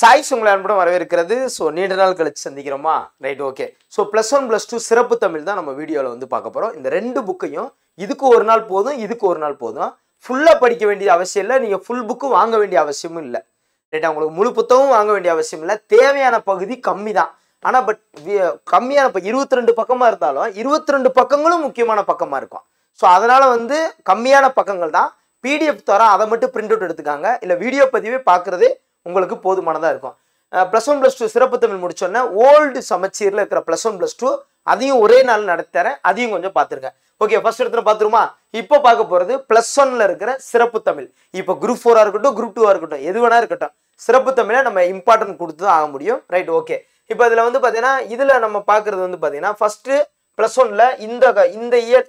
Choice உங்களை அன்புடன் வரவேற்கிறது ஸோ நீண்ட நாள் கழிச்சு சந்திக்கிறோமா right okay so plus one plus two சிறப்பு தமிழ் தான் நம்ம வீடியோவில் வந்து பார்க்க போகிறோம் இந்த ரெண்டு புக்கையும் இதுக்கு ஒரு நாள் போதும் இதுக்கு ஒரு நாள் போதும் ஃபுல்லாக படிக்க வேண்டிய அவசியம் இல்லை நீங்கள் ஃபுல் புக்கு வாங்க வேண்டிய அவசியமும் இல்லை ரைட்டா உங்களுக்கு முழு புத்தகமும் வாங்க வேண்டிய அவசியம் இல்லை தேவையான பகுதி கம்மி தான் ஆனால் பட் கம்மியான இப்போ இருபத்தி ரெண்டு பக்கமாக இருந்தாலும் இருபத்தி ரெண்டு பக்கங்களும் முக்கியமான பக்கமாக இருக்கும் ஸோ அதனால் வந்து கம்மியான பக்கங்கள் தான் பிடிஎஃப் தரோம் அதை மட்டும் பிரிண்ட் அவுட் எடுத்துக்காங்க இல்லை வீடியோ பதிவே பார்க்குறது உங்களுக்கு போதுமானதாக இருக்கும் ப்ளஸ் ஒன் ப்ளஸ் டூ சிறப்பு தமிழ் முடிச்சோன்னா ஓல்டு சமச்சீரில் இருக்கிற ப்ளஸ் ஒன் ப்ளஸ் டூ அதையும் ஒரே நாள் நடத்தறேன் அதையும் கொஞ்சம் பார்த்துருங்க ஓகே ஃபர்ஸ்ட் இடத்துல பார்த்துருமா இப்போ பார்க்க போகிறது ப்ளஸ் ஒன்ல இருக்கிற சிறப்பு தமிழ் இப்போ குரூப் ஃபோராக இருக்கட்டும் குரூப் டூவாக இருக்கட்டும் எது வேணா இருக்கட்டும் சிறப்பு தமிழை நம்ம இம்பார்ட்டன்ட் கொடுத்து தான் ஆக முடியும் ரைட் ஓகே இப்போ இதில் வந்து பார்த்தீங்கன்னா இதில் நம்ம பார்க்குறது வந்து பார்த்தீங்கன்னா ஃபஸ்ட்டு ப்ளஸ் ஒன்ல இந்த இந்த இயர்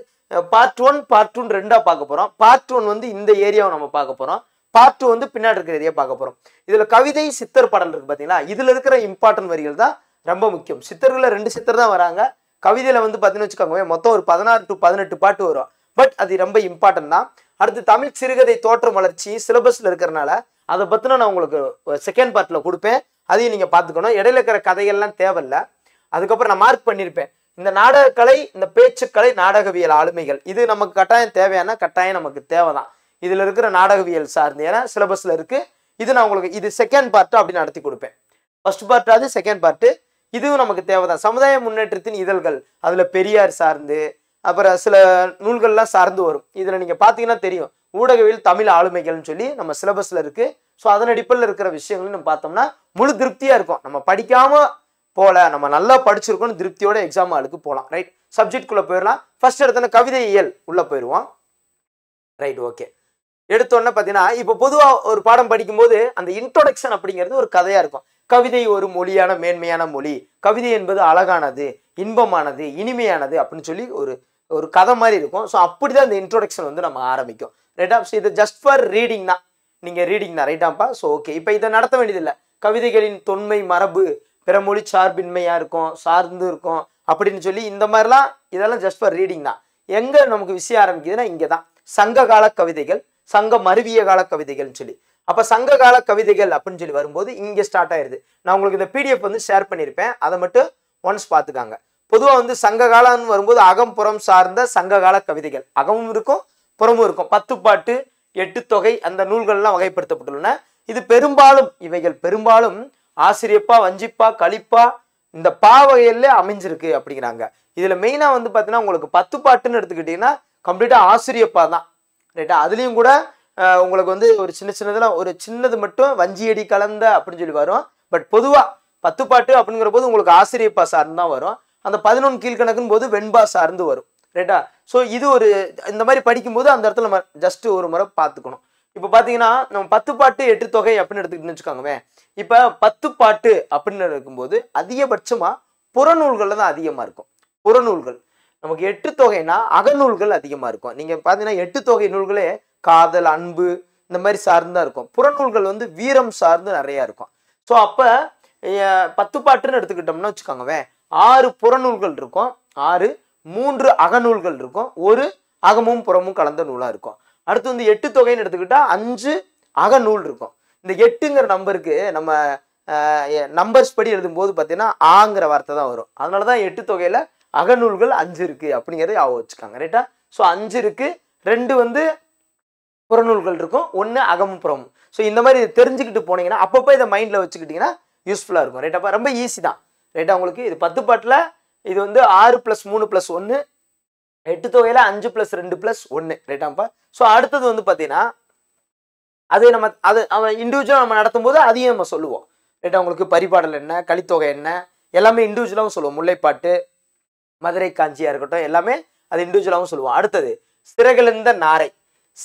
பார்ட் ஒன் பார்ட் டூன் ரெண்டாக பார்க்க போகிறோம் பார்ட் ஒன் வந்து இந்த ஏரியாவை நம்ம பார்க்க போகிறோம் பார்ட் டூ வந்து பின்னாடி இருக்கிறதையே பார்க்க போகிறோம் இதில் கவிதை சித்தர் பாடல் இருக்குது பார்த்தீங்களா இதில் இருக்கிற இம்பார்ட்டன்ட் வரிகள் தான் ரொம்ப முக்கியம் சித்தர்களில் ரெண்டு சித்தர் தான் வராங்க கவிதையில் வந்து பார்த்தீங்கன்னு வச்சுக்கோங்க மொத்தம் ஒரு பதினாறு டு பதினெட்டு பாட்டு வரும் பட் அது ரொம்ப இம்பார்ட்டன்ட் தான் அடுத்து தமிழ் சிறுகதை தோற்றம் வளர்ச்சி சிலபஸில் இருக்கிறனால அதை பற்றின நான் உங்களுக்கு செகண்ட் பார்ட்டில் கொடுப்பேன் அதையும் நீங்கள் பார்த்துக்கணும் இடையில இருக்கிற கதைகள்லாம் தேவையில்லை அதுக்கப்புறம் நான் மார்க் பண்ணியிருப்பேன் இந்த நாடகக்கலை இந்த பேச்சுக்கலை நாடகவியல் ஆளுமைகள் இது நமக்கு கட்டாயம் தேவையான கட்டாயம் நமக்கு தேவை தான் இதில் இருக்கிற நாடகவியல் சார்ந்து ஏன்னா சிலபஸில் இருக்குது இது நான் உங்களுக்கு இது செகண்ட் பார்ட்டு அப்படி நடத்தி கொடுப்பேன் ஃபர்ஸ்ட் பார்ட்டாவது செகண்ட் பார்ட்டு இதுவும் நமக்கு தேவைதான் சமுதாய முன்னேற்றத்தின் இதழ்கள் அதில் பெரியார் சார்ந்து அப்புறம் சில நூல்கள்லாம் சார்ந்து வரும் இதில் நீங்கள் பார்த்தீங்கன்னா தெரியும் ஊடகவியல் தமிழ் ஆளுமைகள்னு சொல்லி நம்ம சிலபஸில் இருக்குது ஸோ அதன் அடிப்படையில் இருக்கிற விஷயங்கள்னு நம்ம பார்த்தோம்னா முழு திருப்தியாக இருக்கும் நம்ம படிக்காமல் போல நம்ம நல்லா படிச்சிருக்கோம்னு திருப்தியோட எக்ஸாம் ஆளுக்கு போகலாம் ரைட் சப்ஜெக்ட்குள்ளே போயிடலாம் ஃபர்ஸ்ட் எடுத்தோன்னா கவிதை இயல் உள்ளே போயிடுவோம் ரைட் ஓகே எடுத்தோன்னே பார்த்தீங்கன்னா இப்போ பொதுவாக ஒரு பாடம் படிக்கும்போது அந்த இன்ட்ரொடக்ஷன் அப்படிங்கிறது ஒரு கதையாக இருக்கும் கவிதை ஒரு மொழியான மேன்மையான மொழி கவிதை என்பது அழகானது இன்பமானது இனிமையானது அப்படின்னு சொல்லி ஒரு ஒரு கதை மாதிரி இருக்கும் ஸோ அப்படி தான் இந்த இன்ட்ரொடக்ஷன் வந்து நம்ம ஆரம்பிக்கும் ரைட் ஆஃப் இது ஜஸ்ட் ஃபார் ரீடிங் தான் நீங்கள் ரீடிங் தான் ரைட்டாப்பா ஸோ ஓகே இப்போ இதை நடத்த வேண்டியதில்லை கவிதைகளின் தொன்மை மரபு பிறமொழி சார்பின்மையாக இருக்கும் சார்ந்து இருக்கும் அப்படின்னு சொல்லி இந்த மாதிரிலாம் இதெல்லாம் ஜஸ்ட் ஃபார் ரீடிங் தான் எங்கே நமக்கு விஷயம் ஆரம்பிக்குதுன்னா இங்கே தான் சங்க கால கவிதைகள் சங்கம் மருவிய கால கவிதைகள்னு சொல்லி அப்போ சங்க கால கவிதைகள் அப்படின்னு சொல்லி வரும்போது இங்கே ஸ்டார்ட் ஆயிருது நான் உங்களுக்கு இந்த பிடிஎஃப் வந்து ஷேர் பண்ணியிருப்பேன் அதை மட்டும் ஒன்ஸ் பார்த்துக்காங்க பொதுவாக வந்து சங்க காலம்னு வரும்போது அகம் புறம் சார்ந்த சங்க கால கவிதைகள் அகமும் இருக்கும் புறமும் இருக்கும் பத்து பாட்டு எட்டு தொகை அந்த நூல்கள்லாம் வகைப்படுத்தப்பட்டுள்ளன இது பெரும்பாலும் இவைகள் பெரும்பாலும் ஆசிரியப்பா வஞ்சிப்பா கழிப்பா இந்த பா வகையில அமைஞ்சிருக்கு அப்படிங்கிறாங்க இதுல மெயினா வந்து பாத்தீங்கன்னா உங்களுக்கு பத்து பாட்டுன்னு எடுத்துக்கிட்டீங்கன்னா கம்ப்ளீட்டா ஆசிரியப்பா தான் ரைட்டா அதுலேயும் கூட உங்களுக்கு வந்து ஒரு சின்ன சின்னதெல்லாம் ஒரு சின்னது மட்டும் வஞ்சியடி கலந்த அப்படின்னு சொல்லி வரும் பட் பொதுவாக பத்து பாட்டு அப்படிங்கிற போது உங்களுக்கு ஆசிரியப்பா சார்ந்து தான் வரும் அந்த பதினொன்று கீழ்கணக்குன்னு போது வெண்பா சார்ந்து வரும் ரைட்டா ஸோ இது ஒரு இந்த மாதிரி படிக்கும்போது அந்த இடத்துல நம்ம ஜஸ்ட் ஒரு முறை பார்த்துக்கணும் இப்போ பார்த்தீங்கன்னா நம்ம பத்து பாட்டு எட்டு தொகை அப்படின்னு எடுத்துக்கிட்டு வச்சுக்கோங்கவே இப்போ பத்து பாட்டு அப்படின்னு இருக்கும்போது அதிகபட்சமாக புறநூல்களில் தான் அதிகமாக இருக்கும் புறநூல்கள் நமக்கு எட்டு தொகைனா அகநூல்கள் அதிகமாக இருக்கும் நீங்கள் பார்த்தீங்கன்னா எட்டு தொகை நூல்களே காதல் அன்பு இந்த மாதிரி சார்ந்தா இருக்கும் புறநூல்கள் வந்து வீரம் சார்ந்து நிறையா இருக்கும் ஸோ அப்போ பத்து பாட்டுன்னு எடுத்துக்கிட்டோம்னா வச்சுக்கோங்கவேன் ஆறு புறநூல்கள் இருக்கும் ஆறு மூன்று அகநூல்கள் இருக்கும் ஒரு அகமும் புறமும் கலந்த நூலாக இருக்கும் அடுத்து வந்து எட்டு தொகைன்னு எடுத்துக்கிட்டால் அஞ்சு அகநூல் இருக்கும் இந்த எட்டுங்கிற நம்பருக்கு நம்ம நம்பர்ஸ் படி எழுதும்போது பார்த்தீங்கன்னா ஆங்கிற வார்த்தை தான் வரும் அதனால தான் எட்டு தொகையில் அகநூல்கள் அஞ்சு இருக்குது அப்படிங்கிறத யாவ வச்சுக்காங்க ரைட்டா ஸோ அஞ்சு இருக்குது ரெண்டு வந்து புறநூல்கள் இருக்கும் ஒன்று அகமும் புறமும் ஸோ இந்த மாதிரி தெரிஞ்சுக்கிட்டு போனீங்கன்னா அப்பப்போ இதை மைண்டில் வச்சுக்கிட்டிங்கன்னா யூஸ்ஃபுல்லாக இருக்கும் ரைட்டா ரொம்ப ஈஸி தான் ரைட்டா உங்களுக்கு இது பத்து பாட்டில் இது வந்து ஆறு ப்ளஸ் மூணு ப்ளஸ் ஒன்று எட்டு தொகையில் அஞ்சு ப்ளஸ் ரெண்டு ப்ளஸ் ஒன்று ரைட்டாப்பா ஸோ அடுத்தது வந்து பார்த்தீங்கன்னா அதே நம்ம அது அவன் இண்டிவிஜுவலாக நம்ம நடத்தும் போது அதையும் நம்ம சொல்லுவோம் ரைட்டா உங்களுக்கு பரிபாடல் என்ன கழித்தொகை என்ன எல்லாமே இண்டிவிஜுவலாகவும் சொல்லுவோம் முல்லைப்பாட்டு மதுரை காஞ்சியாக இருக்கட்டும் எல்லாமே அது இண்டிவிஜுவலாகவும் சொல்லுவோம் அடுத்தது சிறகிழந்த நாரை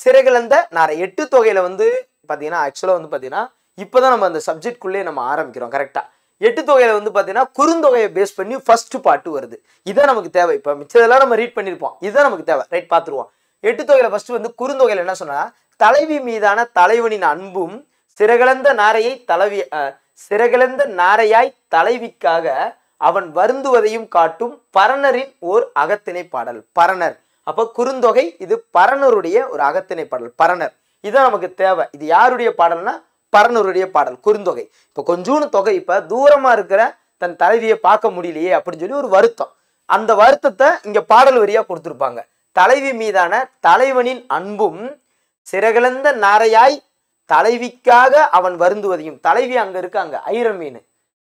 சிறகிழந்த நாரை எட்டு தொகையில் வந்து பார்த்தீங்கன்னா ஆக்சுவலாக வந்து பார்த்தீங்கன்னா இப்போ தான் நம்ம அந்த சப்ஜெக்ட்குள்ளேயே நம்ம ஆரம்பிக்கிறோம் கரெக்டாக எட்டு தொகையில் வந்து பார்த்தீங்கன்னா குறுந்தொகையை பேஸ் பண்ணி ஃபர்ஸ்ட் பாட்டு வருது இதான் நமக்கு தேவை இப்போ மிச்சதெல்லாம் நம்ம ரீட் பண்ணியிருப்போம் இதுதான் நமக்கு தேவை ரைட் பார்த்துருவோம் எட்டு தொகையில் ஃபர்ஸ்ட் வந்து குறுந்தொகையில் என்ன சொன்னால் தலைவி மீதான தலைவனின் அன்பும் சிறகிழந்த நாரையை தலைவி சிறகிழந்த நாரையாய் தலைவிக்காக அவன் வருந்துவதையும் காட்டும் பரணரின் ஓர் அகத்திணை பாடல் பரணர் அப்போ குறுந்தொகை இது பரணருடைய ஒரு அகத்திணை பாடல் பரணர் இதுதான் நமக்கு தேவை இது யாருடைய பாடல்னா பரணருடைய பாடல் குறுந்தொகை இப்போ கொஞ்சோன்னு தொகை இப்போ தூரமாக இருக்கிற தன் தலைவியை பார்க்க முடியலையே அப்படின்னு சொல்லி ஒரு வருத்தம் அந்த வருத்தத்தை இங்கே பாடல் வரியாக கொடுத்துருப்பாங்க தலைவி மீதான தலைவனின் அன்பும் சிறகிழந்த நாரையாய் தலைவிக்காக அவன் வருந்துவதையும் தலைவி அங்கே இருக்காங்க ஐரமீன்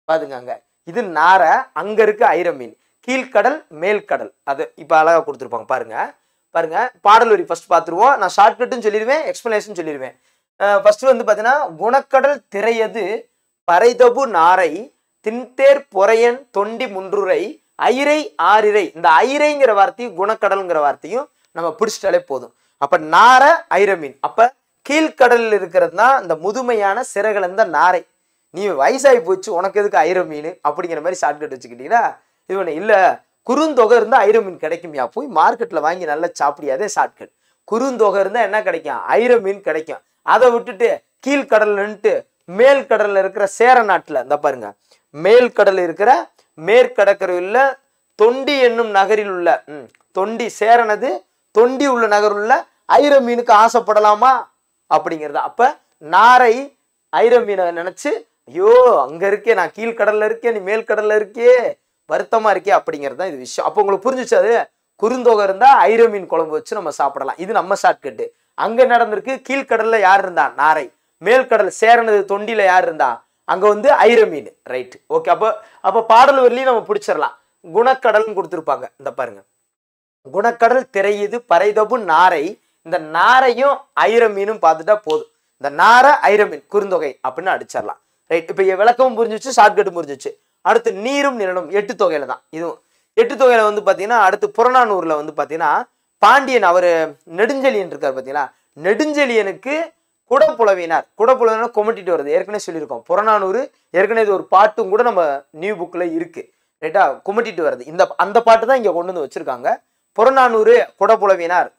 பாதுங்க அங்கே இது நார அங்கே இருக்க ஐரமீன் கீழ்கடல் மேல்கடல் அது இப்போ அழகாக கொடுத்துருப்பாங்க பாருங்க பாருங்க பாடல் வரி ஃபஸ்ட் பார்த்துருவோம் நான் ஷார்ட்கட்டும் சொல்லிடுவேன் எக்ஸ்பிளேஷன் சொல்லிடுவேன் ஃபஸ்ட்டு வந்து பார்த்தீங்கன்னா குணக்கடல் திரையது பறைதபு நாரை தின்தேர் பொறையன் தொண்டி முன்றுரை ஐரை ஆறிரை இந்த ஐரைங்கிற வார்த்தையும் குணக்கடல்ங்கிற வார்த்தையும் நம்ம பிடிச்சிட்டாலே போதும் அப்போ நார ஐரமீன் அப்போ கீழ்கடலில் இருக்கிறது தான் இந்த முதுமையான சிறகலந்த நாரை நீ வயசாகி போச்சு உனக்கு எதுக்கு ஐர மீன் அப்படிங்கிற மாதிரி ஷார்ட்கட் வச்சுக்கிட்டீங்கன்னா இவனை இல்லை குறுந்தொகை இருந்தால் ஐர மீன் கிடைக்கும்யா போய் மார்க்கெட்டில் வாங்கி நல்லா சாப்பிடியாதே ஷார்ட்கட் குறுந்தொகை இருந்தால் என்ன கிடைக்கும் ஐர மீன் கிடைக்கும் அதை விட்டுட்டு கீழ்கடல்ன்ட்டு மேல் கடலில் இருக்கிற சேர நாட்டில் இந்த பாருங்க மேல் கடல் இருக்கிற மேற்கடற்கரையில் தொண்டி என்னும் நகரில் உள்ள தொண்டி சேரனது தொண்டி உள்ள நகருள்ள உள்ள ஐர மீனுக்கு ஆசைப்படலாமா அப்படிங்கிறது அப்போ நாரை ஐர மீனை நினச்சி ஐயோ அங்கே இருக்கே நான் கீழ்கடலில் இருக்கே நீ மேல்கடலில் இருக்கே வருத்தமாக இருக்கே அப்படிங்கிறது தான் இது விஷயம் அப்போ உங்களுக்கு புரிஞ்சிச்சு அது குறுந்தொகை இருந்தால் ஐரோ மீன் குழம்பு வச்சு நம்ம சாப்பிடலாம் இது நம்ம ஷார்ட்கட்டு அங்கே நடந்திருக்கு கீழ்கடல்ல யார் இருந்தா நாரை மேல்கடல் சேரனது தொண்டியில் யார் இருந்தா அங்கே வந்து ஐரோ மீன் ரைட்டு ஓகே அப்போ அப்போ பாடல் வரலையும் நம்ம பிடிச்சிடலாம் குணக்கடல்னு கொடுத்துருப்பாங்க இந்த பாருங்க குணக்கடல் திரையுது பறைதபு நாரை இந்த நாரையும் ஐரமீனும் பார்த்துட்டா போதும் இந்த நார ஐரமீன் குறுந்தொகை அப்படின்னு அடிச்சிடலாம் ரைட் இப்போ விளக்கமும் புரிஞ்சிச்சு ஷார்ட்கட்டும் புரிஞ்சிச்சு அடுத்து நீரும் நிலனும் எட்டு தொகையில தான் இதுவும் எட்டு தொகையில வந்து பார்த்தீங்கன்னா அடுத்து புறநானூரில் வந்து பார்த்தீங்கன்னா பாண்டியன் அவர் நெடுஞ்செழியன் இருக்கார் பார்த்தீங்களா நெடுஞ்செழியனுக்கு குடப்புலவினார் குடப்புலவினா கொமட்டிட்டு வருது ஏற்கனவே சொல்லியிருக்கோம் புறநானூறு ஏற்கனவே இது ஒரு பாட்டும் கூட நம்ம நியூ புக்கில் இருக்கு ரைட்டா குமட்டிட்டு வருது இந்த அந்த பாட்டு தான் இங்கே கொண்டு வந்து வச்சுருக்காங்க புறநானூறு குடப்புலவினார்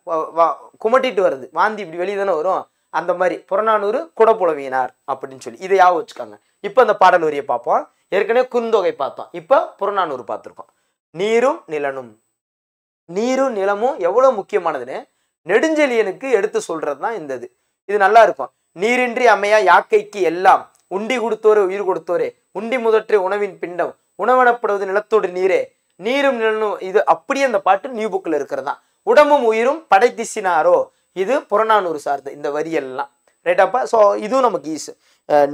குமட்டிட்டு வருது வாந்தி இப்படி வெளியே தானே வரும் அந்த மாதிரி புறநானூறு குடப்புலவியினார் அப்படின்னு சொல்லி இதை யாவும் வச்சுக்காங்க இப்போ அந்த பாடல் உரிய பார்ப்போம் ஏற்கனவே குறுந்தொகை பார்த்தோம் இப்போ புறநானூறு பார்த்துருக்கோம் நீரும் நிலனும் நீரும் நிலமும் எவ்வளோ முக்கியமானதுன்னு நெடுஞ்செழியனுக்கு எடுத்து சொல்கிறது தான் இந்த இது இது நல்லா இருக்கும் நீரின்றி அம்மையா யாக்கைக்கு எல்லாம் உண்டி கொடுத்தோரே உயிர் கொடுத்தோரே உண்டி முதற்றே உணவின் பிண்டம் உணவனப்படுவது நிலத்தோடு நீரே நீரும் நிலனும் இது அப்படியே அந்த பாட்டு நியூ புக்கில் இருக்கிறதா உடம்பும் உயிரும் படைத்திசினாரோ இது புறநானூறு சார்ந்து இந்த வரியெல்லாம் ரைட் அப்போ ஸோ இதுவும் நமக்கு ஈஸு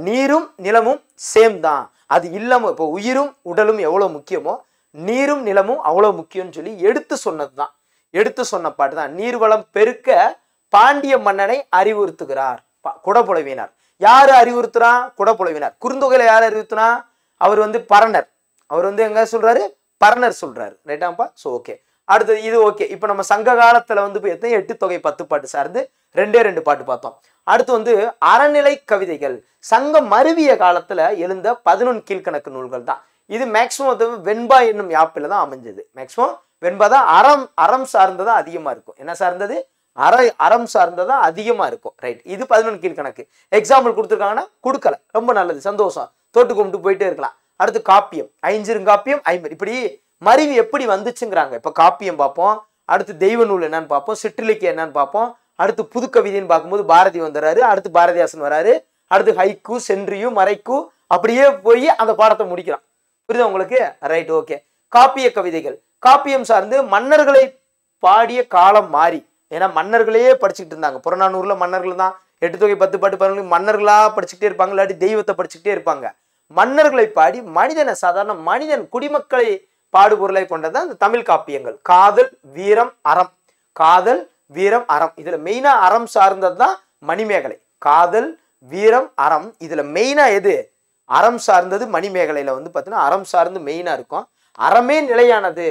நீரும் நிலமும் சேம் தான் அது இல்லாமல் இப்போ உயிரும் உடலும் எவ்வளோ முக்கியமோ நீரும் நிலமும் அவ்வளோ முக்கியம்னு சொல்லி எடுத்து சொன்னது தான் எடுத்து சொன்ன பாட்டு தான் நீர்வளம் பெருக்க பாண்டிய மன்னனை அறிவுறுத்துகிறார் குடப்புலவினர் யார் அறிவுறுத்துறா குடப்புலவினர் குறுந்தொகையில யார் அறிவுறுத்துனா அவர் வந்து பரணர் அவர் வந்து எங்க சொல்றாரு பரணர் சொல்றாரு ரைட்டாப்பா ஸோ ஓகே அடுத்தது இது ஓகே இப்போ நம்ம சங்க காலத்தில் வந்து எத்தனை எட்டு தொகை பத்து பாட்டு சார்ந்து ரெண்டே ரெண்டு பாட்டு பார்த்தோம் அடுத்து வந்து அறநிலை கவிதைகள் சங்கம் மருவிய காலத்தில் எழுந்த பதினொன்று கீழ்கணக்கு நூல்கள் தான் இது மேக்சிமம் வந்து வெண்பா என்னும் யாப்பில் தான் அமைஞ்சது மேக்சிமம் வெண்பா தான் அறம் அறம் சார்ந்ததான் அதிகமாக இருக்கும் என்ன சார்ந்தது அற அறம் சார்ந்ததான் அதிகமாக இருக்கும் ரைட் இது பதினொன்று கீழ்கணக்கு எக்ஸாம்பிள் கொடுத்துருக்காங்கன்னா கொடுக்கல ரொம்ப நல்லது சந்தோஷம் தோட்டு கும்பிட்டு போயிட்டே இருக்கலாம் அடுத்து காப்பியம் ஐஞ்சிருங்காப்பியம் ஐம்பது இப்படி மறிவு எப்படி வந்துச்சுங்கிறாங்க இப்போ காப்பியம் பார்ப்போம் அடுத்து தெய்வ நூல் என்னன்னு பார்ப்போம் சிற்றிலக்கியம் என்னன்னு பார்ப்போம் அடுத்து கவிதைன்னு பார்க்கும்போது பாரதி வந்துடுறாரு அடுத்து பாரதியாசன் வராரு அடுத்து ஹைக்கு சென்றியும் மறைக்கு அப்படியே போய் அந்த பாடத்தை முடிக்கிறான் புரியுதா உங்களுக்கு ரைட் ஓகே காப்பிய கவிதைகள் காப்பியம் சார்ந்து மன்னர்களை பாடிய காலம் மாறி ஏன்னா மன்னர்களையே படிச்சுக்கிட்டு இருந்தாங்க புறநானூர்ல மன்னர்கள் தான் எட்டு தொகை பத்து பாட்டு பதினொன்று மன்னர்களா படிச்சுக்கிட்டே இருப்பாங்க இல்லாட்டி தெய்வத்தை படிச்சுக்கிட்டே இருப்பாங்க மன்னர்களை பாடி மனிதனை சாதாரண மனிதன் குடிமக்களை பாடுபொருளை கொண்டது அந்த தமிழ் காப்பியங்கள் காதல் வீரம் அறம் காதல் வீரம் அறம் இதில் மெயினாக அறம் சார்ந்தது தான் மணிமேகலை காதல் வீரம் அறம் இதில் மெயினா எது அறம் சார்ந்தது மணிமேகலையில வந்து பார்த்தீங்கன்னா அறம் சார்ந்து மெயினாக இருக்கும் அறமே நிலையானது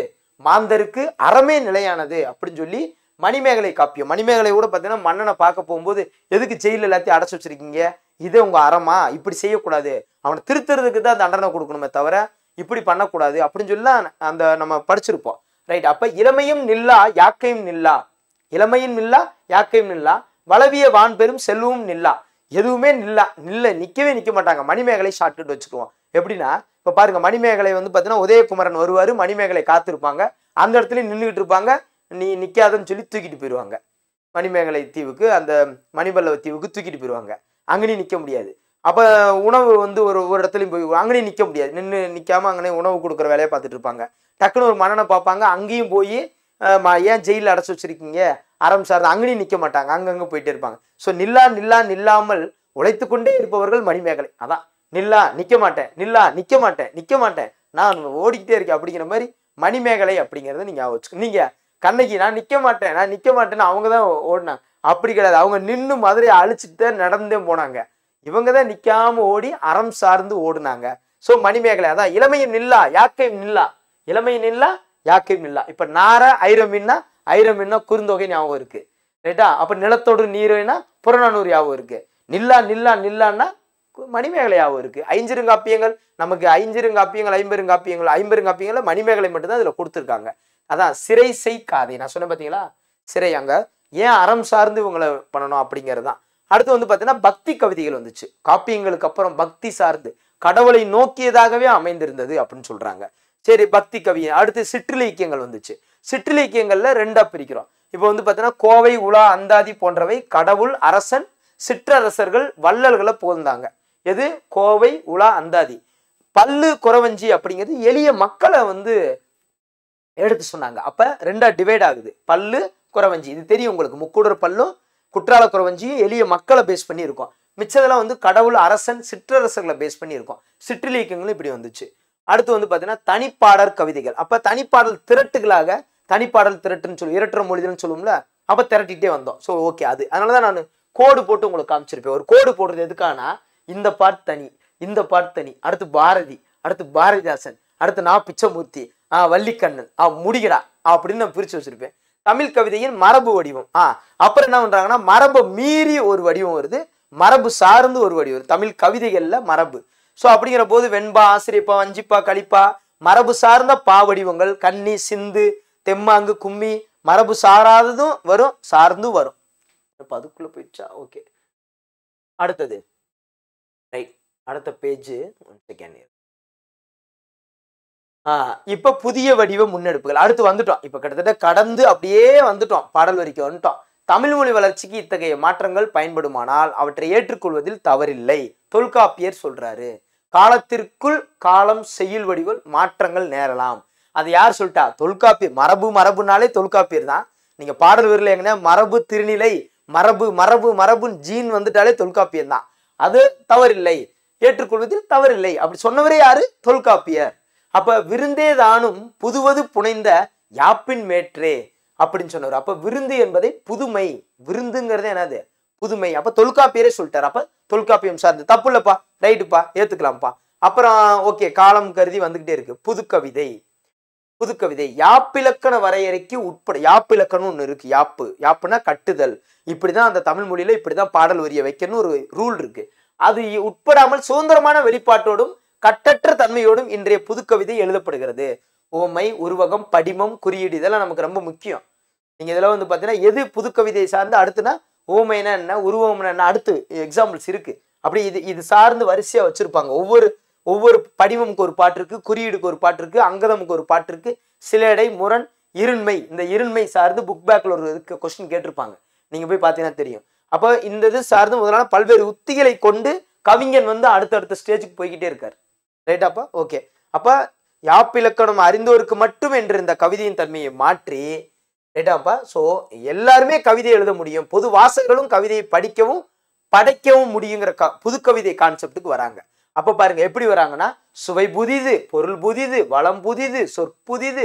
மாந்தருக்கு அறமே நிலையானது அப்படின்னு சொல்லி மணிமேகலை காப்பியம் மணிமேகலை கூட பார்த்தீங்கன்னா மன்னனை பார்க்க போகும்போது எதுக்கு ஜெயிலில் எல்லாத்தையும் அடைச்சி வச்சிருக்கீங்க இதே உங்க அறமா இப்படி செய்யக்கூடாது அவனை திருத்துறதுக்கு தான் தண்டனை கொடுக்கணுமே தவிர இப்படி பண்ணக்கூடாது அப்படின்னு சொல்லி அந்த நம்ம படிச்சிருப்போம் ரைட் அப்போ இளமையும் நில்லா யாக்கையும் நில்லா இளமையும் நில்லா யாக்கையும் நில்லா வளவிய வான் பெரும் செல்வமும் நில்லா எதுவுமே நில்லா நில்ல நிற்கவே நிற்க மாட்டாங்க மணிமேகலை ஷார்ட்கட் வச்சுக்குவோம் எப்படின்னா இப்போ பாருங்க மணிமேகலை வந்து பார்த்தீங்கன்னா உதயகுமரன் வருவார் மணிமேகலை காத்திருப்பாங்க அந்த இடத்துல நின்றுக்கிட்டு இருப்பாங்க நீ நிற்காதன்னு சொல்லி தூக்கிட்டு போயிடுவாங்க மணிமேகலை தீவுக்கு அந்த மணிபல்லவ தீவுக்கு தூக்கிட்டு போயிடுவாங்க அங்கே நீ நிற்க முடியாது அப்போ உணவு வந்து ஒரு ஒரு இடத்துலையும் போய் அங்கேயும் நிற்க முடியாது நின்று நிற்காம அங்கே உணவு கொடுக்குற வேலையை பார்த்துட்டு இருப்பாங்க டக்குன்னு ஒரு மன்னனை பார்ப்பாங்க அங்கேயும் போய் ஏன் ஜெயிலில் அடைச்சி வச்சிருக்கீங்க அறம் சார்ந்து அங்கேயும் நிற்க மாட்டாங்க அங்கங்கே போயிட்டே இருப்பாங்க ஸோ நில்லா நில்லா நில்லாமல் உழைத்து கொண்டே இருப்பவர்கள் மணிமேகலை அதான் நில்லா நிற்க மாட்டேன் நில்லா நிற்க மாட்டேன் நிற்க மாட்டேன் நான் ஓடிக்கிட்டே இருக்கேன் அப்படிங்கிற மாதிரி மணிமேகலை அப்படிங்கிறத நீங்கள் வச்சு நீங்கள் கண்ணகி நான் நிற்க மாட்டேன் நான் நிற்க மாட்டேன்னு அவங்க தான் ஓடினாங்க அப்படி கிடையாது அவங்க நின்று மதுரையை தான் நடந்தே போனாங்க இவங்க தான் நிற்காம ஓடி அறம் சார்ந்து ஓடுனாங்க ஸோ மணிமேகலை அதான் இளமையும் நில்லா யாக்கையும் நில்லா இளமையும் நில்லா யாக்கையும் நில்லா இப்போ நார ஐரம் ஐரம் ஐரமின்னா குறுந்தொகை ஞாபகம் இருக்கு ரைட்டா அப்போ நிலத்தோடு நீரோனா புறநானூறு ஞாபகம் இருக்கு நில்லா நில்லா நில்லான்னா மணிமேகலையாகவும் இருக்கு ஐஞ்சிருங்காப்பியங்கள் நமக்கு ஐஞ்சிருங்காப்பியங்கள் ஐம்பெருங்காப்பியங்கள் ஐம்பெருங்காப்பியங்கள மணிமேகலை மட்டும்தான் இதில் கொடுத்துருக்காங்க அதான் சிறை செய் காதை நான் சொன்னேன் பார்த்தீங்களா சிறை அங்கே ஏன் அறம் சார்ந்து இவங்களை பண்ணணும் அப்படிங்கிறது தான் அடுத்து வந்து பார்த்தீங்கன்னா பக்தி கவிதைகள் வந்துச்சு காப்பியங்களுக்கு அப்புறம் பக்தி சார்ந்து கடவுளை நோக்கியதாகவே அமைந்திருந்தது அப்படின்னு சொல்றாங்க சரி பக்தி கவியை அடுத்து சிற்றிலக்கியங்கள் வந்துச்சு சிற்றிலக்கியங்கள்ல ரெண்டா பிரிக்கிறோம் இப்போ வந்து பார்த்தீங்கன்னா கோவை உலா அந்தாதி போன்றவை கடவுள் அரசன் சிற்றரசர்கள் வள்ளல்களை போந்தாங்க எது கோவை உலா அந்தாதி பல்லு குறவஞ்சி அப்படிங்கிறது எளிய மக்களை வந்து எடுத்து சொன்னாங்க அப்ப ரெண்டா டிவைட் ஆகுது பல்லு குறவஞ்சி இது தெரியும் உங்களுக்கு முக்கூடர் பல்லும் குற்றால குறவஞ்சி எளிய மக்களை பேஸ் பண்ணி இருக்கும் மிச்சதெல்லாம் வந்து கடவுள் அரசன் சிற்றரசர்களை பேஸ் பண்ணி இருக்கும் இப்படி வந்துச்சு அடுத்து வந்து பார்த்தீங்கன்னா தனிப்பாடல் கவிதைகள் அப்போ தனிப்பாடல் திரட்டுகளாக தனிப்பாடல் திரட்டுன்னு சொல்லுவோம் இரட்டுற மொழிகள்னு சொல்லுவோம்ல அப்போ திரட்டிகிட்டே வந்தோம் ஸோ ஓகே அது அதனால தான் நான் கோடு போட்டு உங்களுக்கு காமிச்சிருப்பேன் ஒரு கோடு போடுறது எதுக்கானா இந்த பாட் தனி இந்த பாட் தனி அடுத்து பாரதி அடுத்து பாரதிதாசன் அடுத்து நான் பிச்சமூர்த்தி ஆ வள்ளிக்கண்ணன் ஆ முடிகடா அப்படின்னு நான் பிரித்து வச்சுருப்பேன் தமிழ் கவிதையின் மரபு வடிவம் ஆ அப்புறம் என்ன பண்றாங்கன்னா மரபு மீறி ஒரு வடிவம் வருது மரபு சார்ந்து ஒரு வடிவம் வருது தமிழ் கவிதைகள்ல மரபு ஸோ அப்படிங்கிற போது வெண்பா ஆசிரியப்பா வஞ்சிப்பா களிப்பா மரபு சார்ந்த பா வடிவங்கள் கன்னி சிந்து தெம்மாங்கு கும்மி மரபு சாராததும் வரும் சார்ந்தும் வரும் இப்போ அதுக்குள்ள போயிடுச்சா ஓகே அடுத்தது ரைட் அடுத்த பேஜ் ஒன் செகண்ட் இப்போ புதிய வடிவ முன்னெடுப்புகள் அடுத்து வந்துட்டோம் இப்போ கிட்டத்தட்ட கடந்து அப்படியே வந்துட்டோம் பாடல் வரிக்கு வந்துட்டோம் தமிழ் மொழி வளர்ச்சிக்கு இத்தகைய மாற்றங்கள் பயன்படுமானால் அவற்றை ஏற்றுக்கொள்வதில் தவறில்லை தொல்காப்பியர் சொல்றாரு காலத்திற்குள் காலம் செய்யுள் வடிவில் மாற்றங்கள் நேரலாம் அது யார் சொல்லிட்டா தொல்காப்பி மரபு மரபுனாலே தொல்காப்பியர் தான் நீங்க பாடல் வரல எங்கன்னா மரபு திருநிலை மரபு மரபு மரபுன் ஜீன் வந்துட்டாலே தொல்காப்பியர் தான் அது தவறில்லை ஏற்றுக்கொள்வதில் தவறில்லை அப்படி சொன்னவரே யாரு தொல்காப்பியர் அப்ப விருந்தே தானும் புதுவது புனைந்த யாப்பின் மேற்றே அப்படின்னு சொன்னவர் அப்ப விருந்து என்பதை புதுமை விருந்துங்கிறது என்னது புதுமை அப்ப தொல்காப்பியரே சொல்லிட்டார் அப்ப தொல்காப்பியம் சார்ந்து தப்பு இல்லப்பா ரைட்டுப்பா ஏத்துக்கலாம்ப்பா அப்புறம் ஓகே காலம் கருதி வந்துகிட்டே இருக்கு புதுக்கவிதை புதுக்கவிதை யாப்பிலக்கண வரையறைக்கு உட்பட யாப்பிலக்கணம் ஒன்று இருக்கு யாப்பு யாப்புனா கட்டுதல் இப்படிதான் அந்த தமிழ் மொழியில இப்படிதான் பாடல் வரிய வைக்கணும்னு ஒரு ரூல் இருக்கு அது உட்படாமல் சுதந்திரமான வெளிப்பாட்டோடும் கட்டற்ற தன்மையோடும் இன்றைய புதுக்கவிதை எழுதப்படுகிறது ஓமை உருவகம் படிமம் குறியீடு இதெல்லாம் நமக்கு ரொம்ப முக்கியம் நீங்க இதெல்லாம் வந்து பார்த்தீங்கன்னா எது புதுக்கவிதையை சார்ந்து அடுத்துனா ஓமைனா என்ன உருவம்னா என்ன அடுத்து எக்ஸாம்பிள்ஸ் இருக்கு அப்படி இது இது சார்ந்து வரிசையா வச்சிருப்பாங்க ஒவ்வொரு ஒவ்வொரு படிமமுக்கு ஒரு பாட்டு இருக்கு குறியீடுக்கு ஒரு பாட்டு இருக்கு அங்கதமுக்கு ஒரு பாட்டு இருக்கு சிலேடை முரண் இருண்மை இந்த இருண்மை சார்ந்து புக் பேக்கில் ஒரு கொஸ்டின் கேட்டிருப்பாங்க நீங்க போய் பார்த்தீங்கன்னா தெரியும் அப்போ இந்த இது சார்ந்து முதலான பல்வேறு உத்திகளை கொண்டு கவிஞன் வந்து அடுத்தடுத்த ஸ்டேஜுக்கு போய்கிட்டே இருக்கார் ரைட்டாப்பா ஓகே அப்போ யாப்பிலக்கணம் அறிந்தோருக்கு மட்டும் என்று இந்த கவிதையின் தன்மையை மாற்றி ரைட்டாப்பா ஸோ எல்லாருமே கவிதை எழுத முடியும் பொது வாசகர்களும் கவிதையை படிக்கவும் படைக்கவும் முடியுங்கிற க புது கவிதை கான்செப்டுக்கு வராங்க அப்போ பாருங்க எப்படி வராங்கன்னா சுவை புதிது பொருள் புதிது வளம் புதிது சொற்புதிது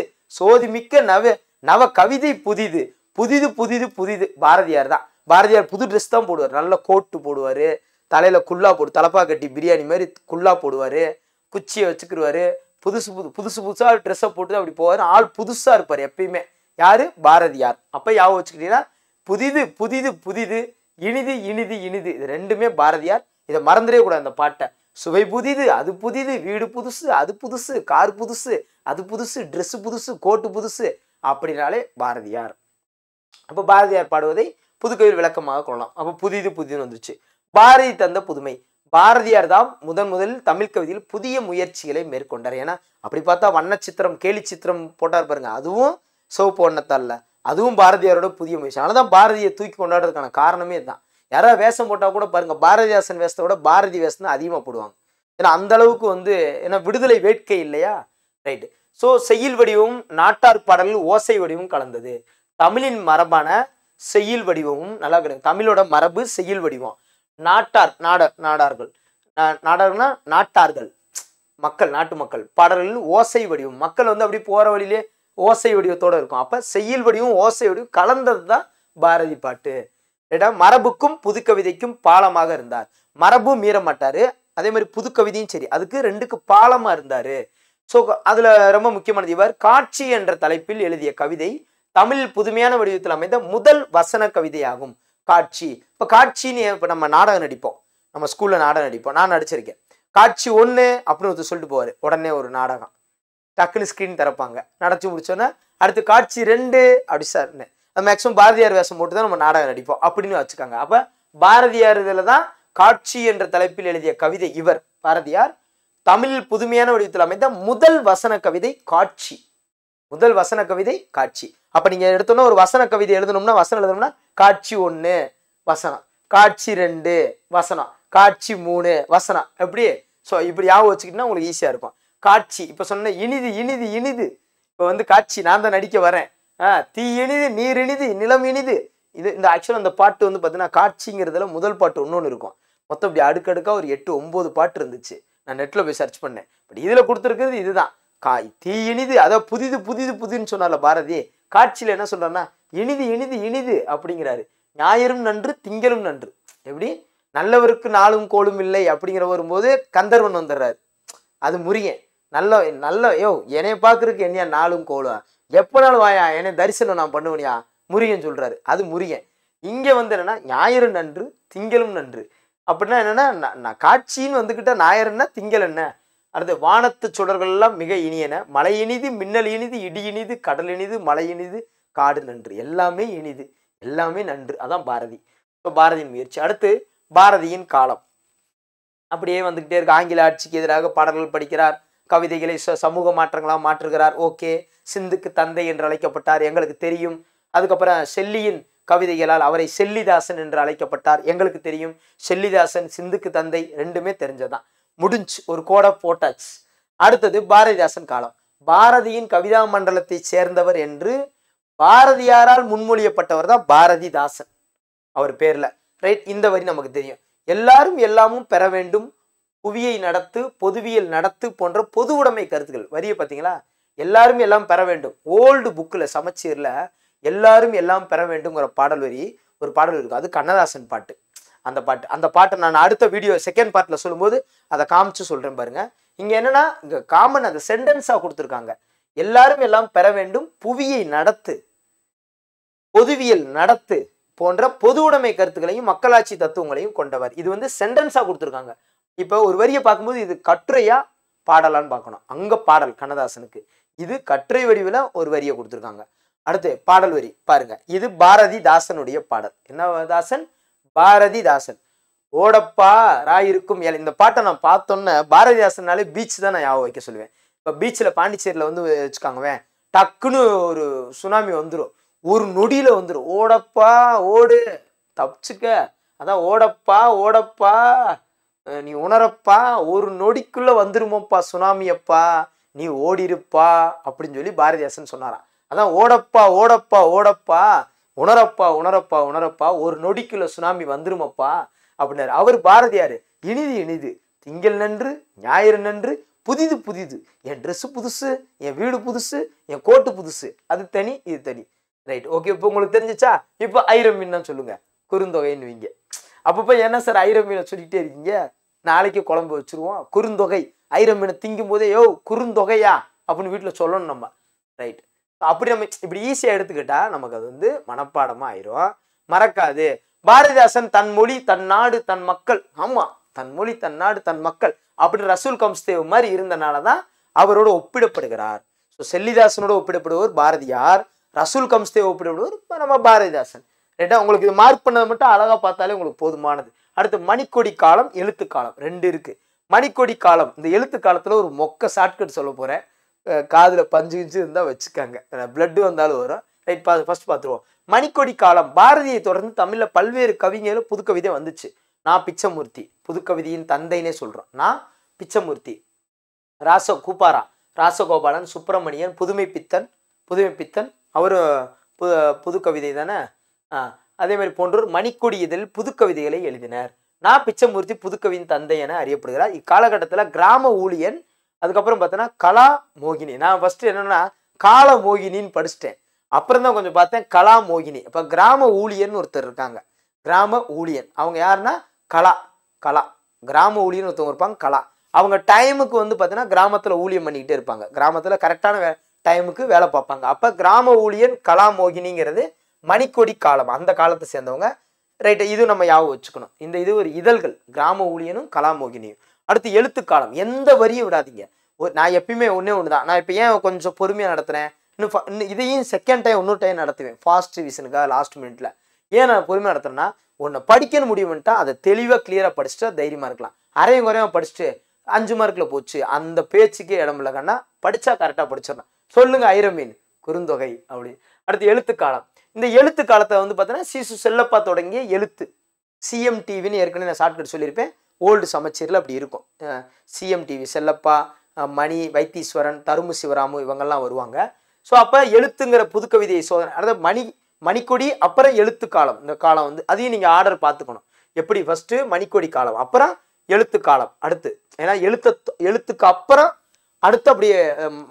மிக்க நவ நவ கவிதை புதிது புதிது புதிது புதிது பாரதியார் தான் பாரதியார் புது ட்ரெஸ் தான் போடுவார் நல்ல கோட்டு போடுவார் தலையில் குல்லா போடு தலப்பா கட்டி பிரியாணி மாதிரி குல்லா போடுவார் குச்சியை வச்சுக்கிடுவாரு புதுசு புது புதுசு புதுசாக ட்ரெஸ்ஸை போட்டு அப்படி போவார் ஆள் புதுசாக இருப்பார் எப்பயுமே யார் பாரதியார் அப்போ யாவை வச்சுக்கிட்டீங்கன்னா புதிது புதிது புதிது இனிது இனிது இனிது இது ரெண்டுமே பாரதியார் இதை மறந்துடே கூடாது அந்த பாட்டை சுவை புதிது அது புதிது வீடு புதுசு அது புதுசு கார் புதுசு அது புதுசு ட்ரெஸ்ஸு புதுசு கோட்டு புதுசு அப்படின்னாலே பாரதியார் அப்போ பாரதியார் பாடுவதை புதுக்கோயில் விளக்கமாக கொள்ளலாம் அப்போ புதிது புதிதுன்னு வந்துச்சு பாரதி தந்த புதுமை பாரதியார் தான் முதன் முதலில் தமிழ் கவிதையில் புதிய முயற்சிகளை மேற்கொண்டார் ஏன்னா அப்படி பார்த்தா வண்ண சித்திரம் கேலி சித்திரம் போட்டார் பாருங்க அதுவும் சிவப்பு வண்ணத்தால் அதுவும் பாரதியாரோட புதிய முயற்சி ஆனால் தான் பாரதியை தூக்கி கொண்டாடுறதுக்கான காரணமே தான் யாராவது வேஷம் போட்டால் கூட பாருங்க பாரதிதாசன் வேஷத்தை விட பாரதி வேஷம் தான் அதிகமாக போடுவாங்க ஏன்னா அந்த அளவுக்கு வந்து ஏன்னா விடுதலை வேட்கை இல்லையா ரைட்டு ஸோ செய்யுள் வடிவம் நாட்டார் பாடல்கள் ஓசை வடிவம் கலந்தது தமிழின் மரபான செய்யுள் வடிவமும் நல்லா கிடைக்கும் தமிழோட மரபு செய்யுள் வடிவம் நாட்டார் நாட நாடார்கள் நாடார்கள்னா நாட்டார்கள் மக்கள் நாட்டு மக்கள் பாடல்களில் ஓசை வடிவம் மக்கள் வந்து அப்படி போகிற வழியிலே ஓசை வடிவத்தோடு இருக்கும் அப்போ செய்யுள் வடிவம் ஓசை வடிவம் கலந்தது தான் பாரதி பாட்டு ஏடா மரபுக்கும் புதுக்கவிதைக்கும் பாலமாக இருந்தார் மரபும் மீற மாட்டாரு அதே மாதிரி புதுக்கவிதையும் சரி அதுக்கு ரெண்டுக்கு பாலமாக இருந்தார் ஸோ அதில் ரொம்ப முக்கியமானது இவர் காட்சி என்ற தலைப்பில் எழுதிய கவிதை தமிழ் புதுமையான வடிவத்தில் அமைந்த முதல் வசன கவிதையாகும் காட்சி இப்போ காட்சின்னு இப்போ நம்ம நாடகம் நடிப்போம் நம்ம ஸ்கூலில் நாடகம் நடிப்போம் நான் நடிச்சிருக்கேன் காட்சி ஒன்று அப்படின்னு ஒருத்தர் சொல்லிட்டு போவார் உடனே ஒரு நாடகம் டக்குன்னு ஸ்க்ரீன் திறப்பாங்க நடச்சு முடிச்சோன்னே அடுத்து காட்சி ரெண்டு அப்படி சார்னு மேக்சிமம் மேக்ஸிமம் பாரதியார் வேஷம் போட்டு தான் நம்ம நாடகம் நடிப்போம் அப்படின்னு வச்சுக்காங்க அப்போ பாரதியார் இதில் தான் காட்சி என்ற தலைப்பில் எழுதிய கவிதை இவர் பாரதியார் தமிழ் புதுமையான வடிவத்தில் அமைந்த முதல் வசன கவிதை காட்சி முதல் வசன கவிதை காட்சி அப்ப நீங்க எடுத்தோம்னா ஒரு வசன கவிதை எழுதணும்னா வசனம் எழுதணும்னா காட்சி ஒன்று வசனம் காட்சி ரெண்டு வசனம் காட்சி மூணு வசனம் எப்படி ஸோ இப்படி யாவும் வச்சுக்கிட்டா உங்களுக்கு ஈஸியாக இருக்கும் காட்சி இப்போ சொன்ன இனிது இனிது இனிது இப்போ வந்து காட்சி நான் தான் நடிக்க வரேன் ஆ தீ இனிது நீர் இனிது நிலம் இனிது இது இந்த ஆக்சுவலாக அந்த பாட்டு வந்து பார்த்தீங்கன்னா காட்சிங்கிறதுல முதல் பாட்டு ஒன்று இருக்கும் மொத்தம் இப்படி அடுக்கடுக்காக ஒரு எட்டு ஒம்பது பாட்டு இருந்துச்சு நான் நெட்டில் போய் சர்ச் பண்ணேன் பட் இதில் கொடுத்துருக்குறது இதுதான் கா தீ இனிது அதை புதிது புதிது புதுன்னு சொன்னால பாரதி காட்சியில் என்ன சொல்கிறான்னா இனிது இனிது இனிது அப்படிங்கிறாரு ஞாயிறும் நன்று திங்களும் நன்று எப்படி நல்லவருக்கு நாளும் கோலும் இல்லை அப்படிங்கிற வரும்போது கந்தர்வன் வந்துடுறாரு அது முருகன் நல்ல நல்ல யோ என்னைய பார்க்குறதுக்கு என்னையா நாளும் கோலும் எப்போனாலும் வாயா என்னை தரிசனம் நான் பண்ணுவனியா முருகன் சொல்கிறாரு அது முருகன் இங்கே வந்து என்னென்னா ஞாயிறு நன்று திங்களும் நன்று அப்படின்னா என்னென்னா நான் காட்சின்னு வந்துக்கிட்ட ஞாயிறுன்னா திங்கள் என்ன அடுத்து வானத்து சுடர்கள் எல்லாம் மிக இனியன மலை இனிது மின்னல் இனிது இடி இனிது கடல் இனிது மலை இனிது காடு நன்று எல்லாமே இனிது எல்லாமே நன்று அதான் பாரதி இப்போ பாரதியின் முயற்சி அடுத்து பாரதியின் காலம் அப்படியே வந்துக்கிட்டே இருக்கு ஆங்கில ஆட்சிக்கு எதிராக பாடல்கள் படிக்கிறார் கவிதைகளை சமூக மாற்றங்களாக மாற்றுகிறார் ஓகே சிந்துக்கு தந்தை என்று அழைக்கப்பட்டார் எங்களுக்கு தெரியும் அதுக்கப்புறம் செல்லியின் கவிதைகளால் அவரை செல்லிதாசன் என்று அழைக்கப்பட்டார் எங்களுக்கு தெரியும் செல்லிதாசன் சிந்துக்கு தந்தை ரெண்டுமே தெரிஞ்சதான் முடிஞ்சு ஒரு கோடை போட்டாச்சு அடுத்தது பாரதிதாசன் காலம் பாரதியின் கவிதா மண்டலத்தை சேர்ந்தவர் என்று பாரதியாரால் முன்மொழியப்பட்டவர் தான் பாரதிதாசன் அவர் பேரில் ரைட் இந்த வரி நமக்கு தெரியும் எல்லாரும் எல்லாமும் பெற வேண்டும் புவியை நடத்து பொதுவியல் நடத்து போன்ற பொது உடைமை கருத்துக்கள் வரியை பார்த்தீங்களா எல்லாரும் எல்லாம் பெற வேண்டும் ஓல்டு புக்கில் சமச்சீரில் எல்லாரும் எல்லாம் பெற வேண்டுங்கிற பாடல் வரி ஒரு பாடல் இருக்கும் அது கண்ணதாசன் பாட்டு அந்த பாட்டு அந்த பாட்டை நான் அடுத்த வீடியோ செகண்ட் பார்ட்டில் சொல்லும்போது அதை காமிச்சு சொல்கிறேன் பாருங்கள் இங்கே என்னென்னா இங்கே காமன் அதை சென்டென்ஸாக கொடுத்துருக்காங்க எல்லாரும் எல்லாம் பெற வேண்டும் புவியை நடத்து பொதுவியல் நடத்து போன்ற பொது உடைமை கருத்துக்களையும் மக்களாட்சி தத்துவங்களையும் கொண்டவர் இது வந்து சென்டென்ஸாக கொடுத்துருக்காங்க இப்போ ஒரு வரியை பார்க்கும்போது இது கட்டுரையா பாடலான்னு பார்க்கணும் அங்கே பாடல் கண்ணதாசனுக்கு இது கட்டுரை வடிவில் ஒரு வரியை கொடுத்துருக்காங்க அடுத்து பாடல் வரி பாருங்க இது பாரதி தாசனுடைய பாடல் என்ன தாசன் பாரதிதாசன் ஓடப்பா ராய் இருக்கும் இந்த பாட்டை நான் பார்த்தோன்னே பாரதிதாசன்னாலே பீச் தான் நான் ஞாபகம் வைக்க சொல்லுவேன் இப்போ பீச்சில் பாண்டிச்சேரியில் வந்து வச்சுக்காங்கவேன் டக்குன்னு ஒரு சுனாமி வந்துடும் ஒரு நொடியில் வந்துடும் ஓடப்பா ஓடு தப்பிச்சுக்க அதான் ஓடப்பா ஓடப்பா நீ உணரப்பா ஒரு நொடிக்குள்ளே வந்துருமோப்பா சுனாமியப்பா நீ ஓடிருப்பா அப்படின்னு சொல்லி பாரதிதாசன் சொன்னாரான் அதான் ஓடப்பா ஓடப்பா ஓடப்பா உணரப்பா உணரப்பா உணரப்பா ஒரு நொடிக்குள்ள சுனாமி வந்துருமப்பா அப்படின்னாரு அவர் பாரதியார் இனிது இனிது திங்கள் நன்று ஞாயிறு நன்று புதிது புதிது என் ட்ரெஸ்ஸு புதுசு என் வீடு புதுசு என் கோட்டு புதுசு அது தனி இது தனி ரைட் ஓகே இப்போ உங்களுக்கு தெரிஞ்சிச்சா இப்போ மீன் சொல்லுங்க குறுந்தொகைன்னு வைங்க அப்பப்போ என்ன சார் ஐரமீனை சொல்லிக்கிட்டே இருக்கீங்க நாளைக்கு குழம்பு வச்சுருவோம் குறுந்தொகை ஐரமீனை திங்கும் போதே யோ குறுந்தொகையா அப்படின்னு வீட்டில் சொல்லணும் நம்ம ரைட் அப்படி நம்ம இப்படி ஈஸியாக எடுத்துக்கிட்டால் நமக்கு அது வந்து மனப்பாடமாக ஆயிரும் மறக்காது பாரதிதாசன் தன் மொழி தன் நாடு தன் மக்கள் ஆமாம் தன் மொழி தன் நாடு தன் மக்கள் அப்படி ரசூல் கம்ஸ்தேவ் மாதிரி இருந்தனால தான் அவரோட ஒப்பிடப்படுகிறார் ஸோ செல்லிதாசனோட ஒப்பிடப்படுவோர் பாரதியார் ரசூல் கம்ஸ்தேவ் ஒப்பிடப்படுவோர் இப்போ நம்ம பாரதிதாசன் ரெண்டா உங்களுக்கு இது மார்க் பண்ணது மட்டும் அழகா பார்த்தாலே உங்களுக்கு போதுமானது அடுத்து மணிக்கொடி காலம் எழுத்து காலம் ரெண்டு இருக்கு மணிக்கொடி காலம் இந்த எழுத்து காலத்தில் ஒரு மொக்க ஷார்ட்கட் சொல்ல போகிறேன் காதில் பஞ்சு கிஞ்சு இருந்தால் வச்சுக்காங்க பிளட்டு வந்தாலும் வரும் ரைட் பா ஃபஸ்ட் பார்த்துருவோம் மணிக்கொடி காலம் பாரதியை தொடர்ந்து தமிழில் பல்வேறு கவிஞர்களும் புதுக்கவிதை வந்துச்சு நான் பிச்சமூர்த்தி புதுக்கவிதையின் தந்தைனே சொல்கிறோம் நான் பிச்சமூர்த்தி ராச கூப்பாரா ராசகோபாலன் சுப்பிரமணியன் புதுமை பித்தன் புதுமை பித்தன் அவரும் புது புதுக்கவிதை தானே அதே மாதிரி போன்றோர் மணிக்கொடி இதழில் புதுக்கவிதைகளை எழுதினார் நான் பிச்சமூர்த்தி புதுக்கவியின் தந்தை என அறியப்படுகிறார் இக்காலகட்டத்தில் கிராம ஊழியன் அதுக்கப்புறம் பார்த்தோன்னா கலா மோகினி நான் ஃபஸ்ட்டு என்னென்னா கால மோகினின்னு படிச்சுட்டேன் அப்புறம் தான் கொஞ்சம் பார்த்தேன் கலா மோகினி இப்போ கிராம ஊழியர்னு ஒருத்தர் இருக்காங்க கிராம ஊழியன் அவங்க யாருன்னா கலா கலா கிராம ஊழியர்னு ஒருத்தவங்க இருப்பாங்க கலா அவங்க டைமுக்கு வந்து பார்த்தீங்கன்னா கிராமத்தில் ஊழியம் பண்ணிக்கிட்டே இருப்பாங்க கிராமத்தில் கரெக்டான டைமுக்கு வேலை பார்ப்பாங்க அப்போ கிராம ஊழியன் கலா மோகினிங்கிறது மணிக்கொடி காலம் அந்த காலத்தை சேர்ந்தவங்க ரைட்டு இது நம்ம யாவும் வச்சுக்கணும் இந்த இது ஒரு இதழ்கள் கிராம ஊழியனும் கலாமோகினியும் அடுத்து எழுத்துக்காலம் எந்த வரியும் விடாதீங்க நான் எப்பயுமே ஒன்றே ஒன்று தான் நான் இப்போ ஏன் கொஞ்சம் பொறுமையாக நடத்துகிறேன் இன்னும் இதையும் செகண்ட் டைம் இன்னொரு டைம் நடத்துவேன் ஃபாஸ்ட் ரிவிஷனுக்காக லாஸ்ட் மினிட்ல ஏன் நான் பொறுமையாக நடத்துறேன்னா உன்னை படிக்கணும் முடியும்ட்டா அதை தெளிவாக கிளியராக படிச்சுட்டு தைரியமாக இருக்கலாம் அரையும் குறையும் படிச்சுட்டு அஞ்சு மார்க்கில் போச்சு அந்த பேச்சுக்கே இடம் இல்லை கண்ணா படித்தா கரெக்டாக படிச்சிடலாம் சொல்லுங்க ஐரமீன் குறுந்தொகை அப்படி அடுத்து எழுத்துக்காலம் இந்த எழுத்து காலத்தை வந்து பார்த்தீங்கன்னா சிசு செல்லப்பா தொடங்கிய எழுத்து சிஎம் டிவின்னு ஏற்கனவே நான் ஷார்ட்கட் சொல்லியிருப்பேன் ஓல்டு சமச்சீரில் அப்படி இருக்கும் சிஎம்டிவி செல்லப்பா மணி வைத்தீஸ்வரன் தருமு சிவராமு இவங்கெல்லாம் வருவாங்க ஸோ அப்போ எழுத்துங்கிற புதுக்கவிதையை சோதனை அதாவது மணி மணிக்கொடி அப்புறம் எழுத்து காலம் இந்த காலம் வந்து அதையும் நீங்கள் ஆர்டர் பார்த்துக்கணும் எப்படி ஃபஸ்ட்டு மணிக்கொடி காலம் அப்புறம் எழுத்து காலம் அடுத்து ஏன்னா எழுத்த எழுத்துக்கு அப்புறம் அடுத்து அப்படியே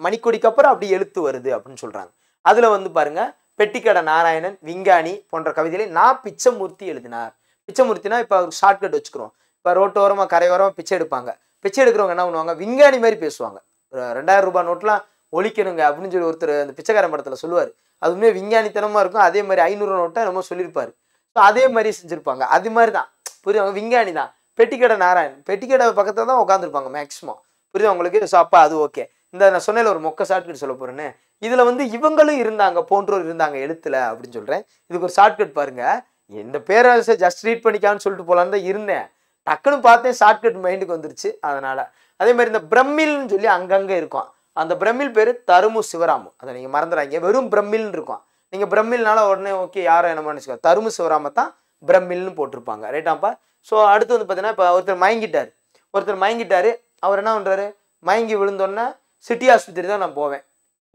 மணிக்கொடிக்கு அப்புறம் அப்படியே எழுத்து வருது அப்படின்னு சொல்கிறாங்க அதில் வந்து பாருங்கள் பெட்டிக்கடை நாராயணன் விஞ்ஞானி போன்ற கவிதைகளை நான் பிச்சமூர்த்தி எழுதினார் பிச்சமூர்த்தினா இப்போ ஷார்ட்கட் வச்சுக்கிறோம் இப்போ ரோட்டோரமாக கரையோரமாக பிச்சை எடுப்பாங்க பிச்சை எடுக்கிறவங்க என்ன பண்ணுவாங்க விஞ்ஞானி மாதிரி பேசுவாங்க ரெண்டாயிரம் ரூபாய் நோட்லாம் ஒழிக்கணுங்க அப்படின்னு சொல்லி ஒருத்தர் அந்த பிச்சைக்காரன் படத்தில் சொல்லுவார் அதுவுமே விஞ்ஞானித்தனமாக இருக்கும் அதே மாதிரி ஐநூறு நோட்டை நம்ம சொல்லியிருப்பார் ஸோ அதே மாதிரி செஞ்சுருப்பாங்க அது மாதிரி தான் புரியுது விஞ்ஞானி தான் பெட்டிக்கடை நாராயண் பெட்டிக்கடை பக்கத்தில் தான் உட்காந்துருப்பாங்க மேக்ஸிமம் புரியுது அவங்களுக்கு ஸோ அப்போ அது ஓகே இந்த நான் சொன்னதில் ஒரு மொக்க ஷார்ட்கட் சொல்ல போகிறேன்னு இதில் வந்து இவங்களும் இருந்தாங்க போன்றோர் இருந்தாங்க எழுத்துல அப்படின்னு சொல்கிறேன் இதுக்கு ஒரு ஷார்ட்கட் பாருங்கள் இந்த பேரரசை ஜஸ்ட் ரீட் பண்ணிக்கான்னு சொல்லிட்டு போகலான்னு தான் இருந்தேன் டக்குன்னு பார்த்தேன் ஷார்ட்கட் மைண்டுக்கு வந்துருச்சு அதனால் அதே மாதிரி இந்த பிரம்மில்னு சொல்லி அங்கங்கே இருக்கும் அந்த பிரம்மில் பேர் தருமு சிவராமு அதை நீங்கள் மறந்துடாங்க வெறும் பிரம்மில்னு இருக்கும் நீங்கள் பிரம்மில்னால உடனே ஓகே யாரும் என்ன நினச்சிக்கோ தருமு சிவராம தான் பிரம்மில்னு போட்டிருப்பாங்க ரைட்டாப்பா ஸோ அடுத்து வந்து பார்த்தீங்கன்னா இப்போ ஒருத்தர் மயங்கிட்டார் ஒருத்தர் மயங்கிட்டார் அவர் என்ன பண்ணுறாரு மயங்கி விழுந்தோன்னே சிட்டி ஆஸ்பத்திரி தான் நான் போவேன்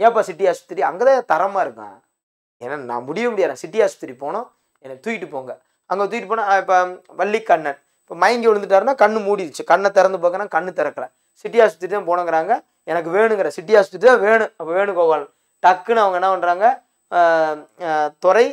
ஏன்ப்பா சிட்டி ஆஸ்பத்திரி அங்கே தான் தரமாக இருக்கும் ஏன்னா நான் முடிய முடியாது சிட்டி ஆஸ்பத்திரி போனோம் என்னை தூக்கிட்டு போங்க அங்கே தூக்கிட்டு போனால் இப்போ வள்ளிக்கண்ணன் இப்போ மயங்கி விழுந்துட்டாருன்னா கண்ணு மூடிடுச்சு கண்ணை திறந்து பார்க்கணும் கண்ணு திறக்கிறேன் சிட்டி ஆஸ்பத்திரி தான் போனங்கிறாங்க எனக்கு வேணுங்கிற சிட்டி ஆஸ்பத்திரி தான் வேணும் அப்போ வேணுகோபால் டக்குன்னு அவங்க என்ன பண்ணுறாங்க துறை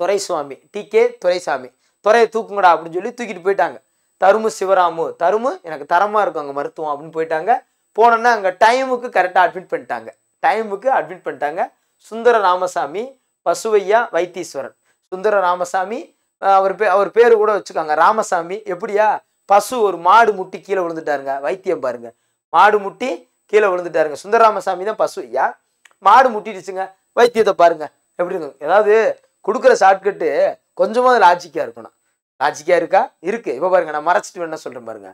துரைசுவாமி டி கே துரைசாமி துறையை தூக்குங்கடா அப்படின்னு சொல்லி தூக்கிட்டு போயிட்டாங்க தருமு சிவராமு தருமு எனக்கு தரமாக இருக்கும் அங்கே மருத்துவம் அப்படின்னு போயிட்டாங்க போனோன்னா அங்கே டைமுக்கு கரெக்டாக அட்மிட் பண்ணிட்டாங்க டைமுக்கு அட்மிட் பண்ணிட்டாங்க சுந்தர ராமசாமி பசுவையா வைத்தீஸ்வரன் சுந்தர ராமசாமி அவர் பே அவர் பேர் கூட வச்சுக்காங்க ராமசாமி எப்படியா பசு ஒரு மாடு முட்டி கீழே விழுந்துட்டாருங்க வைத்தியம் பாருங்க மாடு முட்டி கீழே விழுந்துட்டாருங்க சுந்தரராமசாமி தான் பசு ஐயா மாடு முட்டிடுச்சுங்க வைத்தியத்தை பாருங்க எப்படி இருக்கும் ஏதாவது கொடுக்குற ஷார்ட்கட்டு கொஞ்சமாக அது லாஜிக்காக இருக்கணும் லாஜிக்காக இருக்கா இருக்கு இப்போ பாருங்க நான் மறைச்சிட்டு வேணா சொல்கிறேன் பாருங்க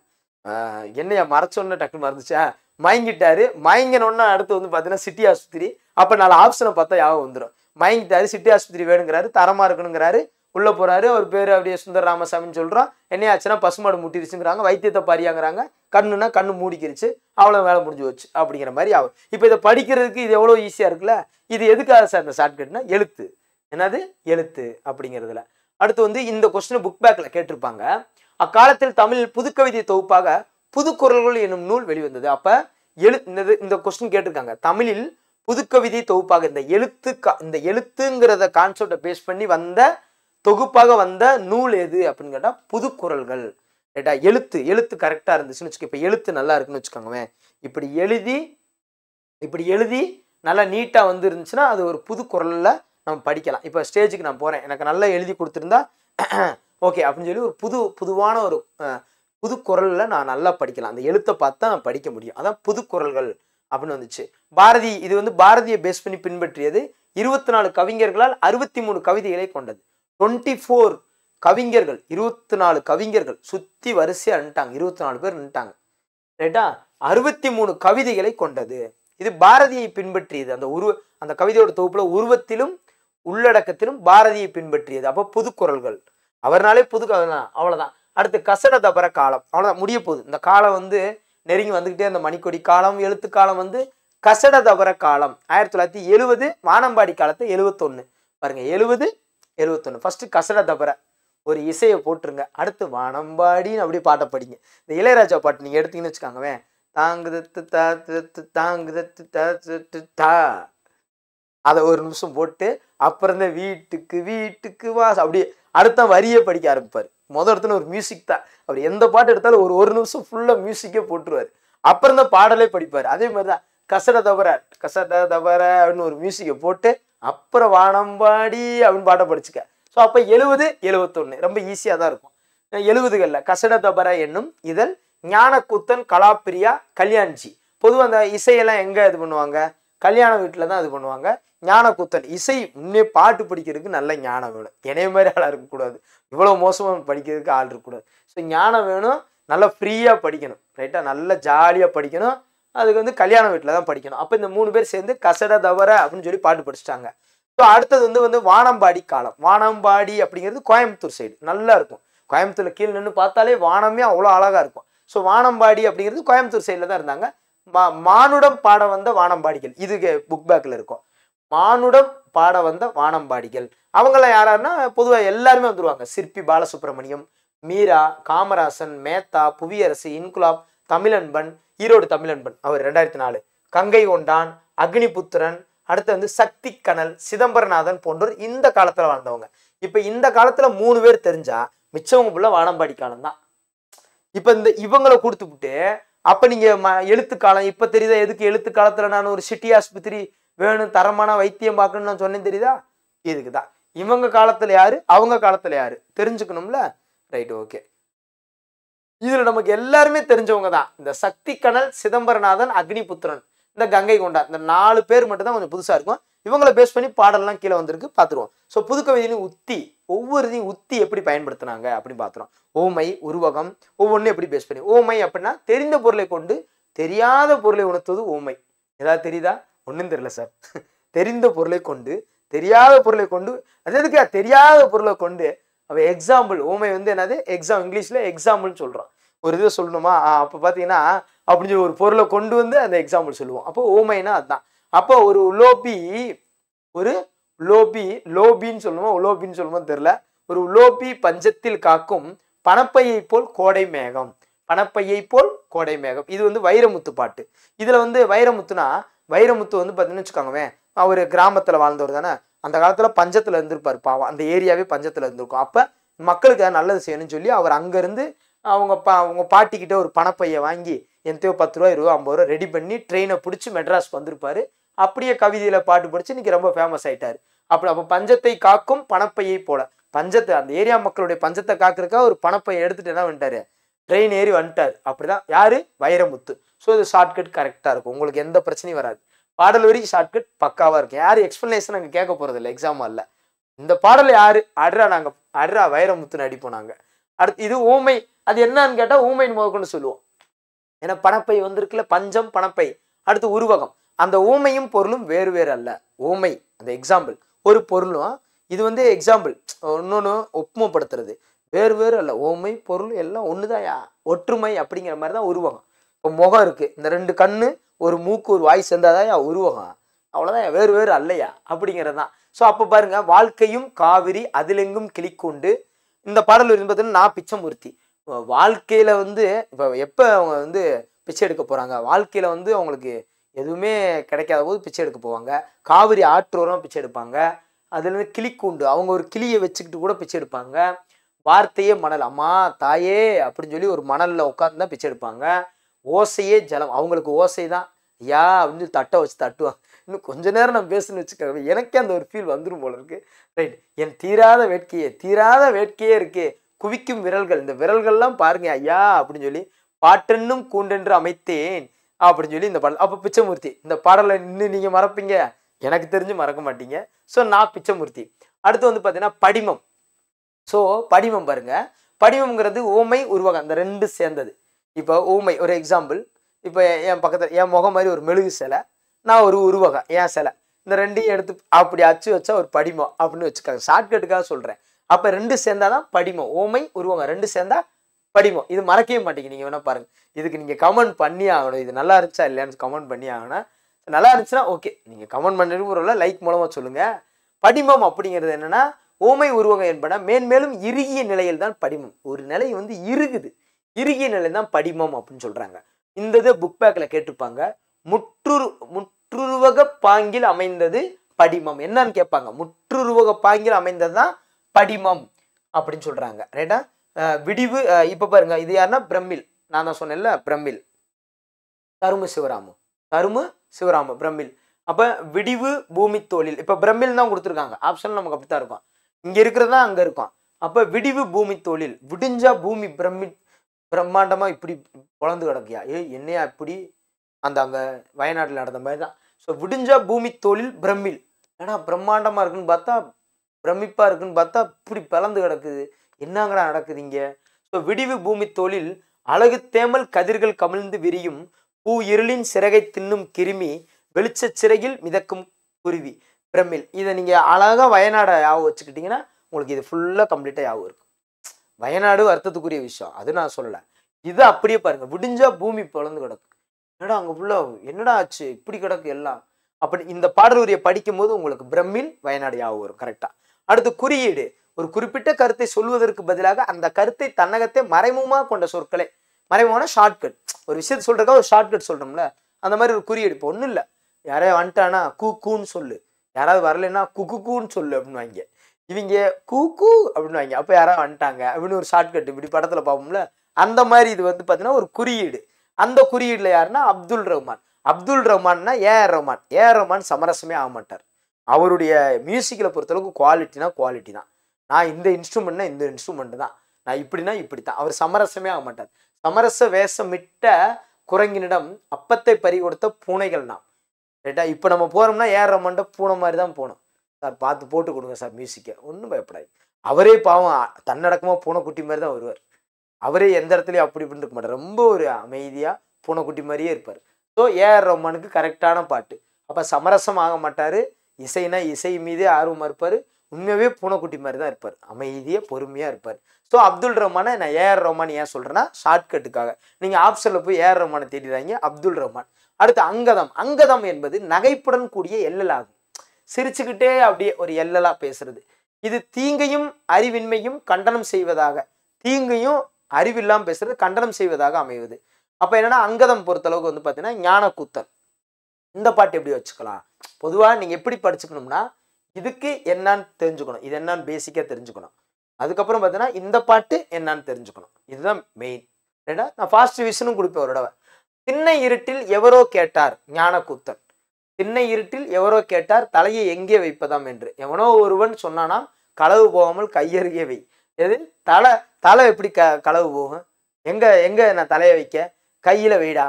என்னையா மறைச்சோன்னு டக்குன்னு மறந்துச்சா மயங்கிட்டாரு மயங்கினோன்னா அடுத்து வந்து பார்த்தீங்கன்னா சிட்டி ஆஸ்பத்திரி அப்போ நாலு ஆப்ஷனை பார்த்தா யாவும் வந்துடும் மயங்கிட்டாரு சிட்டி ஆஸ்பத்திரி வேணுங்கிறாரு தரமாக இருக்கணுங்கிறாரு உள்ளே போகிறாரு அவர் பேர் அப்படியே சுந்தர ராமசாமின்னு சொல்கிறோம் என்னையாச்சுன்னா ஆச்சுன்னா பசுமாடு முட்டிருச்சுங்கிறாங்க வைத்தியத்தை பறியாங்கிறாங்க கண்ணுனா கண்ணு மூடிக்கிருச்சு அவ்வளோ வேலை முடிஞ்சு வச்சு அப்படிங்கிற மாதிரி ஆகும் இப்போ இதை படிக்கிறதுக்கு இது எவ்வளோ ஈஸியாக இருக்குல்ல இது எதுக்காக சார் இந்த ஷார்ட்கட்னா எழுத்து என்னது எழுத்து அப்படிங்கிறதுல அடுத்து வந்து இந்த கொஸ்டின் புக் பேக்கில் கேட்டிருப்பாங்க அக்காலத்தில் தமிழ் புதுக்கவிதை தொகுப்பாக புதுக்குரல்கள் என்னும் நூல் வெளிவந்தது அப்போ எழு இந்த கொஸ்டின் கேட்டிருக்காங்க தமிழில் புதுக்கவிதை தொகுப்பாக இந்த எழுத்து இந்த எழுத்துங்கிறத கான்செப்டை பேஸ் பண்ணி வந்த தொகுப்பாக வந்த நூல் எது அப்படின்னு கேட்டால் புதுக்குரல்கள் ரைட்டா எழுத்து எழுத்து கரெக்டாக இருந்துச்சுன்னு வச்சுக்கோ இப்போ எழுத்து நல்லா இருக்குன்னு வச்சுக்கோங்களேன் இப்படி எழுதி இப்படி எழுதி நல்லா நீட்டாக வந்து இருந்துச்சுன்னா அது ஒரு புது குரலில் நம்ம படிக்கலாம் இப்போ ஸ்டேஜுக்கு நான் போகிறேன் எனக்கு நல்லா எழுதி கொடுத்துருந்தா ஓகே அப்படின்னு சொல்லி ஒரு புது புதுவான ஒரு புது குரலில் நான் நல்லா படிக்கலாம் அந்த எழுத்தை பார்த்து தான் நான் படிக்க முடியும் அதான் புதுக்குரல்கள் அப்படின்னு வந்துச்சு பாரதி இது வந்து பாரதியை பேஸ் பண்ணி பின்பற்றியது இருபத்தி நாலு கவிஞர்களால் அறுபத்தி மூணு கவிதைகளை கொண்டது டுவெண்ட்டி ஃபோர் கவிஞர்கள் இருபத்தி நாலு கவிஞர்கள் சுற்றி வரிசையாக நின்ட்டாங்க இருபத்தி நாலு பேர் நின்ட்டாங்க ரைட்டா அறுபத்தி மூணு கவிதைகளை கொண்டது இது பாரதியை பின்பற்றியது அந்த உருவ அந்த கவிதையோட தொகுப்பில் உருவத்திலும் உள்ளடக்கத்திலும் பாரதியை பின்பற்றியது அப்போ புதுக்குரல்கள் அவர்னாலே புது கவிதான் அவ்வளோதான் அடுத்து கசட தபர காலம் அவ்வளோதான் முடிய போகுது இந்த காலம் வந்து நெருங்கி வந்துக்கிட்டே அந்த மணிக்கொடி காலம் எழுத்து காலம் வந்து கசட தபர காலம் ஆயிரத்தி தொள்ளாயிரத்தி எழுபது வானம்பாடி காலத்து எழுபத்தொன்று பாருங்கள் எழுபது எழுவத்தொன்று ஃபஸ்ட்டு கசட தபர ஒரு இசையை போட்டுருங்க அடுத்து வானம்பாடின்னு அப்படியே பாட்டை படிங்க இந்த இளையராஜா பாட்டு நீங்கள் எடுத்தீங்கன்னு வச்சுக்காங்கவேன் தாங்கு தத்து தா தத்து தாங்கு தத்து தா தத்து தா அதை ஒரு நிமிஷம் போட்டு அப்புறம் தான் வீட்டுக்கு வீட்டுக்கு வா அப்படியே அடுத்த வரியே படிக்க ஆரம்பிப்பார் முதல் இடத்துல ஒரு மியூசிக் தான் அவர் எந்த பாட்டு எடுத்தாலும் ஒரு ஒரு நிமிஷம் ஃபுல்லாக மியூசிக்கே போட்டுருவார் அப்புறம் தான் பாடலே படிப்பார் அதே மாதிரி தான் கசட தவற கசட தவற அப்படின்னு ஒரு மியூசிக்கை போட்டு அப்புறம் வானம்பாடி அப்படின்னு பாட்டை படிச்சுக்க ஸோ அப்போ எழுபது எழுபத்தொன்று ரொம்ப ஈஸியாக தான் இருக்கும் எழுபதுகளில் கசட தபரா என்னும் இதழ் ஞானக்கூத்தன் கலாப்பிரியா கல்யாண்ஜி பொதுவாக அந்த இசையெல்லாம் எங்கே இது பண்ணுவாங்க கல்யாண வீட்டில் தான் இது பண்ணுவாங்க ஞானக்கூத்தன் இசை முன்னே பாட்டு படிக்கிறதுக்கு நல்ல ஞானம் வேணும் இணைய மாதிரி ஆளாக இருக்கக்கூடாது இவ்வளோ மோசமாக படிக்கிறதுக்கு ஆள் இருக்கக்கூடாது ஸோ ஞானம் வேணும் நல்லா ஃப்ரீயாக படிக்கணும் ரைட்டாக நல்லா ஜாலியாக படிக்கணும் அதுக்கு வந்து கல்யாண வீட்டில் தான் படிக்கணும் அப்போ இந்த மூணு பேர் சேர்ந்து கசட தவற அப்படின்னு சொல்லி பாட்டு படிச்சிட்டாங்க ஸோ அடுத்தது வந்து வந்து வானம்பாடி காலம் வானம்பாடி அப்படிங்கிறது கோயம்புத்தூர் சைடு நல்லா இருக்கும் கோயம்புத்தூரில் கீழே நின்று பார்த்தாலே வானமே அவ்வளோ அழகாக இருக்கும் ஸோ வானம்பாடி அப்படிங்கிறது கோயம்புத்தூர் சைடில் தான் இருந்தாங்க மா மானுடம் பாட வந்த வானம்பாடிகள் இது புக் பேக்கில் இருக்கும் மானுடம் பாட வந்த வானம்பாடிகள் அவங்களாம் யாராருன்னா பொதுவாக எல்லாருமே வந்துடுவாங்க சிற்பி பாலசுப்ரமணியம் மீரா காமராசன் மேத்தா புவியரசு இன்குலாப் தமிழன்பன் ஈரோடு தமிழன்பன் அவர் ரெண்டாயிரத்தி நாலு கங்கை கொண்டான் அக்னிபுத்திரன் அடுத்து வந்து சக்தி கனல் சிதம்பரநாதன் போன்றோர் இந்த காலத்துல வாழ்ந்தவங்க இப்ப இந்த காலத்துல மூணு பேர் தெரிஞ்சா மிச்சவங்க புள்ள வானம்பாடி காலம் தான் இப்ப இந்த இவங்களை கொடுத்து விட்டு அப்ப நீங்க எழுத்து காலம் இப்ப தெரியுதா எதுக்கு எழுத்து காலத்துல நான் ஒரு சிட்டி ஆஸ்பத்திரி வேணும் தரமான வைத்தியம் பார்க்கணும்னு நான் சொன்னேன் தெரியுதா இதுக்குதான் இவங்க காலத்துல யாரு அவங்க காலத்துல யாரு தெரிஞ்சுக்கணும்ல ரைட் ஓகே இதில் நமக்கு எல்லாருமே தெரிஞ்சவங்க தான் இந்த சக்தி கணல் சிதம்பரநாதன் அக்னிபுத்திரன் இந்த கங்கை கொண்டா இந்த நாலு பேர் மட்டும்தான் கொஞ்சம் புதுசாக இருக்கும் இவங்களை பேஸ் பண்ணி பாடல்லாம் கீழே வந்திருக்கு பார்த்துருவோம் ஸோ புதுக்கவிதையிலும் உத்தி ஒவ்வொரு இதையும் உத்தி எப்படி பயன்படுத்தினாங்க அப்படின்னு பாத்துறோம் ஓமை உருவகம் ஒவ்வொன்றும் எப்படி பேஸ் பண்ணி ஓமை அப்படின்னா தெரிந்த பொருளை கொண்டு தெரியாத பொருளை உணர்த்துவது ஓமை ஏதாவது தெரியுதா ஒன்றும் தெரியல சார் தெரிந்த பொருளை கொண்டு தெரியாத பொருளை கொண்டு அது எதுக்கு தெரியாத பொருளை கொண்டு அப்போ எக்ஸாம்பிள் ஓமை வந்து என்னது எக்ஸாம் இங்கிலீஷில் எக்ஸாம்பிள்னு சொல்கிறோம் ஒரு இதை சொல்லணுமா அப்போ பார்த்தீங்கன்னா அப்படின்னு சொல்லி ஒரு பொருளை கொண்டு வந்து அந்த எக்ஸாம்பிள் சொல்லுவோம் அப்போ ஓமைனா அதுதான் அப்போ ஒரு உலோபி ஒரு லோபி லோபின்னு சொல்லுவோம் உலோபின்னு சொல்லுமோ தெரில ஒரு உலோபி பஞ்சத்தில் காக்கும் பணப்பையை போல் கோடை மேகம் பணப்பையை போல் கோடை மேகம் இது வந்து வைரமுத்து பாட்டு இதில் வந்து வைரமுத்துனா வைரமுத்து வந்து பார்த்தீங்கன்னு வச்சுக்கோங்கவேன் அவர் கிராமத்தில் வாழ்ந்தவர் தானே அந்த காலத்தில் பஞ்சத்தில் இருந்திருப்பார் பாவம் அந்த ஏரியாவே பஞ்சத்தில் இருந்திருக்கும் அப்போ மக்களுக்கு அதை நல்லது செய்யணும்னு சொல்லி அவர் அங்கேருந்து அவங்க பா அவங்க பாட்டிக்கிட்ட ஒரு பணப்பையை வாங்கி எத்தையோ பத்து ரூபா இருபது ஐம்பது ரூபா ரெடி பண்ணி ட்ரெயினை பிடிச்சி மெட்ராஸ் வந்திருப்பார் அப்படியே கவிதையில் பாட்டு பிடிச்சி இன்றைக்கி ரொம்ப ஃபேமஸ் ஆகிட்டார் அப்படி அப்போ பஞ்சத்தை காக்கும் பணப்பையை போல பஞ்சத்தை அந்த ஏரியா மக்களுடைய பஞ்சத்தை காக்கிறதுக்காக ஒரு பணப்பையை எடுத்துட்டு என்ன வந்துட்டாரு ட்ரெயின் ஏறி வந்துட்டார் அப்படிதான் யாரு வைரமுத்து ஸோ இது ஷார்ட்கட் கரெக்டாக இருக்கும் உங்களுக்கு எந்த பிரச்சனையும் வராது பாடல் வரைக்கும் ஷார்ட்கட் பக்காவாக இருக்கும் யார் எக்ஸ்பிளனேஷன் நாங்கள் கேட்க இல்லை எக்ஸாம் அல்ல இந்த பாடல் யார் அட்ரா நாங்கள் அட்ரா வைரமுத்துன்னு அடிப்போம் நாங்கள் அடுத்து இது ஊமை அது என்னன்னு கேட்டால் ஊமைன்னு முதற்கொண்டு சொல்லுவோம் ஏன்னா பணப்பை வந்திருக்குல்ல பஞ்சம் பணப்பை அடுத்து உருவகம் அந்த ஊமையும் பொருளும் வேறு வேறு அல்ல ஊமை அந்த எக்ஸாம்பிள் ஒரு பொருளும் இது வந்து எக்ஸாம்பிள் இன்னொன்று ஒப்புமப்படுத்துறது வேறு வேறு அல்ல ஓமை பொருள் எல்லாம் ஒன்று தான் ஒற்றுமை அப்படிங்கிற மாதிரி தான் உருவகம் இப்போ முகம் இருக்குது இந்த ரெண்டு கண்ணு ஒரு மூக்கு ஒரு வாய் சேர்ந்தால் தான் என் உருவகம் அவ்வளோதான் வேறு வேறு அல்லையா அப்படிங்கிறது தான் ஸோ அப்போ பாருங்கள் வாழ்க்கையும் காவிரி அதிலெங்கும் கிளிக்கொண்டு இந்த பாடல் இருந்து பார்த்தீங்கன்னா நான் பிச்சமூர்த்தி வாழ்க்கையில் வந்து இப்போ எப்போ அவங்க வந்து பிச்சை எடுக்க போகிறாங்க வாழ்க்கையில் வந்து அவங்களுக்கு எதுவுமே கிடைக்காத போது பிச்சை எடுக்க போவாங்க காவிரி ஆற்றோரம் பிச்சை எடுப்பாங்க அதுலேருந்து கிளிக்கூண்டு அவங்க ஒரு கிளியை வச்சுக்கிட்டு கூட பிச்சை எடுப்பாங்க வார்த்தையே மணல் அம்மா தாயே அப்படின்னு சொல்லி ஒரு மணலில் உட்காந்து தான் பிச்சை எடுப்பாங்க ஓசையே ஜலம் அவங்களுக்கு ஓசை தான் யா அப்படின்னு சொல்லி தட்டை வச்சு தட்டுவாங்க இன்னும் கொஞ்ச நேரம் நான் பேசுன்னு வச்சுக்கோங்க எனக்கே அந்த ஒரு ஃபீல் வந்துடும் போல இருக்கு ரைட் என் தீராத வேட்கையே தீராத வேட்கையே இருக்கு குவிக்கும் விரல்கள் இந்த விரல்கள்லாம் பாருங்க ஐயா அப்படின்னு சொல்லி பாட்டென்னும் கூண்டென்று அமைத்தேன் அப்படின்னு சொல்லி இந்த பாடல் அப்போ பிச்சைமூர்த்தி இந்த பாடலை இன்னும் நீங்கள் மறப்பீங்க எனக்கு தெரிஞ்சு மறக்க மாட்டீங்க ஸோ நான் பிச்சைமூர்த்தி அடுத்து வந்து பார்த்தீங்கன்னா படிமம் ஸோ படிமம் பாருங்க படிமம்ங்கிறது ஓமை உருவகம் அந்த ரெண்டு சேர்ந்தது இப்போ ஊமை ஒரு எக்ஸாம்பிள் இப்போ என் பக்கத்தில் என் முகம் மாதிரி ஒரு மெழுகு சிலை நான் ஒரு உருவகம் என் சிலை இந்த ரெண்டையும் எடுத்து அப்படி அச்சு வச்சா ஒரு படிமம் அப்படின்னு வச்சுக்காங்க ஷார்ட்கட்டுக்காக சொல்கிறேன் அப்போ ரெண்டு சேர்ந்தால் தான் படிமம் ஓமை உருவகம் ரெண்டு சேர்ந்தால் படிமம் இது மறக்கவே மாட்டேங்க நீங்கள் வேணால் பாருங்கள் இதுக்கு நீங்கள் கமெண்ட் பண்ணி ஆகணும் இது நல்லா இருந்துச்சா இல்லையான்னு கமெண்ட் பண்ணி ஆகணும் நல்லா இருந்துச்சுன்னா ஓகே நீங்கள் கமெண்ட் பண்ணுறது ஒரு லைக் மூலமாக சொல்லுங்கள் படிமம் அப்படிங்கிறது என்னென்னா ஓமை உருவகம் என்பன மேன்மேலும் இறுகிய நிலையில் தான் படிமம் ஒரு நிலை வந்து இறுகுது இறுகிய நிலை தான் படிமம் அப்படின்னு சொல்கிறாங்க இந்த இதை புக் பேக்கில் கேட்டிருப்பாங்க முற்றுரு முற்றுருவக பாங்கில் அமைந்தது படிமம் என்னன்னு கேட்பாங்க முற்றுருவக பாங்கில் அமைந்தது தான் படிமம் அப்படின்னு சொல்கிறாங்க ரைட்டா விடிவு இப்போ பாருங்க இது யாருன்னா பிரம்மில் நான் தான் சொன்னேன்ல பிரம்மில் கருமு சிவராமு தருமு சிவராமு பிரம்மில் அப்போ விடிவு பூமி தோழில் இப்போ பிரம்மில் தான் கொடுத்துருக்காங்க ஆப்ஷன் நமக்கு அப்படி தான் இருக்கும் இங்கே இருக்கிறதா அங்கே இருக்கும் அப்போ விடிவு பூமி தொழில் விடிஞ்சா பூமி பிரமி பிரம்மாண்டமாக இப்படி வளர்ந்து கிடக்கியா ஏ என்னையா இப்படி அந்த அங்கே வயநாட்டில் நடந்த மாதிரி தான் ஸோ விடிஞ்சா பூமி தொழில் பிரம்மில் ஏன்னா பிரம்மாண்டமாக இருக்குன்னு பார்த்தா பிரமிப்பாக இருக்குன்னு பார்த்தா இப்படி பிளந்து கிடக்குது என்னங்கடா இங்கே ஸோ விடிவு பூமி தொழில் அழகு தேமல் கதிர்கள் கமிழ்ந்து விரியும் பூ இருளின் சிறகை தின்னும் கிருமி வெளிச்ச சிறகில் மிதக்கும் குருவி பிரமிழ் இதை நீங்கள் அழகாக வயநாடை யாவும் வச்சுக்கிட்டிங்கன்னா உங்களுக்கு இது ஃபுல்லாக கம்ப்ளீட்டாக யாவும் இருக்கும் வயநாடு வருத்தத்துக்குரிய விஷயம் அது நான் சொல்லலை இது அப்படியே பாருங்க முடிஞ்சா பூமி பிளந்து கிடக்கு என்னடா அங்கே உள்ள என்னடா ஆச்சு இப்படி கிடக்கு எல்லாம் அப்படி இந்த உரிய படிக்கும் போது உங்களுக்கு பிரம்மின் வயநாடு யாவும் வரும் கரெக்டாக அடுத்து குறியீடு ஒரு குறிப்பிட்ட கருத்தை சொல்வதற்கு பதிலாக அந்த கருத்தை தன்னகத்தை மறைமுகமாக கொண்ட சொற்களே மறைமுகமான ஷார்ட்கட் ஒரு விஷயத்த சொல்றதுக்காக ஒரு ஷார்ட்கட் சொல்கிறோம்ல அந்த மாதிரி ஒரு குறியீடு இப்போ ஒன்றும் இல்லை யாரையா வந்துட்டானா கு கூன்னு சொல்லு யாராவது வரலன்னா குக்கு கூன்னு சொல்லு அப்படின்னு வாங்க இவங்க கூக்கு அப்படின்னு அப்போ யாராவது வந்துட்டாங்க அப்படின்னு ஒரு ஷார்ட்கட் இப்படி படத்தில் பார்ப்போம்ல அந்த மாதிரி இது வந்து பார்த்தீங்கன்னா ஒரு குறியீடு அந்த குறியீடில் யாருன்னா அப்துல் ரஹ்மான் அப்துல் ரஹ்மான்னா A R Rahman A R Rahman சமரசமே ஆக மாட்டார் அவருடைய மியூசிக்கில் பொறுத்தளவுக்கு குவாலிட்டினா குவாலிட்டி தான் நான் இந்த இன்ஸ்ட்ருமெண்ட்னா இந்த இன்ஸ்ட்ருமெண்ட் தான் நான் இப்படின்னா இப்படி தான் அவர் சமரசமே ஆக மாட்டார் சமரச வேஷமிட்ட குரங்கினிடம் அப்பத்தை பறி கொடுத்த பூனைகள் நாம் ரைட்டா இப்போ நம்ம போகிறோம்னா ஏ ஆர் ரஹ்மான்ட்ட பூனை மாதிரி தான் போகணும் சார் பார்த்து போட்டு கொடுங்க சார் மியூசிக்கை ஒன்றும் பயப்படாது அவரே பாவம் தன்னடக்கமாக பூனைக்குட்டி மாதிரி தான் வருவார் அவரே எந்த இடத்துலையும் அப்படி இப்படின்னு இருக்க மாட்டார் ரொம்ப ஒரு அமைதியாக பூனைக்குட்டி மாதிரியே இருப்பார் ஸோ ஏஆர் ரஹ்மானுக்கு கரெக்டான பாட்டு அப்போ சமரசம் ஆக மாட்டார் இசைனா இசை மீதே ஆர்வமாக இருப்பார் உண்மையாகவே பூனைக்குட்டி மாதிரி தான் இருப்பார் அமைதியாக பொறுமையாக இருப்பார் ஸோ அப்துல் ரஹ்மானை நான் ஏஆர் ரஹ்மான் ஏன் சொல்கிறேன்னா ஷார்ட்கட்டுக்காக நீங்கள் ஆப்ஷனில் போய் ஏஆர் ரஹ்மானை தேடிடுறாங்க அப்துல் ரஹ்மான் அடுத்து அங்கதம் அங்கதம் என்பது நகைப்புடன் கூடிய எல்லல் ஆகும் சிரிச்சுக்கிட்டே அப்படியே ஒரு எல்லலாக பேசுறது இது தீங்கையும் அறிவின்மையும் கண்டனம் செய்வதாக தீங்கையும் அறிவில்லாமல் பேசுறது கண்டனம் செய்வதாக அமைவது அப்போ என்னன்னா அங்கதம் பொறுத்தளவுக்கு வந்து பார்த்தீங்கன்னா ஞானக்கூத்தல் இந்த பாட்டு எப்படி வச்சுக்கலாம் பொதுவாக நீங்கள் எப்படி படிச்சுக்கணும்னா இதுக்கு என்னான்னு தெரிஞ்சுக்கணும் இது என்னான்னு பேசிக்காக தெரிஞ்சுக்கணும் அதுக்கப்புறம் பார்த்தீங்கன்னா இந்த பாட்டு என்னான்னு தெரிஞ்சுக்கணும் இதுதான் மெயின் ஏன்னா நான் ஃபாஸ்ட் விஷனும் கொடுப்பேன் ஒரு தடவை சின்ன இருட்டில் எவரோ கேட்டார் ஞானக்கூத்தல் திண்ணை இருட்டில் எவரோ கேட்டார் தலையை எங்கே வைப்பதாம் என்று எவனோ ஒருவன் சொன்னானாம் களவு போகாமல் கையருகே வை எது தலை தலை எப்படி க களவு போகும் எங்க எங்க நான் தலையை வைக்க கையில வைடா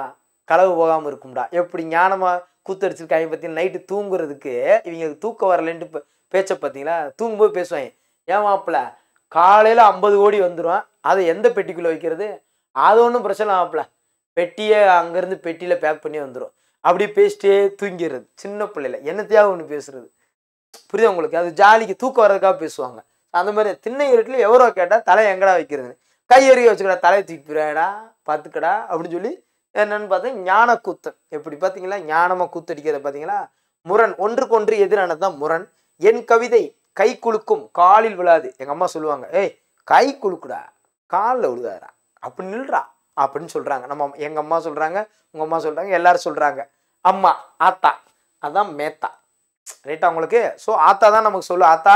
களவு போகாமல் இருக்கும்டா எப்படி ஞானமா கூத்தடிச்சிருக்காங்க பார்த்தீங்கன்னா நைட்டு தூங்குறதுக்கு இவங்களுக்கு தூக்கம் வரலன்ட்டு பேச்ச பார்த்தீங்களா தூங்கும்போது பேசுவாங்க ஏன் மாப்பிள காலையில் ஐம்பது கோடி வந்துடும் அதை எந்த பெட்டிக்குள்ளே வைக்கிறது அது ஒன்றும் பிரச்சனை ஆப்பில்ல பெட்டியை அங்கேருந்து பெட்டியில் பேக் பண்ணி வந்துடும் அப்படியே பேசிட்டே தூங்கிடுறது சின்ன பிள்ளையில என்னத்தையாக ஒன்று பேசுறது புரியுது உங்களுக்கு அது ஜாலிக்கு தூக்கம் வர்றதுக்காக பேசுவாங்க அந்த மாதிரி தின்ன இருட்டில் எவரோ கேட்டால் தலை எங்கடா வைக்கிறது கை எறிய வச்சுக்கடா தலையை தூக்கிடுறா பார்த்துக்கடா அப்படின்னு சொல்லி என்னன்னு பார்த்தா ஞான கூத்தன் எப்படி பார்த்தீங்களா ஞானமாக கூத்தடிக்கிறத பார்த்தீங்களா முரண் ஒன்றுக்கு ஒன்று எதிரானது தான் முரண் என் கவிதை கை குலுக்கும் காலில் விழாது எங்கள் அம்மா சொல்லுவாங்க ஏய் கை குலுக்குடா காலில் விழுகாதடா அப்படி நில்றா அப்படின்னு சொல்கிறாங்க நம்ம எங்கள் அம்மா சொல்கிறாங்க உங்கள் அம்மா சொல்கிறாங்க எல்லாரும் சொல்கிறாங்க அம்மா ஆத்தா அதான் மேத்தா ரைட்டா அவங்களுக்கு ஸோ ஆத்தா தான் நமக்கு சொல்லு ஆத்தா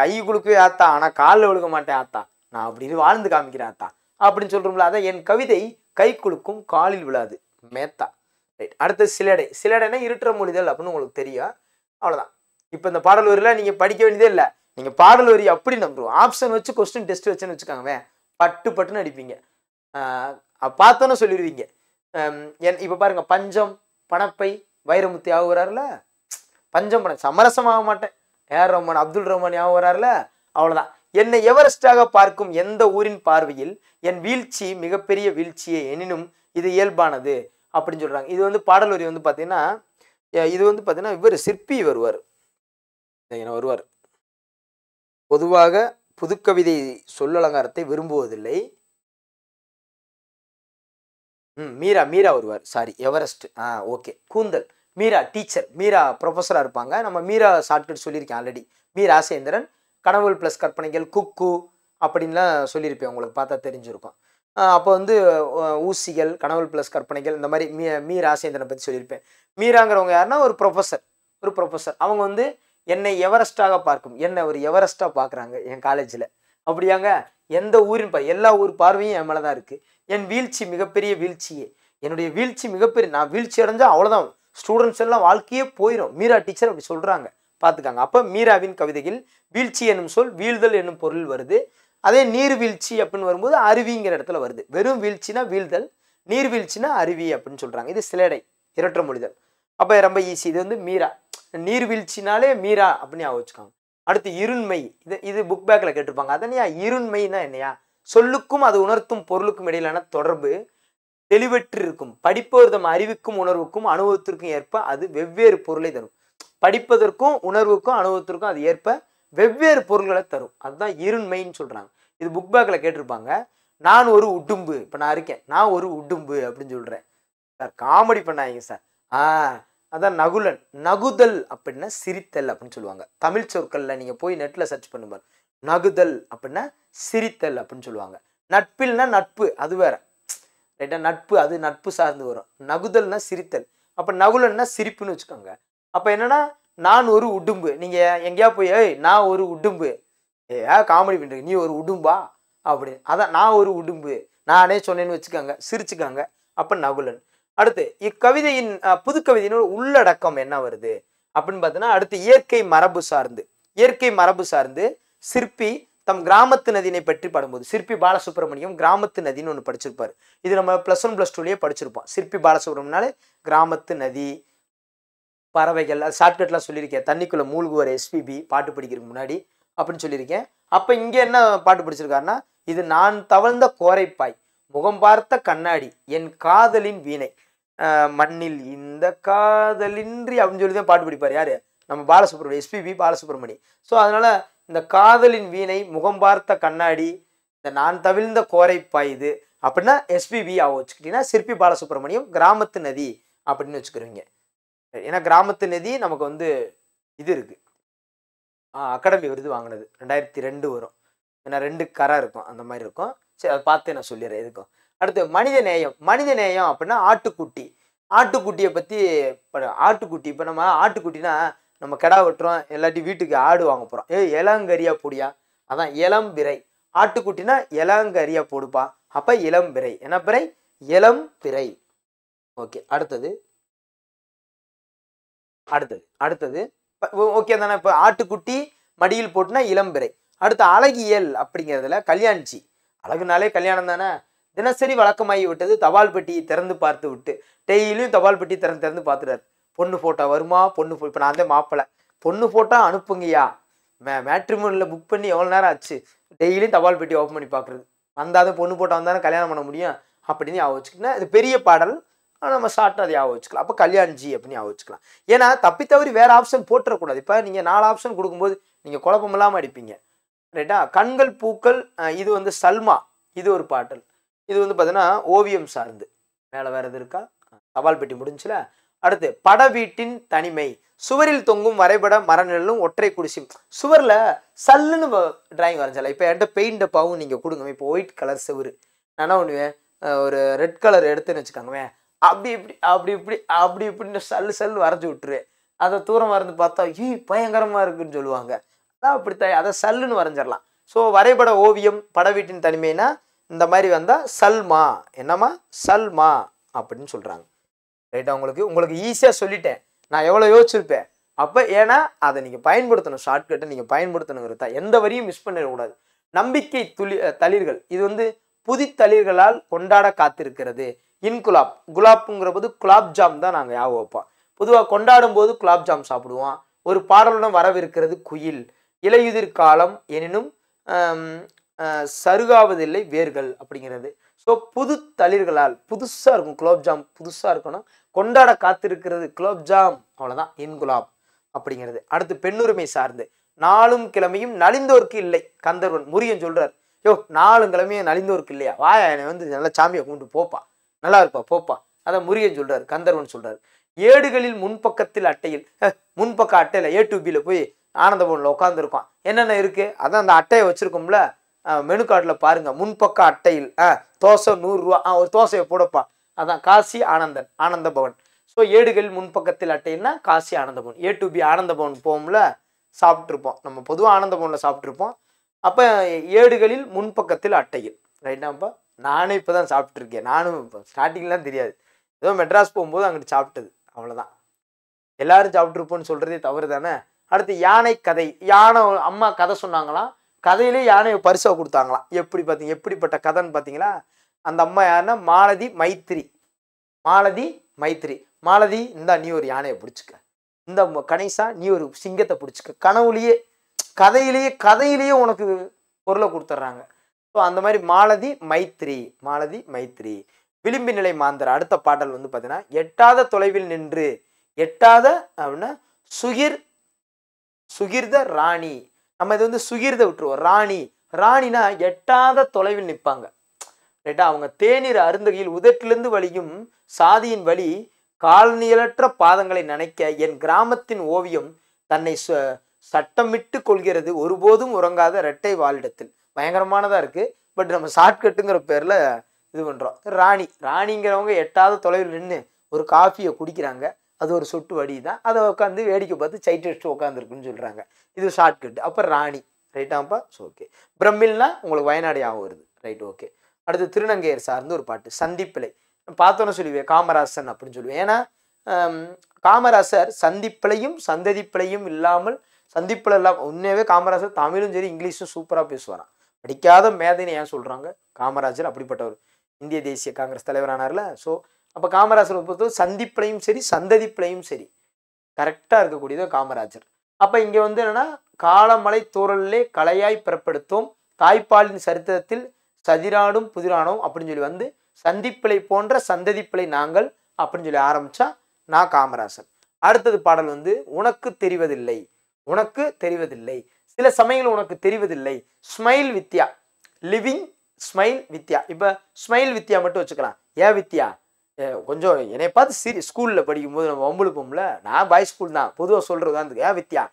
கை குலுக்கவே ஆத்தா ஆனால் காலில் விழுக்க மாட்டேன் ஆத்தா நான் அப்படின்னு வாழ்ந்து காமிக்கிறேன் ஆத்தா அப்படின்னு சொல்கிறோம்ல அதான் என் கவிதை கை குலுக்கும் காலில் விழாது மேத்தா ரைட் அடுத்து சிலடை சிலடைனா இருட்டுற மொழிதல் அப்படின்னு உங்களுக்கு தெரியும் அவ்வளோதான் இப்போ இந்த பாடல் வரியில் நீங்கள் படிக்க வேண்டியதே இல்லை நீங்கள் பாடல் வரி அப்படி நம்புவோம் ஆப்ஷன் வச்சு கொஸ்டின் டெஸ்ட் வச்சுன்னு வச்சுக்காங்க பட்டு பட்டுன்னு அடிப்பீங்க பார்த்தோன்னு சொல்லிடுவீங்க என் இப்போ பாருங்க பஞ்சம் பணப்பை வைரமுத்து ஆகுறாருல பஞ்சம் பணம் சமரசம் ஆக மாட்டேன் ஏஆர் ரஹ்மான் அப்துல் ரஹ்மான் ஆக வராருல அவ்வளோதான் என்னை எவரெஸ்டாக பார்க்கும் எந்த ஊரின் பார்வையில் என் வீழ்ச்சி மிகப்பெரிய வீழ்ச்சியே எனினும் இது இயல்பானது அப்படின்னு சொல்கிறாங்க இது வந்து பாடல் வந்து பார்த்தீங்கன்னா இது வந்து பார்த்தீங்கன்னா இவர் சிற்பி வருவார் வருவார் பொதுவாக புதுக்கவிதை சொல்லலங்காரத்தை விரும்புவதில்லை ம் மீரா மீரா வருவார் சாரி எவரெஸ்ட் ஆ ஓகே கூந்தல் மீரா டீச்சர் மீரா ப்ரொஃபஸராக இருப்பாங்க நம்ம மீரா ஷார்ட்கட் சொல்லியிருக்கேன் ஆல்ரெடி மீரா சேந்திரன் கனவுள் ப்ளஸ் கற்பனைகள் குக்கு அப்படின்லாம் சொல்லியிருப்பேன் உங்களுக்கு பார்த்தா தெரிஞ்சிருக்கும் அப்போ வந்து ஊசிகள் கனவுள் ப்ளஸ் கற்பனைகள் இந்த மாதிரி மீ மீ ராசேந்திரனை பற்றி சொல்லியிருப்பேன் மீராங்கிறவங்க யாருன்னா ஒரு ப்ரொஃபஸர் ஒரு ப்ரொஃபஸர் அவங்க வந்து என்னை எவரெஸ்டாக பார்க்கும் என்னை ஒரு எவரெஸ்ட்டாக பார்க்குறாங்க என் காலேஜில் அப்படியாங்க எந்த ஊரின் எல்லா ஊர் பார்வையும் என் மேலே தான் இருக்குது என் வீழ்ச்சி மிகப்பெரிய வீழ்ச்சியே என்னுடைய வீழ்ச்சி மிகப்பெரிய நான் வீழ்ச்சி அடைஞ்சால் அவ்வளோதான் ஸ்டூடெண்ட்ஸ் எல்லாம் வாழ்க்கையே போயிடும் மீரா டீச்சர் அப்படி சொல்கிறாங்க பார்த்துக்காங்க அப்போ மீராவின் கவிதையில் வீழ்ச்சி என்னும் சொல் வீழ்தல் என்னும் பொருள் வருது அதே நீர் வீழ்ச்சி அப்படின்னு வரும்போது அருவிங்கிற இடத்துல வருது வெறும் வீழ்ச்சினா வீழ்தல் நீர் வீழ்ச்சினா அருவி அப்படின்னு சொல்கிறாங்க இது சிலடை இரட்டை மொழிதல் அப்போ ரொம்ப ஈஸி இது வந்து மீரா நீர்வீழ்ச்சினாலே மீரா அப்படின்னு ஞாபகம் வச்சுக்காங்க அடுத்து இருண்மை இது இது புக் பேக்கில் கேட்டிருப்பாங்க அதனையா இருண்மைன்னா என்னையா சொல்லுக்கும் அது உணர்த்தும் பொருளுக்கும் இடையிலான தொடர்பு தெளிவற்றிருக்கும் படிப்பவர்தம் அறிவுக்கும் உணர்வுக்கும் அனுபவத்திற்கும் ஏற்ப அது வெவ்வேறு பொருளை தரும் படிப்பதற்கும் உணர்வுக்கும் அனுபவத்திற்கும் அது ஏற்ப வெவ்வேறு பொருள்களை தரும் அதுதான் இருண்மைன்னு சொல்கிறாங்க இது புக் பேக்கில் கேட்டிருப்பாங்க நான் ஒரு உடும்பு இப்போ நான் இருக்கேன் நான் ஒரு உடும்பு அப்படின்னு சொல்கிறேன் சார் காமெடி பண்ணாதீங்க சார் ஆ அதான் நகுலன் நகுதல் அப்படின்னா சிரித்தல் அப்படின்னு சொல்லுவாங்க தமிழ் சொற்களில் நீங்கள் போய் நெட்டில் சர்ச் பண்ணுவார் நகுதல் அப்படின்னா சிரித்தல் அப்படின்னு சொல்லுவாங்க நட்பில்னா நட்பு அது வேற ரைட்டா நட்பு அது நட்பு சார்ந்து வரும் நகுதல்னா சிரித்தல் அப்போ நகுலன்னா சிரிப்புன்னு வச்சுக்கோங்க அப்போ என்னன்னா நான் ஒரு உடும்பு நீங்கள் எங்கேயா போய் ஏய் நான் ஒரு உடும்பு ஏ காமெடி பண்ணுறீங்க நீ ஒரு உடும்பா அப்படின்னு அதான் நான் ஒரு உடும்பு நானே சொன்னேன்னு வச்சுக்கோங்க சிரிச்சுக்காங்க அப்போ நகுலன் அடுத்து இக்கவிதையின் புதுக்கவிதையினோட உள்ளடக்கம் என்ன வருது அப்படின்னு பார்த்தோன்னா அடுத்து இயற்கை மரபு சார்ந்து இயற்கை மரபு சார்ந்து சிற்பி தம் கிராமத்து நதியினை பற்றி பாடும்போது சிற்பி பாலசுப்ரமணியம் கிராமத்து நதின்னு ஒன்று படிச்சிருப்பார் இது நம்ம ப்ளஸ் ஒன் ப்ளஸ் டூலேயே படிச்சிருப்போம் சிற்பி பாலசுப்ரமணியனாலே கிராமத்து நதி பறவைகள் அது ஷார்ட்கட்லாம் சொல்லியிருக்கேன் தண்ணிக்குள்ளே மூழ்குவர் எஸ்பிபி பாட்டு படிக்கிறதுக்கு முன்னாடி அப்படின்னு சொல்லியிருக்கேன் அப்போ இங்கே என்ன பாட்டு படிச்சிருக்காருன்னா இது நான் தவழ்ந்த கோரைப்பாய் முகம் பார்த்த கண்ணாடி என் காதலின் வீணை மண்ணில் இந்த காதலின்றி அப்படின்னு சொல்லி தான் பாட்டு பிடிப்பார் யார் நம்ம பாலசுப்ரமணி எஸ்பிபி பாலசுப்ரமணி ஸோ அதனால் இந்த காதலின் வீணை முகம் பார்த்த கண்ணாடி இந்த நான் தவிழ்ந்த கோரை பாயுது அப்படின்னா எஸ்பிபி ஆக வச்சுக்கிட்டிங்கன்னா சிற்பி பாலசுப்ரமணியம் கிராமத்து நதி அப்படின்னு வச்சுக்கிறவங்க ஏன்னா கிராமத்து நதி நமக்கு வந்து இது இருக்குது அகாடமி விருது வாங்கினது ரெண்டாயிரத்தி ரெண்டு வரும் ஏன்னா ரெண்டு கரை இருக்கும் அந்த மாதிரி இருக்கும் சரி அதை பார்த்தே நான் சொல்லிடுறேன் எதுக்கும் அடுத்து மனித நேயம் மனித நேயம் அப்படின்னா ஆட்டுக்குட்டி ஆட்டுக்குட்டியை பற்றி இப்போ ஆட்டுக்குட்டி இப்போ நம்ம ஆட்டுக்குட்டினா நம்ம கிடா வெட்டுறோம் இல்லாட்டி வீட்டுக்கு ஆடு வாங்க போகிறோம் ஏ இளங்கரியா பொடியா அதான் இளம் பிறை ஆட்டுக்குட்டினா இளங்கரியா போடுப்பா அப்போ இளம் பிறை என்ன பிறை பிறை ஓகே அடுத்தது அடுத்தது அடுத்தது ஓகே தானே இப்போ ஆட்டுக்குட்டி மடியில் போட்டுனா இளம்பிறை அடுத்து அழகியல் அப்படிங்கிறதுல கல்யாணிச்சி அழகுனாலே கல்யாணம் தானே தினசரி வழக்கமாகி விட்டது தபால் பெட்டியை திறந்து பார்த்து விட்டு டெய்லியும் தபால் பெட்டி திறந்து திறந்து பார்த்துட்டாரு பொண்ணு ஃபோட்டோ வருமா பொண்ணு இப்போ நான் தான் மாப்பிள்ளை பொண்ணு ஃபோட்டோ அனுப்புங்கய்யா மே மேட்ரிமோனில் புக் பண்ணி எவ்வளோ நேரம் ஆச்சு டெய்லியும் தபால் பெட்டி ஓப்பன் பண்ணி பார்க்குறது வந்தாதான் பொண்ணு ஃபோட்டோ வந்தாலும் கல்யாணம் பண்ண முடியும் அப்படின்னு ஞாபகம் வச்சுக்கணும் இது பெரிய பாடல் நம்ம ஷார்ட்டாக அதை ஞாபகம் வச்சுக்கலாம் அப்போ கல்யாண்ஜி அப்படின்னு ஞாபகம் வச்சுக்கலாம் ஏன்னா தப்பி தவறி வேறு ஆப்ஷன் போட்டுறக்கூடாது இப்போ நீங்கள் நாலு ஆப்ஷன் கொடுக்கும்போது நீங்கள் குழப்பம் இல்லாமல் அடிப்பீங்க ரைட்டா கண்கள் பூக்கள் இது வந்து சல்மா இது ஒரு பாடல் இது வந்து பார்த்தீங்கன்னா ஓவியம் சார்ந்து மேலே வேறு எது இருக்கா சவால் பெட்டி முடிஞ்சுல அடுத்து பட வீட்டின் தனிமை சுவரில் தொங்கும் வரைபட மரநிழலும் ஒற்றை குடிசி சுவரில் சல்லுன்னு டிராயிங் வரைஞ்சால இப்போ என்கிட்ட பெயிண்ட் பாவும் நீங்கள் கொடுங்க இப்போ ஒயிட் கலர் சுவர் என்ன பண்ணுவேன் ஒரு ரெட் கலர் எடுத்துன்னு வச்சுக்கோங்கவேன் அப்படி இப்படி அப்படி இப்படி அப்படி இப்படின்னு சல்லு சல்லு வரைஞ்சி விட்டுருவேன் அதை தூரமாக இருந்து பார்த்தா ஈ பயங்கரமாக இருக்குன்னு சொல்லுவாங்க அதான் அதை சல்லுன்னு வரைஞ்சிடலாம் ஸோ வரைபட ஓவியம் பட வீட்டின் தனிமைனா இந்த மாதிரி வந்தால் சல்மா என்னம்மா சல்மா அப்படின்னு சொல்கிறாங்க ரைட்டா உங்களுக்கு உங்களுக்கு ஈஸியாக சொல்லிட்டேன் நான் எவ்வளோ யோசிச்சிருப்பேன் அப்போ ஏன்னா அதை நீங்கள் பயன்படுத்தணும் ஷார்ட்கட்டை நீங்கள் பயன்படுத்தணுங்கிறத எந்த வரியும் மிஸ் பண்ணிடக்கூடாது நம்பிக்கை துளி தளிர்கள் இது வந்து புதி தளிர்களால் கொண்டாட காத்திருக்கிறது இன் குலாப் குலாப்புங்கிறபோது குலாப் ஜாம் தான் நாங்கள் ஞாபகம் வைப்போம் பொதுவாக கொண்டாடும் போது குலாப் ஜாம் சாப்பிடுவோம் ஒரு பாடலுடன் வரவிருக்கிறது குயில் இலையுதிர் காலம் எனினும் சருகாவதில்லை வேர்கள் அப்படிங்கிறது ஸோ புது தளிர்களால் புதுசாக இருக்கும் குலோப்ஜாம் புதுசாக இருக்கணும் கொண்டாட காத்திருக்கிறது குலோப்ஜாம் அவ்வளோதான் என் குலாப் அப்படிங்கிறது அடுத்து பெண்ணுரிமை சார்ந்து நாளும் கிழமையும் நலிந்தோர்க்கு இல்லை கந்தர்வன் முரியன் சொல்கிறார் யோ நாலு கிழமையும் நலிந்தோருக்கு இல்லையா வா என்னை வந்து நல்லா சாமியை கொண்டு போப்பா நல்லா இருப்பா போப்பா அதான் முரியன் சொல்கிறார் கந்தர்வன் சொல்கிறார் ஏடுகளில் முன்பக்கத்தில் அட்டையில் முன்பக்க அட்டையில் ஏ டு பியில் போய் ஆனந்தபவனில் உட்காந்துருக்கோம் என்னென்ன இருக்குது அதான் அந்த அட்டையை வச்சுருக்கோம்ல மெனு கார்டில் பாருங்கள் முன்பக்க அட்டையில் ஆ தோசை நூறுரூவா ஆ ஒரு தோசையை போடப்பா அதான் காசி ஆனந்தன் ஆனந்த பவன் ஸோ ஏடுகள் முன்பக்கத்தில் அட்டைனா Kasi Ananda Bhavan A to be ஆனந்த பவன் போகும்ல சாப்பிட்ருப்போம் நம்ம பொதுவாக ஆனந்த பவனில் சாப்பிட்ருப்போம் அப்போ ஏடுகளில் முன்பக்கத்தில் அட்டையில் ரைட்டாப்பா நானும் இப்போ தான் சாப்பிட்ருக்கேன் நானும் இப்போ ஸ்டார்டிங்லாம் தெரியாது ஏதோ மெட்ராஸ் போகும்போது அங்கிட்டு சாப்பிட்டது அவ்வளோதான் எல்லோரும் சாப்பிட்ருப்போம்னு சொல்கிறதே தவறு தானே அடுத்து யானை கதை யானை அம்மா கதை சொன்னாங்களாம் கதையிலே யானையை பரிசாக கொடுத்தாங்களாம் எப்படி பார்த்தீங்க எப்படிப்பட்ட கதைன்னு பார்த்தீங்களா அந்த அம்மா யாருன்னா மாலதி மைத்திரி மாலதி மைத்திரி மாலதி இந்தா நீ ஒரு யானையை பிடிச்சிக்க இந்த கணேசா நீ ஒரு சிங்கத்தை பிடிச்சிக்க கனவுலேயே கதையிலேயே கதையிலேயே உனக்கு பொருளை கொடுத்துட்றாங்க ஸோ அந்த மாதிரி மாலதி மைத்ரி மாலதி மைத்ரி விளிம்பி நிலை மாந்தர் அடுத்த பாடல் வந்து பார்த்தீங்கன்னா எட்டாத தொலைவில் நின்று எட்டாத அப்படின்னா சுகிர் சுகிர்த ராணி நம்ம இது வந்து சுகிர்த விட்டுருவோம் ராணி ராணினா எட்டாத தொலைவில் நிற்பாங்க ரைட்டா அவங்க தேநீர் அருந்தகையில் உதட்டிலிருந்து வழியும் சாதியின் வழி காலனியலற்ற பாதங்களை நினைக்க என் கிராமத்தின் ஓவியம் தன்னை சட்டமிட்டு கொள்கிறது ஒருபோதும் உறங்காத இரட்டை வாழிடத்தில் பயங்கரமானதாக இருக்குது பட் நம்ம ஷார்ட்கட்டுங்கிற பேரில் இது பண்ணுறோம் ராணி ராணிங்கிறவங்க எட்டாவது தொலைவில் நின்று ஒரு காஃபியை குடிக்கிறாங்க அது ஒரு சொட்டு வடி தான் அதை உட்காந்து வேடிக்கை பார்த்து சைட் அடிச்சுட்டு உட்காந்துருக்குன்னு சொல்கிறாங்க இது ஷார்ட்கட் அப்போ ராணி ரைட்டாப்பா ஸோ ஓகே பிரம்மில்னா உங்களுக்கு வயநாடு ஞாபகம் வருது ரைட் ஓகே அடுத்து திருநங்கையர் சார்ந்து ஒரு பாட்டு சந்திப்பிலை பார்த்தோன்னு சொல்லுவேன் காமராசன் அப்படின்னு சொல்லுவேன் ஏன்னா காமராசர் சந்திப்பிலையும் சந்ததிப்பிலையும் இல்லாமல் சந்திப்பில் எல்லாம் உண்மையாகவே காமராசர் தமிழும் சரி இங்கிலீஷும் சூப்பராக பேசுவாராம் படிக்காத மேதைன்னு ஏன் சொல்கிறாங்க காமராஜர் அப்படிப்பட்டவர் இந்திய தேசிய காங்கிரஸ் தலைவரானார்ல ஸோ அப்போ காமராஜர் பொறுத்தவரை சந்திப்பிலையும் சரி சந்ததிப்பிலையும் சரி கரெக்டாக இருக்கக்கூடியது காமராஜர் அப்போ இங்கே வந்து என்னென்னா காலமலை தோரலே கலையாய் பிறப்படுத்தும் தாய்ப்பாலின் சரித்திரத்தில் சதிராடும் புதிரானும் அப்படின்னு சொல்லி வந்து சந்திப்பிழை போன்ற சந்ததிப்பிழை நாங்கள் அப்படின்னு சொல்லி ஆரம்பித்தா நான் காமராசன் அடுத்தது பாடல் வந்து உனக்கு தெரிவதில்லை உனக்கு தெரிவதில்லை சில சமயங்கள் உனக்கு தெரிவதில்லை smile Vidya living smile Vidya இப்போ ஸ்மைல் வித்யா மட்டும் வச்சுக்கலாம் ஏ வித்யா கொஞ்சம் என்னை பார்த்து சிரி ஸ்கூலில் படிக்கும்போது நம்ம வம்புழுப்போம்ல நான் பாய் ஸ்கூல் தான் பொதுவாக சொல்கிறது தான் ஏன் வித்யா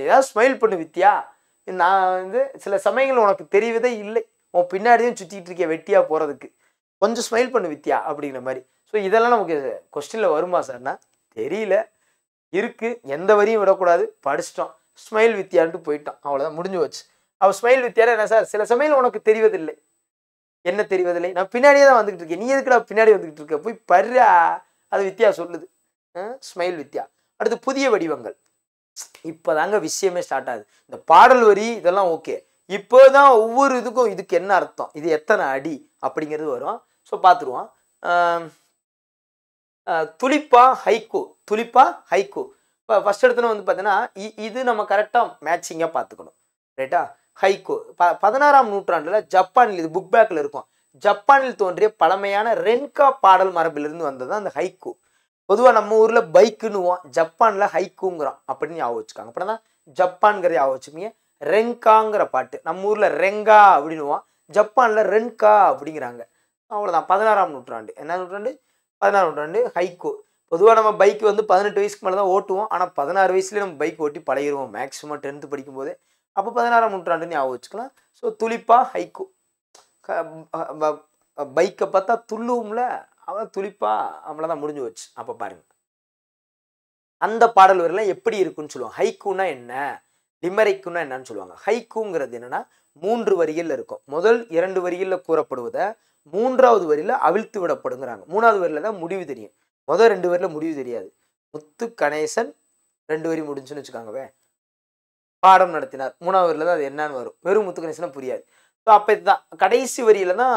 ஏதாவது ஸ்மைல் பண்ணு வித்யா நான் வந்து சில சமயங்கள் உனக்கு தெரியவதே இல்லை உன் பின்னாடியும் சுற்றிக்கிட்டு இருக்க வெட்டியாக போகிறதுக்கு கொஞ்சம் ஸ்மைல் பண்ணு வித்யா அப்படிங்கிற மாதிரி ஸோ இதெல்லாம் நமக்கு கொஸ்டினில் வருமா சார்னா தெரியல இருக்குது எந்த வரியும் விடக்கூடாது படிச்சிட்டோம் ஸ்மைல் வித்யான்ட்டு போயிட்டோம் அவ்வளோதான் முடிஞ்சு வச்சு அவள் ஸ்மைல் வித்யாவில் என்ன சார் சில சமயம் உனக்கு தெரிவதில்லை என்ன தெரிவதில்லை நான் பின்னாடியே தான் வந்துகிட்டு இருக்கேன் நீ எதுக்குடா பின்னாடி வந்துகிட்டு இருக்க போய் பர்றா அது வித்யா சொல்லுது ஸ்மைல் வித்யா அடுத்து புதிய வடிவங்கள் இப்போ தாங்க விஷயமே ஸ்டார்ட் ஆகுது இந்த பாடல் வரி இதெல்லாம் ஓகே இப்போ தான் ஒவ்வொரு இதுக்கும் இதுக்கு என்ன அர்த்தம் இது எத்தனை அடி அப்படிங்கிறது வரும் ஸோ பார்த்துருவோம் துளிப்பா ஹைக்கு துளிப்பா ஹைக்கு இப்போ ஃபஸ்ட் இடத்துல வந்து பார்த்தீங்கன்னா இது நம்ம கரெக்டாக மேட்சிங்காக பார்த்துக்கணும் ரைட்டா ஹைகோ ப பதினாறாம் நூற்றாண்டில் ஜப்பானில் இது புக் பேக்கில் இருக்கும் ஜப்பானில் தோன்றிய பழமையான ரென்கா பாடல் மரபிலிருந்து வந்தது அந்த ஹைகோ பொதுவாக நம்ம ஊரில் பைக்குன்னுவோம் ஜப்பானில் ஹைக்குங்கிறோம் அப்படின்னு ஞாபகம் வச்சுக்காங்க தான் ஜப்பான்கிற ஞாபகம் வச்சுக்கீங்க ரெங்காங்கிற பாட்டு நம்ம ஊரில் ரெங்கா அப்படின்னுவோம் ஜப்பானில் ரென்கா அப்படிங்கிறாங்க அவ்வளோதான் பதினாறாம் நூற்றாண்டு என்ன நூற்றாண்டு பதினாறாம் நூற்றாண்டு ஹைகோ பொதுவாக நம்ம பைக் வந்து பதினெட்டு வயசுக்கு மேலே தான் ஓட்டுவோம் ஆனால் பதினாறு வயசுலேயே நம்ம பைக் ஓட்டி பழகிடுவோம் மேக்ஸிமம் டென்த்து போதே அப்போ பதினாறாம் நூற்றாண்டுன்னு ஞாபகம் வச்சுக்கலாம் ஸோ துளிப்பா ஹைக்கு பைக்கை பார்த்தா துள்ளுவும்ல அவ்வளோ துளிப்பா அவ்வளோதான் முடிஞ்சு வச்சு அப்போ பாருங்கள் அந்த பாடல் வரலாம் எப்படி இருக்குன்னு சொல்லுவாங்க ஹைக்குன்னா என்ன லிமரைக்குன்னா என்னன்னு சொல்லுவாங்க ஹைக்குங்கிறது என்னன்னா மூன்று வரிகளில் இருக்கும் முதல் இரண்டு வரிகளில் கூறப்படுவதை மூன்றாவது வரியில் அவிழ்த்து விடப்படுங்கிறாங்க மூணாவது வரியில் தான் முடிவு தெரியும் முதல் ரெண்டு வரியில் முடிவு தெரியாது முத்து கணேசன் ரெண்டு வரி முடிஞ்சுன்னு வச்சுக்காங்கவே பாடம் நடத்தினார் மூணாவது தான் அது என்னன்னு வரும் வெறும் முத்துக்கணேசனா புரியாது ஸோ அப்போ இதுதான் கடைசி வரியில தான்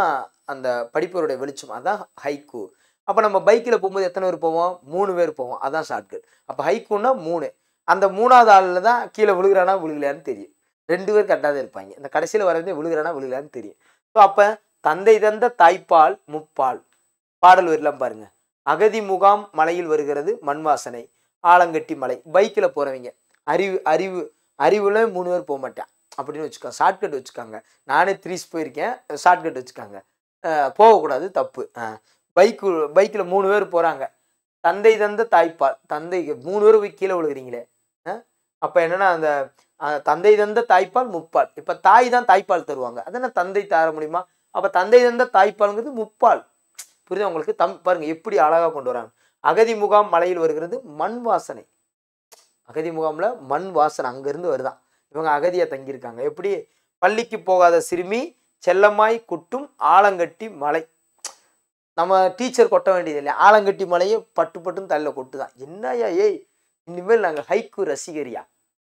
அந்த படிப்பவருடைய வெளிச்சம் அதான் ஹைக்கூ அப்போ நம்ம பைக்கில் போகும்போது எத்தனை பேர் போவோம் மூணு பேர் போவோம் அதான் ஷார்ட்கட் அப்போ ஹைக்கூன்னா மூணு அந்த மூணாவது ஆளில் தான் கீழே விழுகிறானா விழுகலையான்னு தெரியும் ரெண்டு பேர் கட்டாத இருப்பாங்க இந்த கடைசியில் வரதே விழுகிறானா விழுகலான்னு தெரியும் ஸோ அப்போ தந்தை தந்த தாய்ப்பால் முப்பால் பாடல் வரலாம் பாருங்க அகதி முகாம் மலையில் வருகிறது மண் வாசனை ஆலங்கட்டி மலை பைக்கில் போகிறவங்க அறிவு அறிவு அறிவில் மூணு பேர் போக மாட்டேன் அப்படின்னு வச்சுக்கோங்க ஷார்ட்கட் வச்சுக்காங்க நானே த்ரீஸ் போயிருக்கேன் ஷார்ட்கட் வச்சுக்காங்க போகக்கூடாது தப்பு பைக்கு பைக்கில் மூணு பேர் போகிறாங்க தந்தை தந்த தாய்ப்பால் தந்தை மூணு பேர் போய் கீழே விழுகிறீங்களே அப்போ என்னென்னா அந்த தந்தை தந்த தாய்ப்பால் முப்பால் இப்போ தாய் தான் தாய்ப்பால் தருவாங்க அதை தந்தை தர முடியுமா அப்போ தந்தை தந்த தாய்ப்பால்ங்கிறது முப்பால் புரியுதா உங்களுக்கு தம் பாருங்கள் எப்படி அழகாக கொண்டு வராங்க அகதி முகாம் மலையில் வருகிறது மண் வாசனை அகதி முகாமில் மண் வாசனை அங்கேருந்து வருதான் இவங்க அகதியாக தங்கியிருக்காங்க எப்படி பள்ளிக்கு போகாத சிறுமி செல்லமாய் குட்டும் ஆலங்கட்டி மலை நம்ம டீச்சர் கொட்ட வேண்டியது இல்லை ஆலங்கட்டி மலையை பட்டு பட்டுன்னு தள்ள கொட்டு தான் என்னையா ஏய் இனிமேல் நாங்கள் ஹைக்கு ரசிகரியா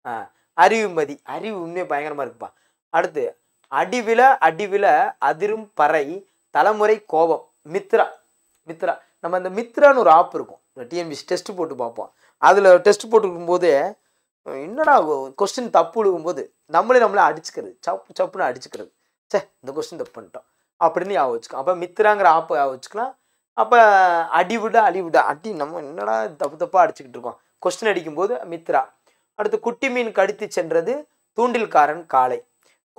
ஆ அறிவுமதி அறிவு உண்மையை பயங்கரமாக இருக்குப்பா அடுத்து அடிவில அடிவில அதிரும் பறை தலைமுறை கோபம் மித்ரா மித்ரா நம்ம அந்த மித்ரான்னு ஒரு ஆப் இருக்கும் டிஎன்பிசி டெஸ்ட் போட்டு பார்ப்போம் அதில் டெஸ்ட் போட்டுக்கும்போது என்னடா கொஸ்டின் தப்பு எழுக்கும்போது நம்மளே நம்மளே அடிச்சுக்கிறது சப்பு சப்புன்னு அடிச்சுக்கிறது சே இந்த கொஸ்டின் தப்பு பண்ணிட்டோம் அப்படின்னு யாவ வச்சுக்கலாம் அப்போ மித்திராங்கிற ஆப்பை யாவ வச்சுக்கலாம் அப்போ அடி விட அழி விட அடி நம்ம என்னடா தப்பு தப்பாக அடிச்சுக்கிட்டு இருக்கோம் கொஸ்டின் அடிக்கும்போது மித்ரா அடுத்து குட்டி மீன் கடித்து சென்றது தூண்டில்காரன் காலை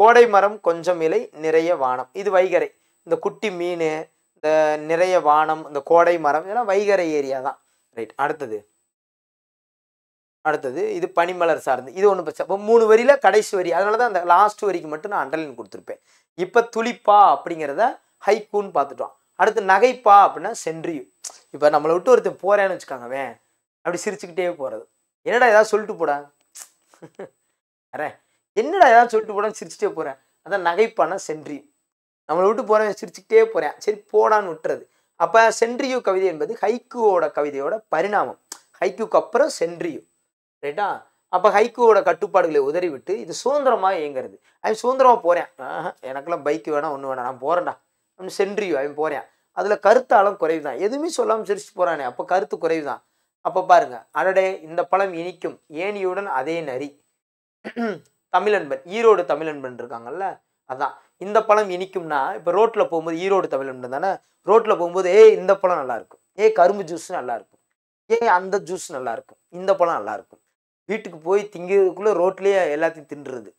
கோடை மரம் கொஞ்சம் இலை நிறைய வானம் இது வைகரை இந்த குட்டி மீன் இந்த நிறைய வானம் இந்த கோடை மரம் இதெல்லாம் வைகரை ஏரியா தான் ரைட் அடுத்தது அடுத்தது இது பனிமலர் சார்ந்து இது ஒன்று பிரச்சனை அப்போ மூணு வரியில் கடைசி வரி அதனால தான் அந்த லாஸ்ட் வரிக்கு மட்டும் நான் அண்டர்லைன் கொடுத்துருப்பேன் இப்போ துளிப்பா அப்படிங்கிறத ஹைக்கூன்னு பார்த்துட்டோம் அடுத்து நகைப்பா அப்படின்னா சென்றியும் இப்போ நம்மளை விட்டு ஒருத்தன் போகிறேன்னு வச்சுக்காங்கவே அப்படி சிரிச்சுக்கிட்டே போகிறது என்னடா ஏதாவது சொல்லிட்டு போடா அரே என்னடா ஏதாவது சொல்லிட்டு போடான்னு சிரிச்சுட்டே போகிறேன் அதான் நகைப்பானா சென்றியும் நம்மளை விட்டு போகிறேன் சிரிச்சுக்கிட்டே போகிறேன் சரி போடான்னு விட்டுறது அப்போ சென்றியு கவிதை என்பது ஹைக்குவோட கவிதையோட பரிணாமம் ஹைக்குக்கு அப்புறம் சென்றியும் ரைட்டா அப்போ ஹைக்கூவோட கட்டுப்பாடுகளை உதறிவிட்டு இது சுதந்திரமாக இயங்குறது அவன் சுதந்திரமாக போகிறேன் எனக்கெல்லாம் பைக்கு வேணாம் ஒன்று வேணாம் நான் போகிறேன்டா அவன் சென்றியோ அவன் போகிறேன் அதில் கருத்தாலும் குறைவு தான் எதுவுமே சொல்லாமல் சிரிச்சு போகிறானே அப்போ கருத்து குறைவு தான் அப்போ பாருங்க அடடே இந்த பழம் இனிக்கும் ஏனியுடன் அதே நரி தமிழன்பன் ஈரோடு தமிழன்பன் இருக்காங்கல்ல அதான் இந்த பழம் இனிக்கும்னா இப்போ ரோட்டில் போகும்போது ஈரோடு தமிழன்பன் தானே ரோட்டில் போகும்போது ஏ இந்த பழம் நல்லாயிருக்கும் ஏ கரும்பு ஜூஸ் நல்லாயிருக்கும் ஏ அந்த ஜூஸ் நல்லாயிருக்கும் இந்த பழம் நல்லாயிருக்கும் வீட்டுக்கு போய் திங்கிறதுக்குள்ளே ரோட்லேயே எல்லாத்தையும் தின்றுறது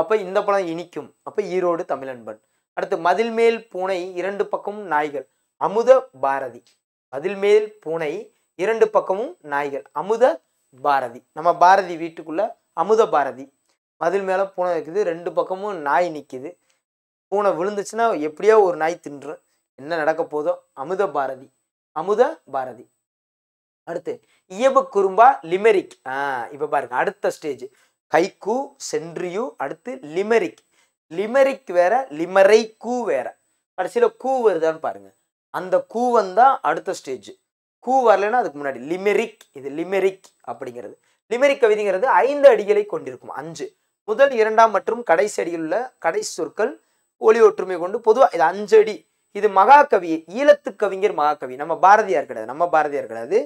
அப்போ இந்த படம் இனிக்கும் அப்போ ஈரோடு தமிழன்பன் அடுத்து மதில் மேல் பூனை இரண்டு பக்கமும் நாய்கள் அமுத பாரதி மதில் மேல் பூனை இரண்டு பக்கமும் நாய்கள் அமுத பாரதி நம்ம பாரதி வீட்டுக்குள்ளே அமுத பாரதி மதில் மேலே பூனை இருக்குது ரெண்டு பக்கமும் நாய் நிற்கிது பூனை விழுந்துச்சுன்னா எப்படியோ ஒரு நாய் தின்றும் என்ன நடக்க போதோ அமுத பாரதி அமுத பாரதி அடுத்து இயபு குறும்பா லிமெரிக் ஆ இப்போ பாருங்க அடுத்த ஸ்டேஜ் கைக்கு சென்ட்ரியு அடுத்து லிமெரிக் லிமெரிக் வேற லிமரை கூ வேற கடைசியில் கூ வருதான்னு பாருங்க அந்த கூவந்தான் அடுத்த ஸ்டேஜ் கூ வரலன்னா அதுக்கு முன்னாடி லிமெரிக் இது லிமெரிக் அப்படிங்கிறது லிமெரிக் கவிதைங்கிறது ஐந்து அடிகளை கொண்டிருக்கும் அஞ்சு முதல் இரண்டாம் மற்றும் கடைசி அடியில் உள்ள கடைசி சொற்கள் ஒளி ஒற்றுமை கொண்டு பொதுவாக இது அஞ்சு அடி இது மகாகவி ஈழத்து கவிஞர் மகாகவி நம்ம பாரதியார் கிடையாது நம்ம பாரதியார் கிடையாது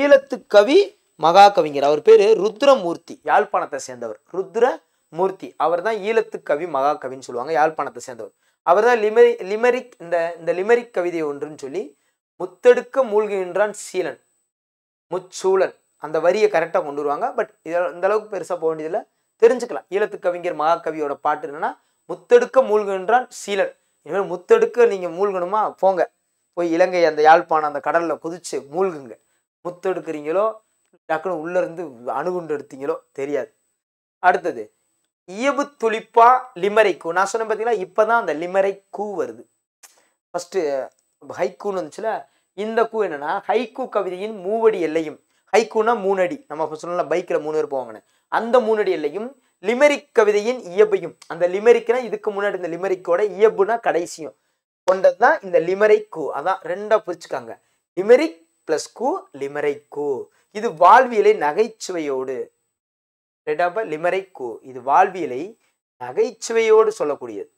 ஈழத்து கவி மகாகவிஞர் அவர் பேர் ருத்ரமூர்த்தி யாழ்ப்பாணத்தை சேர்ந்தவர் ருத்ரமூர்த்தி அவர் தான் ஈழத்து கவி மகாகவின்னு சொல்லுவாங்க யாழ்ப்பாணத்தை சேர்ந்தவர் அவர் தான் லிமெரி லிமெரிக் இந்த இந்த லிமெரிக் கவிதை ஒன்றுன்னு சொல்லி முத்தெடுக்க மூழ்குகின்றான் சீலன் முச்சூழன் அந்த வரியை கரெக்டாக கொண்டு வருவாங்க பட் இதில் இந்த அளவுக்கு பெருசாக போக வேண்டியதில்லை தெரிஞ்சுக்கலாம் ஈழத்து கவிஞர் மகாகவியோட பாட்டு என்னன்னா முத்தெடுக்க மூழ்குகின்றான் சீலன் இனிமேல் முத்தெடுக்க நீங்கள் மூழ்கணுமா போங்க போய் இலங்கை அந்த யாழ்ப்பாணம் அந்த கடலில் புதிச்சு மூழ்குங்க முத்தெடுக்கிறீங்களோ டக்குன்னு உள்ளேருந்து அணுகுண்டு எடுத்தீங்களோ தெரியாது அடுத்தது இயபு துளிப்பா லிமரை கூ நான் சொன்னேன் பார்த்தீங்கன்னா இப்போ தான் அந்த லிமரை கூ வருது ஃபஸ்ட்டு ஹைகூன்னு வந்துச்சுல இந்த கூ என்னென்னா ஹைகூ கவிதையின் மூவடி எல்லையும் ஹைகூன்னா மூணு அடி நம்ம சொன்னோம்ல பைக்கில் மூணு பேர் போவாங்கன்னு அந்த மூணு அடி எல்லையும் லிமெரிக் கவிதையின் இயபையும் அந்த லிமெரிக்னா இதுக்கு முன்னாடி இந்த லிமெரிக்கோட இயப்புனா கடைசியும் கொண்டது தான் இந்த லிமரை கூ அதான் ரெண்டா புரிச்சுக்காங்க லிமெரிக் பிளஸ் கூ லிமரை கூ இது வாழ்வியலை நகைச்சுவையோடு ரெண்டாப்ப லிமரைக் கூ இது வாழ்வியலை நகைச்சுவையோடு சொல்லக்கூடியது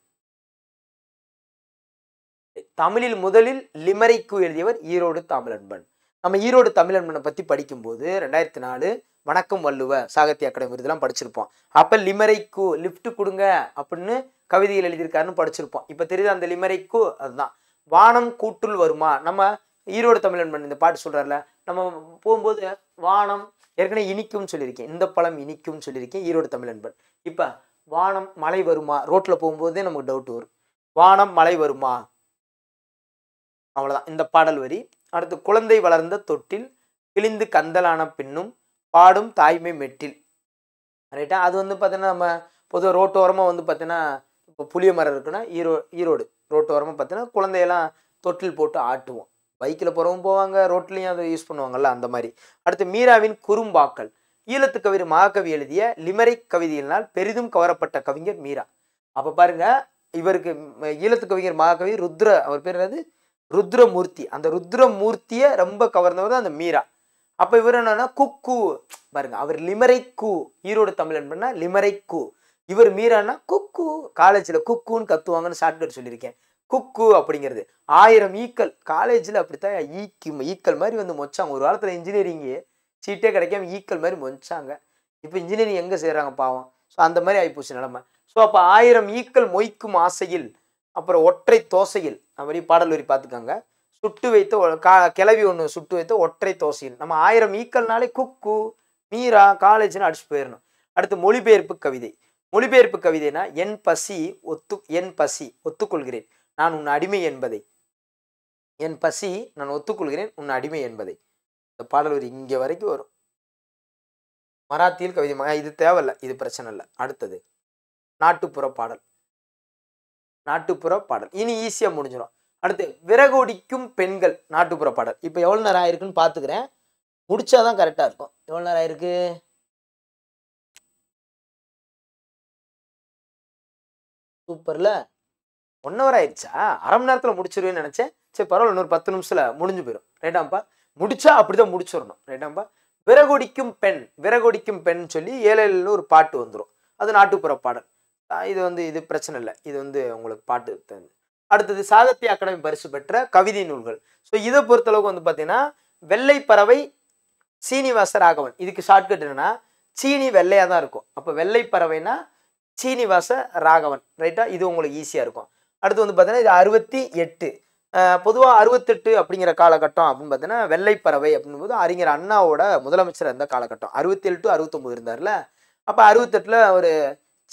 தமிழில் முதலில் லிமரைக்கு எழுதியவர் ஈரோடு தமிழன்பன் நம்ம ஈரோடு தமிழன்பனை பற்றி படிக்கும்போது ரெண்டாயிரத்தி நாலு வணக்கம் வள்ளுவ சாகித்ய அகாடமி விருதுலாம் படிச்சிருப்போம் அப்போ லிமரைக்கு லிஃப்ட் கொடுங்க அப்படின்னு கவிதையில் எழுதியிருக்காருன்னு படிச்சிருப்போம் இப்போ தெரியுது அந்த லிமரைக்கு அதுதான் வானம் கூட்டுள் வருமா நம்ம ஈரோடு தமிழன் இந்த பாட்டு சொல்கிறார்ல நம்ம போகும்போது வானம் ஏற்கனவே இனிக்கும்னு சொல்லியிருக்கேன் இந்த பழம் இனிக்கும்னு சொல்லியிருக்கேன் ஈரோடு தமிழன்பன் இப்போ வானம் மழை வருமா ரோட்டில் போகும்போதே நமக்கு டவுட் வரும் வானம் மழை வருமா அவ்வளோதான் இந்த பாடல் வரி அடுத்து குழந்தை வளர்ந்த தொட்டில் கிழிந்து கந்தலான பின்னும் பாடும் தாய்மை மெட்டில் ரைட்டா அது வந்து பார்த்தீங்கன்னா நம்ம பொதுவாக ரோட்டோரமாக வந்து பார்த்தீங்கன்னா இப்போ புளிய மரம் இருக்குன்னா ஈரோ ஈரோடு ரோட்டோரமாக பார்த்தீங்கன்னா குழந்தையெல்லாம் தொட்டில் போட்டு ஆட்டுவோம் பைக்கில் போகிறவங்க போவாங்க ரோட்லேயும் அதை யூஸ் பண்ணுவாங்கள்ல அந்த மாதிரி அடுத்து மீராவின் குறும்பாக்கள் ஈழத்து கவிர் மகாகவி எழுதிய லிமரை கவிதையினால் பெரிதும் கவரப்பட்ட கவிஞர் மீரா அப்போ பாருங்க இவருக்கு ஈழத்து கவிஞர் மகாகவி ருத்ர அவர் பேர் என்னது ருத்ரமூர்த்தி அந்த ருத்ரமூர்த்தியை ரொம்ப கவர்ந்தவர் தான் அந்த மீரா அப்போ இவர் என்னன்னா குக்கு பாருங்க அவர் லிமரை கு ஈரோடு தமிழ் என்ன லிமரை கு இவர் மீரானா குக்கு காலேஜில் குக்குன்னு கத்துவாங்கன்னு ஷார்ட்கட் சொல்லியிருக்கேன் குக்கு அப்படிங்கிறது ஆயிரம் ஈக்கள் காலேஜில் அப்படித்தான் ஈக்கு ஈக்கள் மாதிரி வந்து மொச்சாங்க ஒரு வாரத்தில் இன்ஜினியரிங்கு சீட்டே கிடைக்காம ஈக்கள் மாதிரி மொச்சாங்க இப்போ இன்ஜினியரிங் எங்கே செய்கிறாங்க பாவம் ஸோ அந்த மாதிரி ஆகிப்போச்சு நிலமை ஸோ அப்போ ஆயிரம் ஈக்கள் மொய்க்கும் ஆசையில் அப்புறம் ஒற்றை தோசையில் அப்படி பாடல் வரி பார்த்துக்காங்க சுட்டு வைத்து கிளவி ஒன்று சுட்டு வைத்து ஒற்றை தோசையில் நம்ம ஆயிரம் ஈக்கல்னாலே குக்கு மீரா காலேஜ்னு அடிச்சு போயிடணும் அடுத்து மொழிபெயர்ப்பு கவிதை மொழிபெயர்ப்பு கவிதைனா என் பசி ஒத்து என் பசி ஒத்துக்கொள்கிறேன் நான் உன் அடிமை என்பதை என் பசி நான் ஒத்துக்கொள்கிறேன் உன் அடிமை என்பதை இந்த பாடல் ஒரு இங்கே வரைக்கும் வரும் மராத்தியில் கவிதை இது தேவையில்ல இது பிரச்சனை இல்லை அடுத்தது நாட்டுப்புற பாடல் நாட்டுப்புற பாடல் இனி ஈஸியாக முடிஞ்சிடும் அடுத்து விறகொடிக்கும் பெண்கள் நாட்டுப்புற பாடல் இப்போ எவ்வளோ நேரம் ஆயிருக்குன்னு பார்த்துக்கிறேன் முடிச்சாதான் கரெக்டாக இருக்கும் எவ்வளோ நேரம் ஆயிருக்கு சூப்பரில் ஒன் ஹவர் ஆயிடுச்சா அரை மணி நேரத்தில் முடிச்சிருவேன்னு நினச்சேன் சரி பரவாயில்ல இன்னொரு பத்து நிமிஷத்தில் முடிஞ்சு போயிடும் ரைட்டாம்ப்பா முடிச்சா அப்படி தான் முடிச்சிடணும் ரைட்டாம்ப்பா விறகொடிக்கும் பெண் விறகொடிக்கும் பெண் சொல்லி ஏழையில ஒரு பாட்டு வந்துடும் அது நாட்டுப்புற பாடல் இது வந்து இது பிரச்சனை இல்லை இது வந்து உங்களுக்கு பாட்டு தந்து அடுத்தது சாகித்ய அகாடமி பரிசு பெற்ற கவிதை நூல்கள் ஸோ இதை பொறுத்தளவுக்கு வந்து பார்த்தீங்கன்னா வெள்ளை பறவை சீனிவாச ராகவன் இதுக்கு ஷார்ட்கட் என்னன்னா சீனி வெள்ளையாக தான் இருக்கும் அப்போ வெள்ளை பறவைனா சீனிவாச ராகவன் ரைட்டா இது உங்களுக்கு ஈஸியாக இருக்கும் அடுத்து வந்து பார்த்தீங்கன்னா இது அறுபத்தி எட்டு பொதுவாக அறுபத்தெட்டு அப்படிங்கிற காலகட்டம் அப்படின்னு பார்த்தீங்கன்னா வெள்ளைப்பறவை அப்படின்போது அறிஞர் அண்ணாவோட முதலமைச்சர் இருந்த காலகட்டம் அறுபத்தேழு டு அறுபத்தொம்பது இருந்தார்ல அப்போ அறுபத்தெட்டில் ஒரு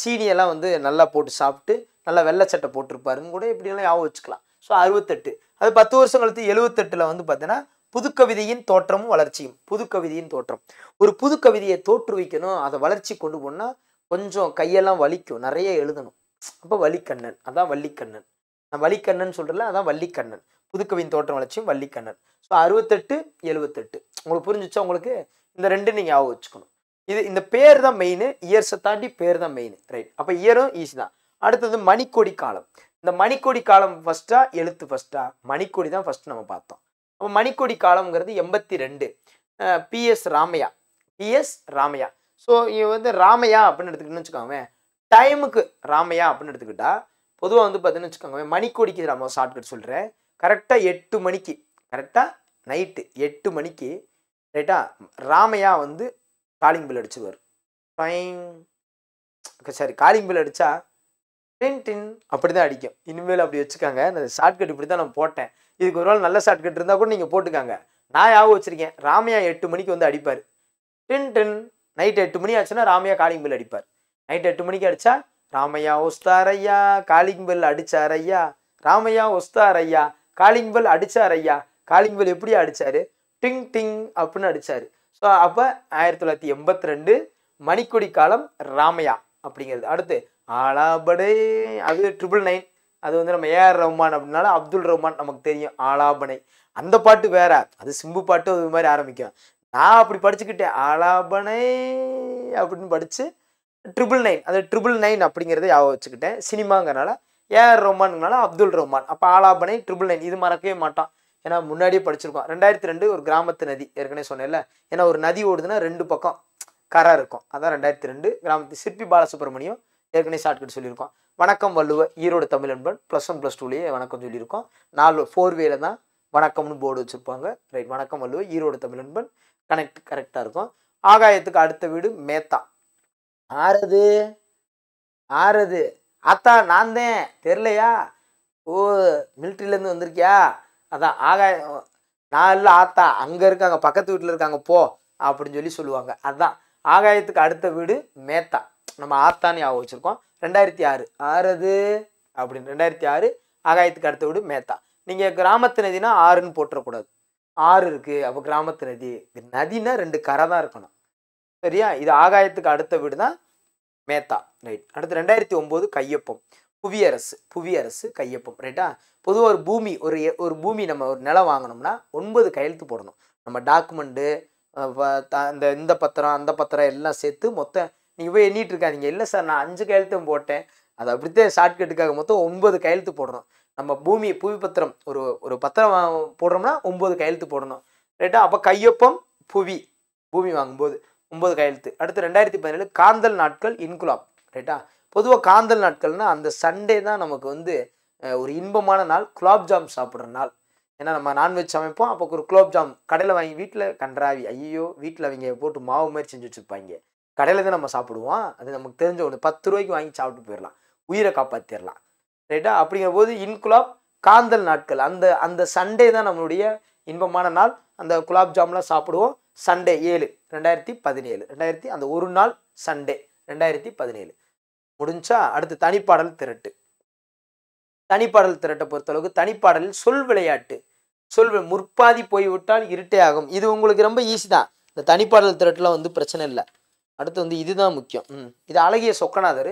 சீனியெல்லாம் வந்து நல்லா போட்டு சாப்பிட்டு நல்லா வெள்ளை சட்டை போட்டிருப்பாருன்னு கூட இப்படிலாம் ஞாபகம் வச்சுக்கலாம் ஸோ அறுபத்தெட்டு அது பத்து வருஷம் கழித்து எழுபத்தெட்டில் வந்து பார்த்தீங்கன்னா புதுக்கவிதையின் தோற்றமும் வளர்ச்சியும் புதுக்கவிதையின் தோற்றம் ஒரு புதுக்கவிதையை தோற்றுவிக்கணும் அதை வளர்ச்சி கொண்டு போனால் கொஞ்சம் கையெல்லாம் வலிக்கும் நிறைய எழுதணும் அப்போ வள்ளிக்கண்ணன் அதான் வள்ளிக்கண்ணன் நான் வள்ளிக்கண்ணன் சொல்கிறல அதான் வள்ளிக்கண்ணன் புதுக்கவின் தோற்றம் வளர்ச்சியும் வள்ளிக்கண்ணன் ஸோ அறுபத்தெட்டு எழுவத்தெட்டு உங்களுக்கு புரிஞ்சிச்சா உங்களுக்கு இந்த ரெண்டு நீங்கள் ஞாபகம் வச்சுக்கணும் இது இந்த பேர் தான் மெயின் இயர்ஸை தாண்டி பேர் தான் மெயின் ரைட் அப்போ இயரும் ஈஸி தான் அடுத்தது மணிக்கொடி காலம் இந்த மணிக்கொடி காலம் ஃபஸ்ட்டா எழுத்து ஃபஸ்ட்டா மணிக்கொடி தான் ஃபஸ்ட் நம்ம பார்த்தோம் அப்போ மணிக்கொடி காலம்ங்கிறது எண்பத்தி ரெண்டு P S Ramaiah P S Ramaiah so இது வந்து ராமையா அப்படின்னு எடுத்துக்கிட்டுன்னு வச்சுக்கோங்க டைமுக்கு ராமையா அப்படின்னு எடுத்துக்கிட்டா பொதுவாக வந்து பார்த்தீங்கன்னு வச்சுக்கோங்க மணிக்கொடிக்கு நம்ம ஷார்ட்கட் சொல்கிறேன் கரெக்டாக எட்டு மணிக்கு கரெக்டாக நைட்டு எட்டு மணிக்கு ரைட்டா ராமையா வந்து காலிங் பில் அடிச்சுடுவார் சாரி சரி காலிங் பில் அடித்தா டின் டின் அப்படி தான் அடிக்கும் இனிமேல் அப்படி வச்சுக்காங்க அந்த ஷார்ட்கட் இப்படி தான் நான் போட்டேன் இதுக்கு ஒரு நாள் நல்ல ஷார்ட்கட் இருந்தால் கூட நீங்கள் போட்டுக்காங்க நான் யாவும் வச்சுருக்கேன் ராமையா எட்டு மணிக்கு வந்து அடிப்பார் டின் டின் நைட் எட்டு மணி ஆச்சுன்னா ராமையா காலிங் பெல் அடிப்பார் நைட் எட்டு மணிக்கு அடித்தா ராமையா ஒஸ்தாரையா காலிங் பெல் அடித்தார் ஐயா ராமையா ஒஸ்தார் ஐயா காலிங் பெல் அடித்தார் ஐயா காலிங் பெல் எப்படி அடித்தார் டிங் டிங் அப்படின்னு அடித்தார் ஸோ அப்போ ஆயிரத்தி தொள்ளாயிரத்தி எண்பத்தி ரெண்டு மணிக்கொடி காலம் ராமையா அப்படிங்கிறது அடுத்து ஆலாபனை அது ட்ரிபிள் நைன் அது வந்து நம்ம ஏஆர் ரஹ்மான் அப்படின்னால அப்துல் ரஹ்மான் நமக்கு தெரியும் ஆலாபனை அந்த பாட்டு வேற அது சிம்பு பாட்டு அது மாதிரி ஆரம்பிக்கும் நான் அப்படி படிச்சுக்கிட்டேன் ஆலாபனை அப்படின்னு படித்து ட்ரிபிள் நைன் அது ட்ரிபிள் நைன் அப்படிங்கிறத ஞாபகம் வச்சுக்கிட்டேன் சினிமாங்கிறனால ஏஆர் ரஹ்மான்னால அப்துல் ரஹ்மான் அப்போ ஆலாபனை ட்ரிபிள் நைன் இது மறக்கவே மாட்டான் ஏன்னா முன்னாடியே படிச்சிருக்கோம் ரெண்டாயிரத்தி ரெண்டு ஒரு கிராமத்து நதி ஏற்கனவே சொன்னேன்ல ஏன்னா ஒரு நதி ஓடுதுன்னா ரெண்டு பக்கம் கரை இருக்கும் அதான் ரெண்டாயிரத்தி ரெண்டு கிராமத்து சிற்பி பாலசுப்ரமணியம் ஏற்கனவே ஷார்ட்கட் சொல்லியிருக்கோம் வணக்கம் வள்ளுவ ஈரோடு தமிழ் அன்பன் ப்ளஸ் ஒன் ப்ளஸ் டூலேயே வணக்கம் சொல்லியிருக்கோம் நாலு ஃபோர் வேல தான் வணக்கம்னு போர்டு வச்சுருப்பாங்க ரைட் வணக்கம் வள்ளுவ ஈரோடு தமிழ் அன்பன் கனெக்ட் கரெக்டாக இருக்கும் ஆகாயத்துக்கு அடுத்த வீடு மேத்தா ஆறது ஆறது அத்தா நான் தான் தெரிலையா ஓ மிலிட்ரிலேருந்து வந்திருக்கியா அதான் ஆகாயம் நான் இல்லை ஆத்தா அங்கே இருக்காங்க பக்கத்து வீட்டில் இருக்காங்க போ அப்படின்னு சொல்லி சொல்லுவாங்க அதான் ஆகாயத்துக்கு அடுத்த வீடு மேத்தா நம்ம ஆத்தான்னு ஞாபகம் வச்சுருக்கோம் ரெண்டாயிரத்தி ஆறு ஆறு அது அப்படின்னு ரெண்டாயிரத்தி ஆறு ஆகாயத்துக்கு அடுத்த வீடு மேத்தா நீங்கள் கிராமத்து நதினா ஆறுன்னு போட்டுறக்கூடாது ஆறு இருக்குது அப்போ கிராமத்து நதி நதினா ரெண்டு கரை தான் இருக்கணும் சரியா இது ஆகாயத்துக்கு அடுத்த வீடு தான் மேத்தா ரைட் அடுத்து ரெண்டாயிரத்தி ஒம்பது கையொப்பம் புவியரசு புவியரசு கையொப்பம் ரைட்டா பொதுவாக ஒரு பூமி ஒரு ஒரு பூமி நம்ம ஒரு நிலம் வாங்கினோம்னா ஒன்பது கையெழுத்து போடணும் நம்ம டாக்குமெண்ட்டு இந்த இந்த பத்திரம் அந்த பத்திரம் எல்லாம் சேர்த்து மொத்தம் நீங்கள் போய் எண்ணிட்டு இருக்காதிங்க இல்லை சார் நான் அஞ்சு கையெழுத்தும் போட்டேன் அது அப்படித்தான் ஷார்ட்கட்டுக்காக மொத்தம் ஒன்பது கையெழுத்து போடுறோம் நம்ம பூமி புவி பத்திரம் ஒரு ஒரு பத்திரம் போடுறோம்னா ஒம்பது கையெழுத்து போடணும் ரைட்டா அப்போ கையொப்பம் புவி பூமி வாங்கும்போது ஒம்பது கையெழுத்து அடுத்து ரெண்டாயிரத்தி பதினேழு காந்தல் நாட்கள் இன்குலாப் ரைட்டா பொதுவாக காந்தல் நாட்கள்னால் அந்த சண்டே தான் நமக்கு வந்து ஒரு இன்பமான நாள் குலாப்ஜாம் சாப்பிட்ற நாள் ஏன்னா நம்ம நான்வெஜ் சமைப்போம் அப்போ ஒரு குலோப்ஜாம் கடையில் வாங்கி வீட்டில் கன்றாவி ஐயோ வீட்டில் அவங்க போட்டு மாவு மாதிரி செஞ்சு வச்சுருப்பாங்க கடையில் தான் நம்ம சாப்பிடுவோம் அது நமக்கு தெரிஞ்ச ஒன்று பத்து ரூபாய்க்கு வாங்கி சாப்பிட்டு போயிடலாம் உயிரை காப்பாற்றிடலாம் ரைட்டா அப்படிங்கிற போது இன்குலாப் காந்தல் நாட்கள் அந்த அந்த சண்டே தான் நம்மளுடைய இன்பமான நாள் அந்த குலாப் ஜாம்லாம் சாப்பிடுவோம் சண்டே ஏழு ரெண்டாயிரத்தி பதினேழு ரெண்டாயிரத்தி அந்த ஒரு நாள் சண்டே ரெண்டாயிரத்தி பதினேழு முடிஞ்சா அடுத்து தனிப்பாடல் திரட்டு தனிப்பாடல் திரட்டை பொறுத்தளவுக்கு தனிப்பாடலில் சொல் விளையாட்டு சொல்வேன் முற்பாதி போய்விட்டால் இருட்டே ஆகும் இது உங்களுக்கு ரொம்ப ஈஸி தான் இந்த தனிப்பாடல் திரட்டெலாம் வந்து பிரச்சனை இல்லை அடுத்து வந்து இதுதான் முக்கியம் ம் இது அழகிய சொக்கநாதர்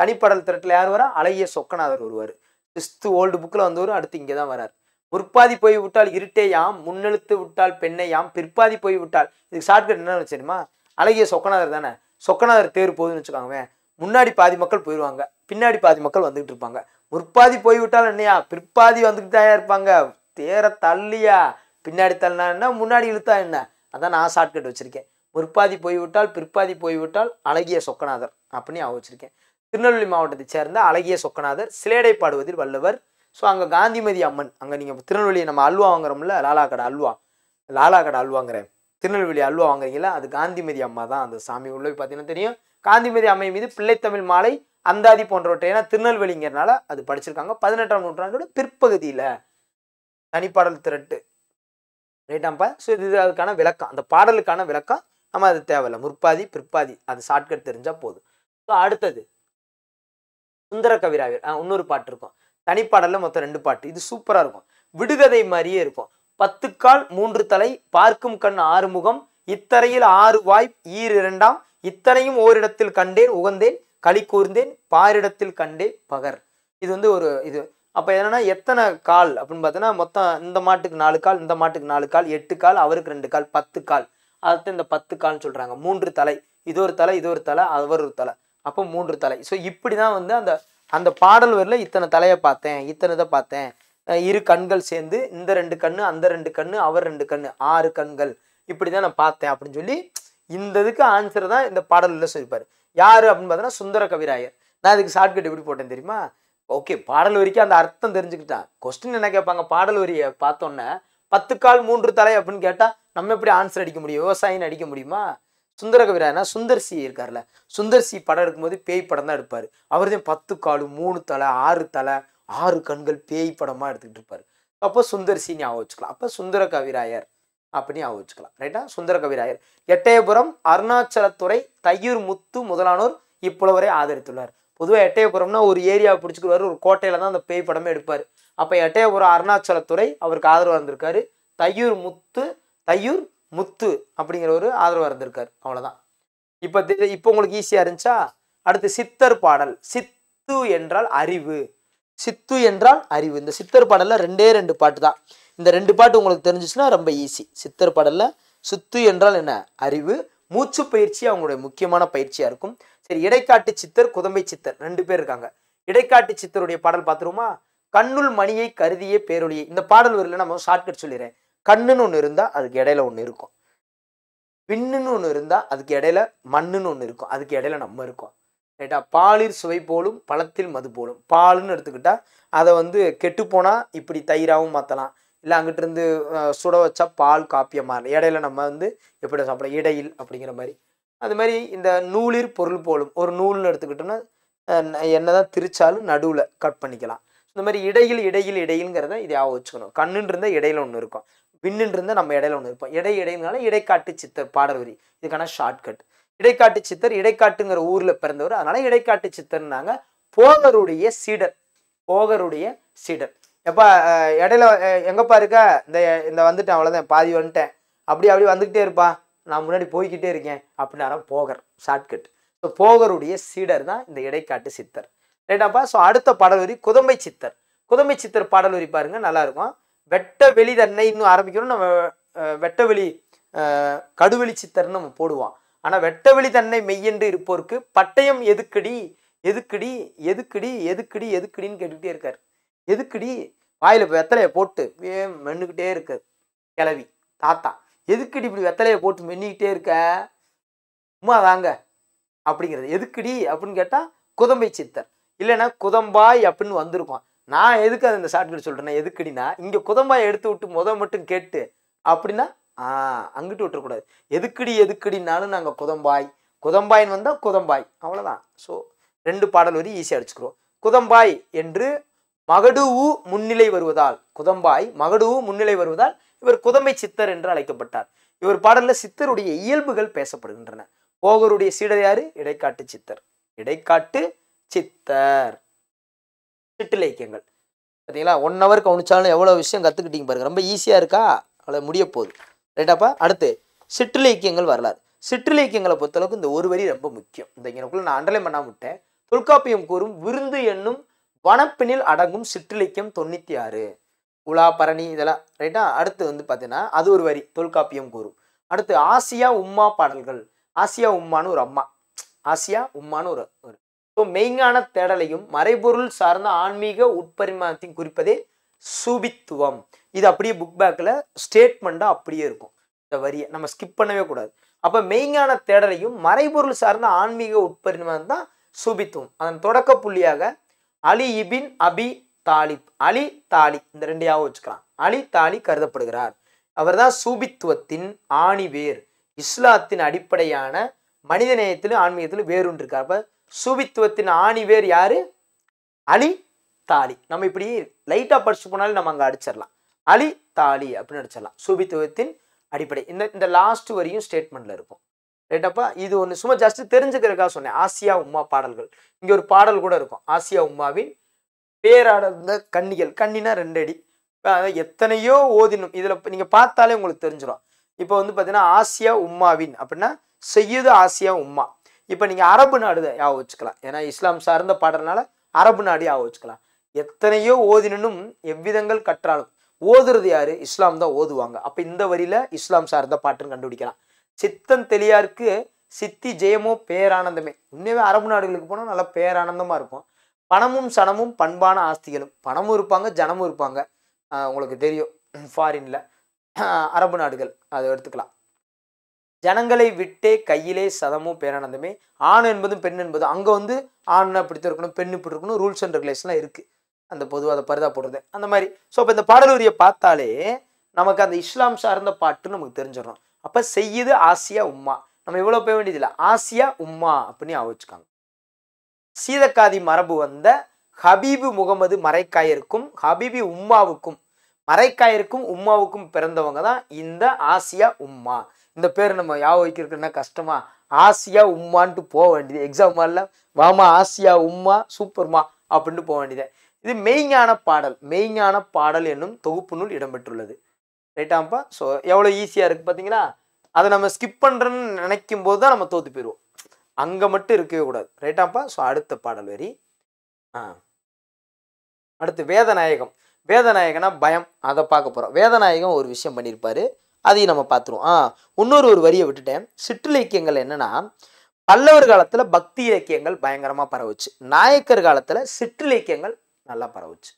தனிப்பாடல் திரட்டில் யார் வரா அழகிய சொக்கநாதர் வருவார் சிக்ஸ்த்து ஓல்டு புக்கில் வந்தவர் அடுத்து இங்கே தான் வரார் முற்பாதி போய் விட்டால் இருட்டே யாம் முன்னெழுத்து விட்டால் பெண்ணை யாம் பிற்பாதி போய் விட்டால் இதுக்கு ஷார்ட்கட் என்ன வச்சுருமா அழகிய சொக்கநாதர் தானே சொக்கநாதர் தேர் போகுதுன்னு வச்சுக்காங்க முன்னாடி பாதி மக்கள் போயிடுவாங்க பின்னாடி பாதி மக்கள் வந்துகிட்டு இருப்பாங்க முற்பாதி போய்விட்டால் என்னையா பிற்பாதி வந்துக்கிட்டு தான் இருப்பாங்க தேரை தள்ளியா பின்னாடி தள்ளினா முன்னாடி இழுத்தா என்ன அதான் நான் ஷார்ட்கட் வச்சுருக்கேன் முற்பாதி போய்விட்டால் பிற்பாதி போய்விட்டால் அழகிய சொக்கநாதர் அப்படின்னு அவன் வச்சுருக்கேன் திருநெல்வேலி மாவட்டத்தை சேர்ந்த அழகிய சொக்கநாதர் சிலேடை பாடுவதில் வல்லவர் ஸோ அங்கே காந்திமதி அம்மன் அங்கே நீங்கள் திருநெல்வேலி நம்ம அல்வா வாங்குறோம்ல லாலா கடை அல்வா லாலா கடை அல்வாங்கிறேன் திருநெல்வேலி அல்வா வாங்குறீங்களா அது காந்திமதி அம்மா தான் அந்த சாமி உள்ள பார்த்தீங்கன்னா தெரியும் காந்திமதி அம்மை மீது பிள்ளைத்தமிழ் மாலை அந்தாதி போன்றவற்றை ஏன்னா திருநெல்வேலிங்கிறனால அது படிச்சிருக்காங்க பதினெட்டாம் நூற்றாண்டோட பிற்பகுதியில் தனிப்பாடல் திரட்டு ரைட்டாம்ப்பா ஸோ இது அதுக்கான விளக்கம் அந்த பாடலுக்கான விளக்கம் நம்ம அது தேவையில்லை முற்பாதி பிற்பாதி அது ஷார்ட்கட் தெரிஞ்சால் போதும் ஸோ அடுத்தது சுந்தர கவிராக இன்னொரு பாட்டு இருக்கும் தனிப்பாடலில் மொத்தம் ரெண்டு பாட்டு இது சூப்பராக இருக்கும் விடுகதை மாதிரியே இருக்கும் பத்துக்கால் மூன்று தலை பார்க்கும் கண் ஆறுமுகம் இத்தரையில் ஆறு வாய் ஈர் இரண்டாம் இத்தனையும் ஓரிடத்தில் கண்டேன் உகந்தேன் களி கூர்ந்தேன் பாரிடத்தில் கண்டே பகர் இது வந்து ஒரு இது அப்போ என்னென்னா எத்தனை கால் அப்படின்னு பார்த்தோன்னா மொத்தம் இந்த மாட்டுக்கு நாலு கால் இந்த மாட்டுக்கு நாலு கால் எட்டு கால் அவருக்கு ரெண்டு கால் பத்து கால் அதுதான் இந்த பத்து கால்னு சொல்கிறாங்க மூன்று தலை இது ஒரு தலை இது ஒரு தலை அவர் ஒரு தலை அப்போ மூன்று தலை ஸோ இப்படி தான் வந்து அந்த அந்த பாடல் வரல இத்தனை தலையை பார்த்தேன் இத்தனை இதை பார்த்தேன் இரு கண்கள் சேர்ந்து இந்த ரெண்டு கண்ணு அந்த ரெண்டு கண்ணு அவர் ரெண்டு கண்ணு ஆறு கண்கள் இப்படி தான் நான் பார்த்தேன் அப்படின்னு சொல்லி இந்த இதுக்கு ஆன்சர் தான் இந்த பாடலில் சொல்லிப்பார் யார் அப்படின்னு பார்த்தோன்னா சுந்தர கவிராயர் நான் இதுக்கு ஷார்ட்கட் எப்படி போட்டேன் தெரியுமா ஓகே பாடல் வரைக்கும் அந்த அர்த்தம் தெரிஞ்சுக்கிட்டான் கொஸ்டின் என்ன கேட்பாங்க பாடல் வரியை பார்த்தோன்னே பத்து கால் மூன்று தலை அப்படின்னு கேட்டால் நம்ம எப்படி ஆன்சர் அடிக்க முடியும் விவசாயின்னு அடிக்க முடியுமா சுந்தர கவிரானா சுந்தர்சி இருக்கார்ல சுந்தர்சி படம் எடுக்கும்போது பேய் படம் தான் எடுப்பார் அவர்தான் பத்து காலு மூணு தலை ஆறு தலை ஆறு கண்கள் பேய் படமாக எடுத்துக்கிட்டு இருப்பார் அப்போ சுந்தர்சி ஞாபகம் வச்சுக்கலாம் அப்போ சுந்தர கவிராயர் அப்படின்னு ஞாபகம் வச்சுக்கலாம் ரைட்டா சுந்தர கவிராயர் எட்டயபுரம் அருணாச்சலத்துறை தையூர் முத்து முதலானோர் இப்புலவரை ஆதரித்துள்ளார் பொதுவாக எட்டயபுரம்னா ஒரு ஏரியாவை பிடிச்சிக்குவார் ஒரு கோட்டையில் தான் அந்த பேய் படமே எடுப்பார் அப்போ எட்டயபுரம் அருணாச்சலத்துறை அவருக்கு ஆதரவாக இருந்திருக்காரு தையூர் முத்து தையூர் முத்து அப்படிங்கிற ஒரு ஆதரவாக இருந்திருக்கார் அவ்வளோதான் இப்போ இப்போ உங்களுக்கு ஈஸியாக இருந்துச்சா அடுத்து சித்தர் பாடல் சித்து என்றால் அறிவு சித்து என்றால் அறிவு இந்த சித்தர் பாடலில் ரெண்டே ரெண்டு பாட்டு தான் இந்த ரெண்டு பாட்டு உங்களுக்கு தெரிஞ்சிச்சுன்னா ரொம்ப ஈஸி சித்தர் பாடலில் சித்து என்றால் என்ன அறிவு மூச்சு பயிற்சி அவங்களுடைய முக்கியமான பயிற்சியாக இருக்கும் சரி இடைக்காட்டு சித்தர் குதம்பை சித்தர் ரெண்டு பேர் இருக்காங்க இடைக்காட்டு சித்தருடைய பாடல் பார்த்துருமா கண்ணுள் மணியை கருதியே பேரொழியை இந்த பாடல் வரல நம்ம ஷார்ட்கட் சொல்லிடுறேன் கண்ணுன்னு ஒன்று இருந்தால் அதுக்கு இடையில ஒன்று இருக்கும் பின்னுன்னு ஒன்று இருந்தால் அதுக்கு இடையில மண்ணுன்னு ஒன்று இருக்கும் அதுக்கு இடையில நம்ம இருக்கோம் ரைட்டா பாலிர் சுவை போலும் பழத்தில் மது போலும் பாலுன்னு எடுத்துக்கிட்டா அதை வந்து கெட்டு போனால் இப்படி தயிராகவும் மாற்றலாம் இல்லை அங்கிட்டிருந்து சுட வச்சா பால் காப்பியம் மாறணும் இடையில நம்ம வந்து எப்படி சாப்பிடலாம் இடையில் அப்படிங்கிற மாதிரி அது மாதிரி இந்த நூலிர் பொருள் போலும் ஒரு நூல்னு எடுத்துக்கிட்டோம்னா என்னதான் திரிச்சாலும் நடுவில் கட் பண்ணிக்கலாம் இந்த மாதிரி இடையில் இடையில் இடையில்ங்கிறத இதை ஞாபகம் வச்சுக்கணும் கண்ணுன்னு இருந்தால் இடையில ஒன்று இருக்கும் விண்ணுன்னு இருந்தால் நம்ம இடையில ஒன்று இருப்போம் இடை இடையினால இடைக்காட்டு சித்தர் பாடல் வரி இதுக்கான ஷார்ட்கட் இடைக்காட்டு சித்தர் இடைக்காட்டுங்கிற ஊரில் பிறந்தவர் அதனால இடைக்காட்டு சித்தர்னாங்க போகருடைய சீடர் போகருடைய சீடர் எப்பா இடையில எங்கப்பா இருக்க இந்த இந்த வந்துட்டேன் அவ்வளோதான் பாதி வந்துட்டேன் அப்படி அப்படி வந்துக்கிட்டே இருப்பா நான் முன்னாடி போய்கிட்டே இருக்கேன் அப்படின்னாரா போகர் ஷார்ட்கட் ஸோ போகருடைய சீடர் தான் இந்த இடைக்காட்டு சித்தர் ரைட்டாப்பா ஸோ அடுத்த பாடல் குதம்பை சித்தர் குதம்பை சித்தர் பாடல் வரி பாருங்க நல்லா இருக்கும் வெட்ட வெளி தன்னை இன்னும் ஆரம்பிக்கணும் நம்ம வெட்ட வெளி கடுவெளி சித்தர்னு நம்ம போடுவோம் ஆனால் வெட்ட வெளி தன்னை மெய்யென்று இருப்போருக்கு பட்டயம் எதுக்கடி எதுக்கடி எதுக்கடி எதுக்கடி எதுக்கடின்னு கேட்டுக்கிட்டே இருக்கார் எதுக்கடி வாயில் இப்போ வெத்தலையை போட்டு மென்னுக்கிட்டே இருக்காது கிளவி தாத்தா எதுக்குடி இப்படி வெத்தலையை போட்டு மென்னிக்கிட்டே இருக்க சும்மா தாங்க அப்படிங்கிறது எதுக்குடி அப்படின்னு கேட்டால் குதம்பை சித்தர் இல்லைன்னா குதம்பாய் அப்படின்னு வந்திருக்கோம் நான் எதுக்கு அது இந்த ஷார்ட்கட் சொல்கிறேன்னா எதுக்குடினா இங்கே குதம்பாய் எடுத்து விட்டு முத மட்டும் கேட்டு அப்படின்னா அங்கிட்டு விட்டுறக்கூடாது எதுக்குடி எதுக்குடினாலும் நாங்கள் குதம்பாய் குதம்பாயின்னு வந்தால் குதம்பாய் அவ்வளோதான் ஸோ ரெண்டு பாடல் வரி ஈஸியாக அடிச்சுக்கிறோம் குதம்பாய் என்று மகடுவு முன்னிலை வருவதால் குதம்பாய் மகடுவு முன்னிலை வருவதால் இவர் குதம்பை சித்தர் என்று அழைக்கப்பட்டார் இவர் பாடல்ல சித்தருடைய இயல்புகள் பேசப்படுகின்றன போகருடைய சீடர் யாரு இடைக்காட்டு சித்தர் இடைக்காட்டு சித்தர் சிட்டிலக்கியங்கள் பார்த்தீங்களா ஒன் ஹவர் கவனிச்சாலும் எவ்வளோ விஷயம் கற்றுக்கிட்டீங்க பாருங்க ரொம்ப ஈஸியாக இருக்கா அவ்வளோ முடிய போகுது ரைட்டாப்பா அடுத்து சிற்றிலக்கியங்கள் வரலாறு சிற்றிலக்கியங்களை பொறுத்தளவுக்கு இந்த ஒரு வரி ரொம்ப முக்கியம் இந்த இங்கனக்குள்ள நான் அண்டர்லைன் பண்ணாமட்டேன் விட்டேன் தொல்காப்பியம் கூறும் விருந்து என்னும் வனப்பினில் அடங்கும் சிற்றிலக்கியம் தொண்ணூற்றி ஆறு உலா பரணி இதெல்லாம் ரைட்டா அடுத்து வந்து பார்த்தீங்கன்னா அது ஒரு வரி தொல்காப்பியம் கூறும் அடுத்து ஆசியா உம்மா பாடல்கள் ஆசியா உம்மான்னு ஒரு அம்மா ஆசியா உம்மான்னு ஒரு ஒரு ஸோ மெய்ஞான தேடலையும் மறைபொருள் சார்ந்த ஆன்மீக உட்பரிமாணத்தையும் குறிப்பதே சுபித்துவம் இது அப்படியே புக் பேக்கில் ஸ்டேட்மெண்ட்டாக அப்படியே இருக்கும் இந்த வரியை நம்ம ஸ்கிப் பண்ணவே கூடாது அப்போ மெய்ஞான தேடலையும் மறைபொருள் சார்ந்த ஆன்மீக உட்பரிமாணம் தான் சுபித்துவம் அதன் தொடக்க புள்ளியாக அலி இபின் அபி தாலிப் அலி தாலி இந்த ரெண்டையாவும் வச்சுக்கலாம் அலி தாலி கருதப்படுகிறார் அவர்தான் சூபித்துவத்தின் ஆணிவேர் இஸ்லாத்தின் அடிப்படையான நேயத்திலும் ஆன்மீகத்திலும் வேறுன்றிருக்கார் அப்போ சூபித்துவத்தின் ஆணிவேர் யாரு அலி தாலி நம்ம இப்படி லைட்டாக படிச்சு போனாலும் நம்ம அங்கே அடிச்சிடலாம் அலி தாலி அப்படின்னு அடிச்சிடலாம் சூபித்துவத்தின் அடிப்படை இந்த இந்த லாஸ்ட் வரையும் ஸ்டேட்மெண்ட்ல இருக்கும் ரைட்டப்பா இது ஒன்று சும்மா ஜஸ்ட் தெரிஞ்சுக்கிறதுக்காக சொன்னேன் ஆசியா உமா பாடல்கள் இங்கே ஒரு பாடல் கூட இருக்கும் ஆசியா உமாவின் பேராடர்ந்த கண்ணிகள் கண்ணினா ரெண்டு அடி எத்தனையோ ஓதினும் இதில் நீங்கள் பார்த்தாலே உங்களுக்கு தெரிஞ்சிடும் இப்போ வந்து பார்த்தீங்கன்னா ஆசியா உம்மாவின் அப்படின்னா செய்யுது ஆசியா உம்மா இப்போ நீங்கள் அரபு நாடு ஞாபகம் வச்சுக்கலாம் ஏன்னா இஸ்லாம் சார்ந்த பாடுறதுனால அரபு நாடு ஞாபகம் வச்சுக்கலாம் எத்தனையோ ஓதினும் எவ்விதங்கள் கற்றாலும் ஓதுறது யாரு இஸ்லாம் தான் ஓதுவாங்க அப்போ இந்த வரியில இஸ்லாம் சார்ந்த பாட்டுன்னு கண்டுபிடிக்கலாம் சித்தம் தெளியாருக்கு சித்தி ஜெயமோ பேரானந்தமே உண்மையாகவே அரபு நாடுகளுக்கு போனால் நல்லா பேரானந்தமாக இருக்கும் பணமும் சனமும் பண்பான ஆஸ்திகளும் பணமும் இருப்பாங்க ஜனமும் இருப்பாங்க உங்களுக்கு தெரியும் ஃபாரின்ல அரபு நாடுகள் அதை எடுத்துக்கலாம் ஜனங்களை விட்டே கையிலே சதமும் பேரானந்தமே ஆண் என்பதும் பெண் என்பதும் அங்கே வந்து ஆண் இப்படி இருக்கணும் பெண் இப்படி இருக்கணும் ரூல்ஸ் அண்ட் ரெகுலேஷன்லாம் இருக்குது அந்த பொதுவாக அதை பரிதா போடுறது அந்த மாதிரி ஸோ இப்போ இந்த பாடல் பார்த்தாலே நமக்கு அந்த இஸ்லாம் சார்ந்த பாட்டுன்னு நமக்கு தெரிஞ்சிடணும் அப்போ செய்யுது ஆசியா உம்மா நம்ம இவ்வளோ போக வேண்டியதில்லை ஆசியா உம்மா அப்படின்னு ஆவோச்சுக்காங்க சீதக்காதி மரபு வந்த ஹபீபு முகமது மறைக்காயருக்கும் ஹபீபி உம்மாவுக்கும் மறைக்காயருக்கும் உம்மாவுக்கும் பிறந்தவங்க தான் இந்த ஆசியா உம்மா இந்த பேர் நம்ம யாவ கஷ்டமா ஆசியா உம்மான்ட்டு போக வேண்டியது எக்ஸாம் எல்லாம் வாமா ஆசியா உம்மா சூப்பர்மா அப்படின்ட்டு போக வேண்டியது இது மெய்ஞான பாடல் மெய்ஞான பாடல் என்னும் தொகுப்பு நூல் இடம்பெற்றுள்ளது ரைட்டாம்ப்பா ஸோ எவ்வளோ ஈஸியாக இருக்குது பார்த்தீங்கன்னா அதை நம்ம ஸ்கிப் பண்ணுறேன்னு நினைக்கும் போது தான் நம்ம தோற்று போயிடுவோம் அங்கே மட்டும் இருக்கவே கூடாது ரைட்டாம்ப்பா ஸோ அடுத்த பாடல் வரி ஆ அடுத்து வேதநாயகம் வேதநாயகனா பயம் அதை பார்க்க போகிறோம் வேதநாயகம் ஒரு விஷயம் பண்ணியிருப்பார் அதையும் நம்ம பார்த்துருவோம் ஆ இன்னொரு ஒரு வரியை விட்டுட்டேன் சிற்றிலக்கியங்கள் என்னென்னா பல்லவர் காலத்தில் பக்தி இலக்கியங்கள் பயங்கரமாக பரவுச்சு நாயக்கர் காலத்தில் சிற்றிலக்கியங்கள் நல்லா பரவுச்சு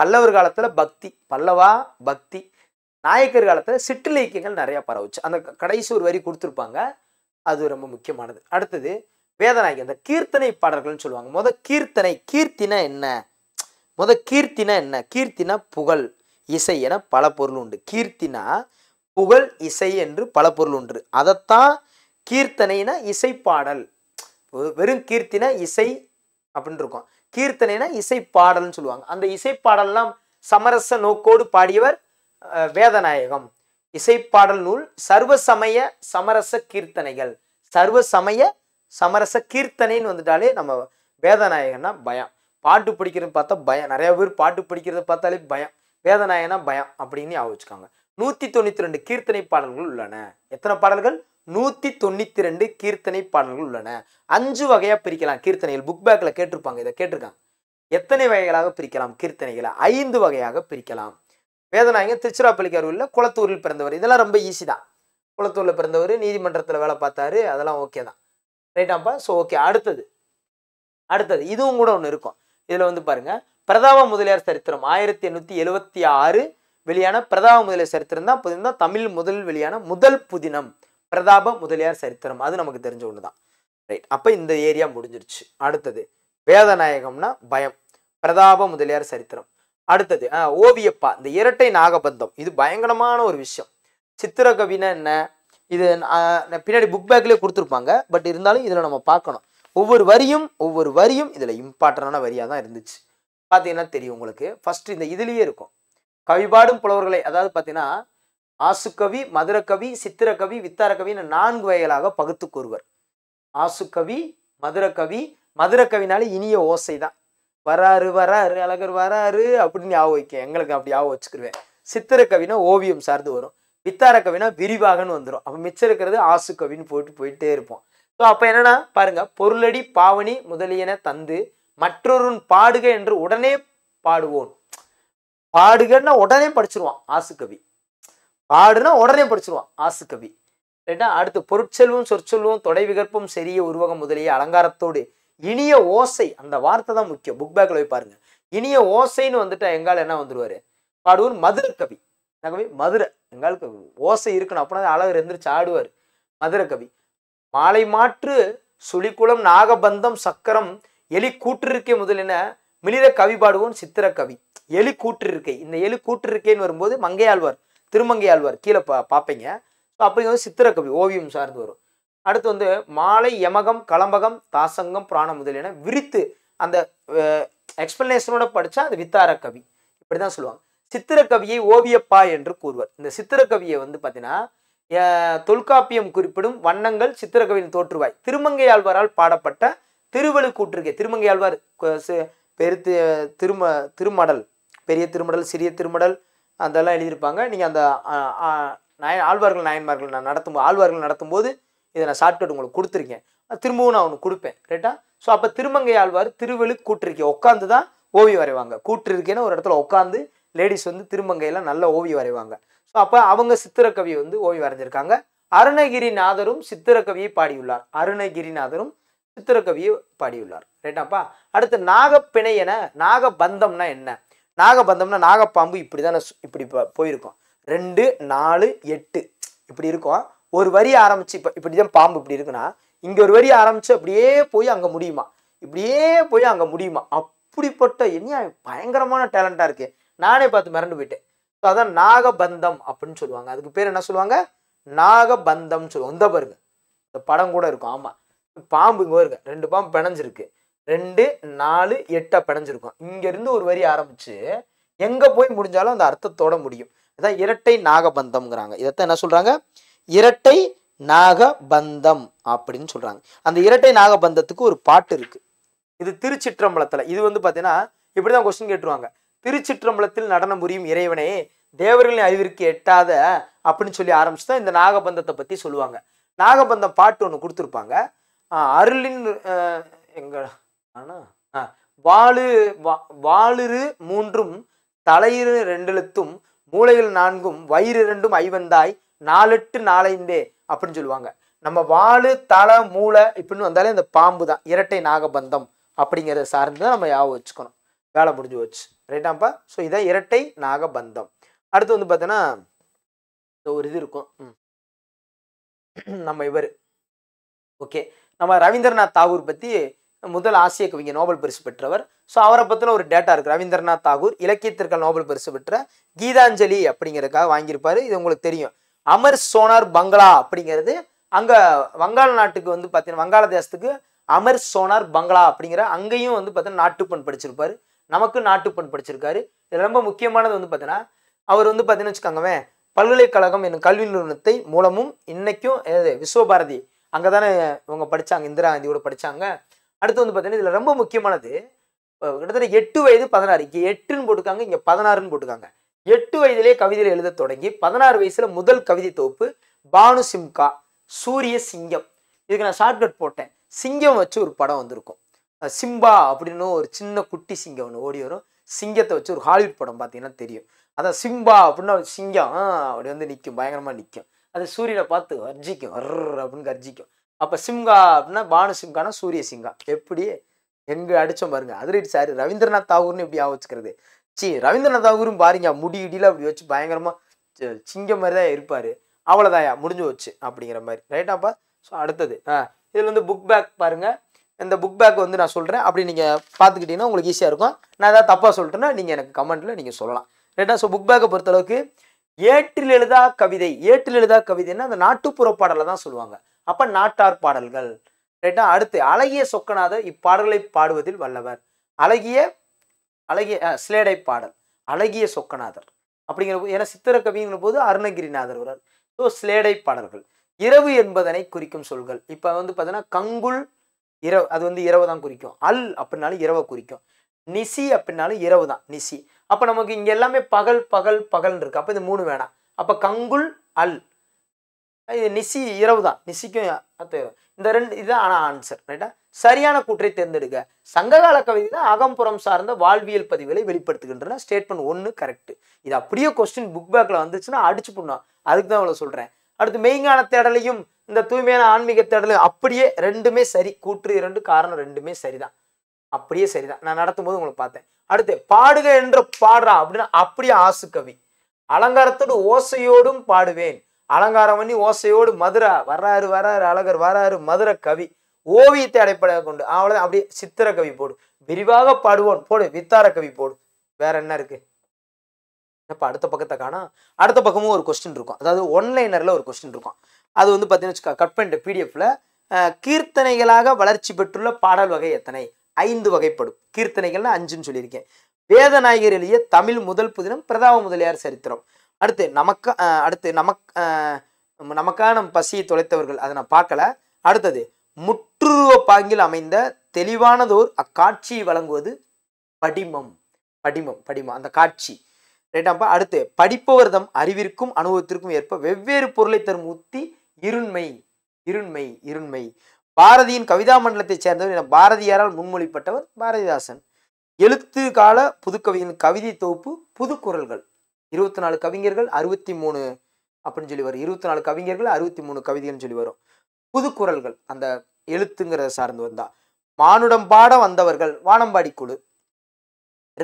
பல்லவர் காலத்தில் பக்தி பல்லவா பக்தி நாயக்கர் காலத்தில் சிற்றிலக்கியங்கள் நிறையா பரவுச்சு அந்த கடைசி ஒரு வரி கொடுத்துருப்பாங்க அது ரொம்ப முக்கியமானது அடுத்தது வேதநாயகி அந்த கீர்த்தனை பாடல்கள்னு சொல்லுவாங்க முத கீர்த்தனை கீர்த்தினா என்ன முத கீர்த்தினா என்ன கீர்த்தினா புகழ் இசை என பல பொருள் உண்டு கீர்த்தினா புகழ் இசை என்று பல பொருள் உண்டு அதைத்தான் கீர்த்தனைனா இசை பாடல் வெறும் கீர்த்தினா இசை அப்படின்னு இருக்கும் கீர்த்தனைனா பாடல்னு சொல்லுவாங்க அந்த இசைப்பாடல்லாம் சமரச நோக்கோடு பாடியவர் வேதநாயகம் இசைப்பாடல் நூல் சர்வசமய சமரச கீர்த்தனைகள் சர்வசமய சமரச கீர்த்தனைன்னு வந்துட்டாலே நம்ம வேதநாயகன்னா பயம் பாட்டு பிடிக்கிறது பார்த்தா பயம் நிறைய பேர் பாட்டு பிடிக்கிறத பார்த்தாலே பயம் வேதநாயகனா பயம் அப்படின்னு ஞாபகம் நூற்றி தொண்ணூற்றி ரெண்டு கீர்த்தனை பாடல்கள் உள்ளன எத்தனை பாடல்கள் நூற்றி தொண்ணூற்றி ரெண்டு கீர்த்தனை பாடல்கள் உள்ளன அஞ்சு வகையாக பிரிக்கலாம் கீர்த்தனைகள் புக் பேக்கில் கேட்டிருப்பாங்க இதை கேட்டிருக்காங்க எத்தனை வகைகளாக பிரிக்கலாம் கீர்த்தனைகளை ஐந்து வகையாக பிரிக்கலாம் வேதநாயகம் திருச்சிராப்பள்ளி அருவில் குளத்தூரில் பிறந்தவர் இதெல்லாம் ரொம்ப ஈஸி தான் குளத்தூரில் பிறந்தவர் நீதிமன்றத்தில் வேலை பார்த்தாரு அதெல்லாம் ஓகே தான் ரைட்டாப்பா ஸோ ஓகே அடுத்தது அடுத்தது இதுவும் கூட ஒன்று இருக்கும் இதில் வந்து பாருங்கள் பிரதாப முதலியார் சரித்திரம் ஆயிரத்தி எண்ணூற்றி எழுவத்தி ஆறு வெளியான பிரதாப முதலியார் சரித்திரம் தான் புதினம் தமிழ் முதல் வெளியான முதல் புதினம் பிரதாப முதலியார் சரித்திரம் அது நமக்கு தெரிஞ்ச ஒன்று தான் ரைட் அப்போ இந்த ஏரியா முடிஞ்சிருச்சு அடுத்தது வேதநாயகம்னா பயம் பிரதாப முதலியார் சரித்திரம் அடுத்தது ஓவியப்பா இந்த இரட்டை நாகபந்தம் இது பயங்கரமான ஒரு விஷயம் சித்திரகவினா என்ன இது பின்னாடி புக் பேக்லேயே கொடுத்துருப்பாங்க பட் இருந்தாலும் இதில் நம்ம பார்க்கணும் ஒவ்வொரு வரியும் ஒவ்வொரு வரியும் இதில் இம்பார்ட்டண்டான வரியாக தான் இருந்துச்சு பார்த்தீங்கன்னா தெரியும் உங்களுக்கு ஃபஸ்ட்டு இந்த இதுலேயே இருக்கும் கவிபாடும் புலவர்களை அதாவது பார்த்தீங்கன்னா ஆசுக்கவி மதுரக்கவி சித்திரக்கவி வித்தாரக்கவின்னு நான்கு வகைகளாக பகுத்து கூறுவர் ஆசுக்கவி மதுரக்கவி மதுரக்கவினாலே இனிய ஓசை தான் வராரு வராரு அழகர் வராரு அப்படின்னு ஞாபகம் வைக்க எங்களுக்கு அப்படி ஞாபகம் வச்சுக்கிருவேன் சித்திர கவினா ஓவியம் சார்ந்து வரும் வித்தார கவினா விரிவாகன்னு வந்துடும் அப்போ மிச்சம் இருக்கிறது ஆசு கவின்னு போயிட்டு போயிட்டே இருப்போம் ஸோ அப்போ என்னன்னா பாருங்க பொருளடி பாவணி முதலியன தந்து மற்றொருன் பாடுக என்று உடனே பாடுவோன் பாடுகன்னா உடனே படிச்சிருவான் ஆசுக்கவி பாடுனா உடனே படிச்சிருவான் ஆசுக்கவி இல்லைன்னா அடுத்து பொருட்செல்வம் சொற்சொல்வம் தொடை விகற்பம் சரிய உருவகம் முதலிய அலங்காரத்தோடு இனிய ஓசை அந்த வார்த்தை தான் முக்கியம் புக் பேக்கில் போய் பாருங்க இனிய ஓசைன்னு வந்துட்டா எங்கால் என்ன வந்துடுவார் பாடுவார் மதுரை கவி கவி மதுரை எங்களுக்கு ஓசை இருக்கணும் அப்படின்னா அழகர் எந்திரிச்சு ஆடுவார் மதுரை கவி மாலை மாற்று சுழிக்குளம் நாகபந்தம் சக்கரம் எலி கூற்றிருக்கே முதலின மிளிர கவி பாடுவோம் சித்திர கவி எலி கூற்றிருக்கை இந்த எலி கூற்றிருக்கைன்னு வரும்போது மங்கையாழ்வார் திருமங்கையாழ்வார் கீழே பா பார்ப்பீங்க ஸோ அப்போ வந்து சித்திர கவி ஓவியம் சார்ந்து வரும் அடுத்து வந்து மாலை யமகம் கலம்பகம் தாசங்கம் பிராணம் முதலியன விரித்து அந்த எக்ஸ்பிளனேஷனோட படித்தா அது வித்தார கவி இப்படி தான் சொல்லுவாங்க சித்திரக்கவியை ஓவியப்பா என்று கூறுவர் இந்த சித்திரக்கவியை வந்து பார்த்தீங்கன்னா தொல்காப்பியம் குறிப்பிடும் வண்ணங்கள் சித்திரக்கவியின் தோற்றுவாய் திருமங்கையாழ்வாரால் பாடப்பட்ட திருவழு கூற்றுகை திருமங்கையாழ்வார் பெருத்து திரும திருமடல் பெரிய திருமடல் சிறிய திருமடல் அதெல்லாம் எழுதியிருப்பாங்க நீங்கள் அந்த ஆழ்வார்கள் நாயன்மார்கள் நான் நடத்தும் ஆழ்வார்கள் நடத்தும்போது இதை நான் சாப்பிட்டு உங்களுக்கு கொடுத்துருக்கேன் திரும்பவும் நான் உனக்கு கொடுப்பேன் ரைட்டா ஸோ அப்போ திருமங்கை ஆழ்வார் திருவெளி கூட்டிருக்கே உட்காந்து தான் ஓவியம் வரைவாங்க கூட்டிருக்கேன்னு ஒரு இடத்துல உட்காந்து லேடிஸ் வந்து திருமங்கையில் நல்ல ஓவியம் வரைவாங்க ஸோ அப்போ அவங்க சித்திரக்கவி வந்து ஓவியம் வரைஞ்சிருக்காங்க அருணகிரிநாதரும் சித்திரக்கவியை பாடியுள்ளார் அருணகிரிநாதரும் சித்திரக்கவியை பாடியுள்ளார் ரைட்டாப்பா அடுத்து நாகப்பிணை என நாகபந்தம்னா என்ன நாகபந்தம்னா நாகப்பாம்பு இப்படி தானே இப்படி போயிருக்கும் ரெண்டு நாலு எட்டு இப்படி இருக்கும் ஒரு வரி ஆரம்பிச்சு இப்போ இப்படி தான் பாம்பு இப்படி இருக்குன்னா இங்கே ஒரு வரி ஆரம்பிச்சு அப்படியே போய் அங்கே முடியுமா இப்படியே போய் அங்கே முடியுமா அப்படிப்பட்ட என்ன பயங்கரமான டேலண்ட்டாக இருக்கு நானே பார்த்து மிரண்டு போயிட்டேன் ஸோ அதான் நாகபந்தம் அப்படின்னு சொல்லுவாங்க அதுக்கு பேர் என்ன சொல்லுவாங்க நாகபந்தம் சொல்லுவாங்க இந்த பாருங்க இந்த படம் கூட இருக்கும் ஆமாம் பாம்பு இங்கே இருக்கு ரெண்டு பாம்பு பிணைஞ்சிருக்கு ரெண்டு நாலு எட்டா பிணைஞ்சிருக்கும் இங்கேருந்து ஒரு வரி ஆரம்பிச்சு எங்கே போய் முடிஞ்சாலும் அந்த அர்த்தத்தோட முடியும் அதான் இரட்டை நாகபந்தம்ங்கிறாங்க இதைத்தான் என்ன சொல்கிறாங்க இரட்டை நாகபந்தம் அப்படின்னு சொல்கிறாங்க அந்த இரட்டை நாகபந்தத்துக்கு ஒரு பாட்டு இருக்குது இது திருச்சிற்றம்பலத்தில் இது வந்து பார்த்தீங்கன்னா இப்படிதான் கொஸ்டின் கேட்டுருவாங்க திருச்சிற்றம்பலத்தில் நடனம் புரியும் இறைவனே தேவர்களின் அறிவிற்கு எட்டாத அப்படின்னு சொல்லி ஆரம்பிச்சு தான் இந்த நாகபந்தத்தை பற்றி சொல்லுவாங்க நாகபந்தம் பாட்டு ஒன்று கொடுத்துருப்பாங்க அருளின் எங்க ஆனால் வாழு வாழுரு மூன்றும் தலையிரு எழுத்தும் மூளைகள் நான்கும் வயிறு இரண்டும் ஐவந்தாய் நாலெட்டு நாலைந்தே அப்படின்னு சொல்லுவாங்க நம்ம வாழு தலை மூளை இப்படின்னு வந்தாலே இந்த பாம்பு தான் இரட்டை நாகபந்தம் அப்படிங்கிறத சார்ந்து தான் நம்ம யாபகம் வச்சுக்கணும் வேலை முடிஞ்சு போச்சு ரைட்டாப்பா ஸோ இதான் இரட்டை நாகபந்தம் அடுத்து வந்து பார்த்தோன்னா இந்த ஒரு இது இருக்கும் நம்ம இவர் ஓகே நம்ம ரவீந்திரநாத் தாகூர் பற்றி முதல் ஆசிய கவிஞர் நோபல் பரிசு பெற்றவர் ஸோ அவரை பற்றின ஒரு டேட்டா இருக்குது ரவீந்திரநாத் தாகூர் இலக்கியத்திற்கு நோபல் பரிசு பெற்ற கீதாஞ்சலி அப்படிங்கிறதுக்காக வாங்கியிருப்பார் இது உங்களுக்கு தெரியும் அமர் சோனார் பங்களா அப்படிங்கிறது அங்கே வங்காள நாட்டுக்கு வந்து பார்த்தீங்கன்னா வங்காள தேசத்துக்கு அமர் சோனார் பங்களா அப்படிங்கிற அங்கேயும் வந்து பார்த்தீங்கன்னா நாட்டுப்பண் படிச்சிருப்பார் நமக்கு நாட்டுப்பண் படிச்சிருக்காரு இது ரொம்ப முக்கியமானது வந்து பார்த்தீங்கன்னா அவர் வந்து பார்த்தீங்கன்னு வச்சுக்கோங்கவே பல்கலைக்கழகம் என்னும் கல்வி நிறுவனத்தை மூலமும் இன்னைக்கும் விஸ்வபாரதி அங்கே தானே இவங்க படித்தாங்க இந்திரா காந்தியோடு படித்தாங்க அடுத்து வந்து பார்த்தீங்கன்னா இதில் ரொம்ப முக்கியமானது கிட்டத்தட்ட எட்டு வயது பதினாறு இங்கே எட்டுன்னு போட்டுக்காங்க இங்கே பதினாறுன்னு போட்டுக்காங்க எட்டு வயதிலே கவிதையில் எழுத தொடங்கி பதினாறு வயசுல முதல் கவிதை தொகுப்பு பானு சிம்கா சூரிய சிங்கம் இதுக்கு நான் ஷார்ட்கட் போட்டேன் சிங்கம் வச்சு ஒரு படம் வந்திருக்கும் சிம்பா அப்படின்னு ஒரு சின்ன குட்டி சிங்கம் ஒன்று ஓடி வரும் சிங்கத்தை வச்சு ஒரு ஹாலிவுட் படம் பார்த்தீங்கன்னா தெரியும் அதான் சிம்பா அப்படின்னா சிங்கம் அப்படி வந்து நிற்கும் பயங்கரமாக நிற்கும் அது சூரியனை பார்த்து அர்ஜிக்கும் அர் அப்படின்னு கர்ஜிக்கும் அப்போ சிம்கா அப்படின்னா பானு சிம்கானா சூரிய சிங்கா எப்படி எங்க அடிச்சோம் பாருங்க அதில் சார் ரவீந்திரநாத் தாகூர்னு எப்படி ஆவச்சுக்கிறது சி ரவீந்திரநாத் தாகூரும் பாருங்க முடி அப்படி வச்சு பயங்கரமா சிங்க மாதிரி தான் இருப்பாரு அவ்வளோதாயா முடிஞ்சு வச்சு அப்படிங்கிற மாதிரி ரைட்டாப்பா ஸோ அடுத்தது ஆ இதில் வந்து புக் பேக் பாருங்க இந்த புக் பேக் வந்து நான் சொல்கிறேன் அப்படி நீங்கள் பாத்துக்கிட்டீங்கன்னா உங்களுக்கு ஈஸியாக இருக்கும் நான் ஏதாவது தப்பாக சொல்லிட்டேன்னா நீங்கள் எனக்கு கமெண்ட்டில் நீங்கள் சொல்லலாம் ரைட்டா ஸோ புக் பேக்கை பொறுத்தளவுக்கு ஏற்றில் எழுதா கவிதை ஏற்றில் எழுதா கவிதைன்னா அந்த நாட்டுப்புற பாடலை தான் சொல்லுவாங்க அப்போ நாட்டார் பாடல்கள் ரைட்டா அடுத்து அழகிய சொக்கநாதர் இப்பாடல்களை பாடுவதில் வல்லவர் அழகிய அழகிய சிலேடை பாடல் அழகிய சொக்கநாதர் அப்படிங்கிற ஏன்னா சித்திர கவிங்கிற போது அருணகிரிநாதர் வரார் ஸோ சிலேடை பாடல்கள் இரவு என்பதனை குறிக்கும் சொல்கள் இப்போ வந்து பார்த்தீங்கன்னா கங்குல் இரவு அது வந்து இரவு தான் குறிக்கும் அல் அப்படின்னாலும் இரவை குறிக்கும் நிசி அப்படின்னாலும் இரவு தான் நிசி அப்போ நமக்கு இங்கே எல்லாமே பகல் பகல் பகல்னு இருக்குது அப்போ இது மூணு வேணாம் அப்போ கங்குல் அல் இது நிசி இரவு தான் நிசிக்கும் இந்த ரெண்டு இதுதான் ஆனால் ஆன்சர் ரைட்டா சரியான கூற்றை தேர்ந்தெடுக்க சங்ககால கவிதை தான் அகம்புறம் சார்ந்த வாழ்வியல் பதிவுகளை வெளிப்படுத்துகின்றன ஸ்டேட்மெண்ட் ஒன்று கரெக்ட் இது அப்படியே கொஸ்டின் புக் பேக்கில் வந்துச்சுன்னா அடிச்சு பண்ணோம் அதுக்கு தான் அவ்வளோ சொல்கிறேன் அடுத்து மெய்ஞான தேடலையும் இந்த தூய்மையான ஆன்மீக தேடலையும் அப்படியே ரெண்டுமே சரி கூற்று இரண்டு காரணம் ரெண்டுமே சரிதான் அப்படியே சரிதான் நான் நடத்தும் போது உங்களுக்கு பார்த்தேன் அடுத்து பாடுக என்று பாடுறா அப்படின்னா அப்படியே ஆசு கவி அலங்காரத்தோடு ஓசையோடும் பாடுவேன் அலங்காரம் பண்ணி ஓசையோடு மதுரா வர்றாரு வராரு அழகர் வராரு மதுரை கவி ஓவியத்தை அடிப்படையாக கொண்டு அவளை அப்படியே சித்திர கவி போடு விரிவாக பாடுவோன் போடு வித்தார கவி போடு வேற என்ன இருக்கு அப்போ அடுத்த பக்கத்தை காணா அடுத்த பக்கமும் ஒரு கொஸ்டின் இருக்கும் அதாவது ஒன்லைனரில் ஒரு கொஸ்டின் இருக்கும் அது வந்து பார்த்தீங்கன்னு வச்சுக்கோ கட் பண்ணிட்டு பிடிஎஃப்ல கீர்த்தனைகளாக வளர்ச்சி பெற்றுள்ள பாடல் வகை எத்தனை ஐந்து வகைப்படும் கீர்த்தனைகள்ல அஞ்சுன்னு சொல்லியிருக்கேன் வேதநாயகர் எழுதிய தமிழ் முதல் புதினம் பிரதாப முதலியார் சரித்திரம் அடுத்து நமக்கு அடுத்து நமக் நமக்கான பசியை தொலைத்தவர்கள் அதை நான் பார்க்கல அடுத்தது முற்றுருவ பாங்கில் அமைந்த தெளிவானதோர் அக்காட்சியை வழங்குவது படிமம் படிமம் படிமம் அந்த காட்சி ரைட்டாப்பா அடுத்து படிப்பவர் தம் அறிவிற்கும் அனுபவத்திற்கும் ஏற்ப வெவ்வேறு பொருளை தரும் உத்தி இருண்மை இருண்மை இருண்மை பாரதியின் கவிதா மண்டலத்தைச் சேர்ந்தவர் என பாரதியாரால் முன்மொழிப்பட்டவர் பாரதிதாசன் எழுத்து கால புதுக்கவியின் கவிதை தொகுப்பு புதுக்குரல்கள் இருபத்தி நாலு கவிஞர்கள் அறுபத்தி மூணு அப்படின்னு சொல்லி வரும் இருபத்தி நாலு கவிஞர்கள் அறுபத்தி மூணு கவிதைகள்னு சொல்லி வரும் புதுக்குரல்கள் அந்த எழுத்துங்கிறத சார்ந்து வந்தா மானுடம் பாட வந்தவர்கள் வானம்பாடி குழு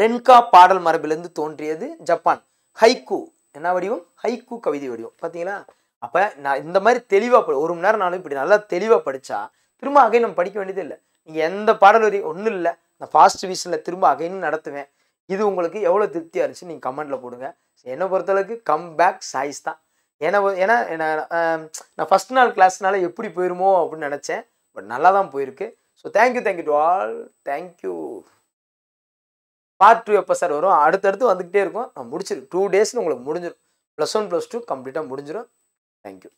ரென்கா பாடல் மரபிலிருந்து தோன்றியது ஜப்பான் ஹைக்கு என்ன வடிவம் ஹைக்கு கவிதை வடிவம் பார்த்தீங்களா அப்போ நான் இந்த மாதிரி தெளிவாக ஒரு மணி நேரம் நாளும் இப்படி நல்லா தெளிவாக படித்தா திரும்ப அகைன் நம்ம படிக்க வேண்டியது இல்லை நீங்கள் எந்த பாடல் வரி ஒன்றும் இல்லை நான் ஃபாஸ்ட் விஷனில் திரும்ப அகைன் நடத்துவேன் இது உங்களுக்கு எவ்வளோ திருப்தியாக இருந்துச்சு நீங்கள் கமெண்ட்டில் போடுங்க என்னை பொறுத்தளவுக்கு கம் பேக் சாய்ஸ் தான் ஏன்னா ஏன்னா நான் ஃபஸ்ட் நாள் கிளாஸ்னால எப்படி போயிருமோ அப்படின்னு நினச்சேன் பட் நல்லா தான் போயிருக்கு so thank you thank you to all thank you part two எப்போ சார் வரும் அடுத்தடுத்து வந்துக்கிட்டே இருக்கும் நான் முடிச்சிடும் டூ டேஸ்னு உங்களுக்கு முடிஞ்சிடும் ப்ளஸ் ஒன் ப்ளஸ் டூ கம்ப்ளீட்டாக முடிஞ்சிடும் Thank you.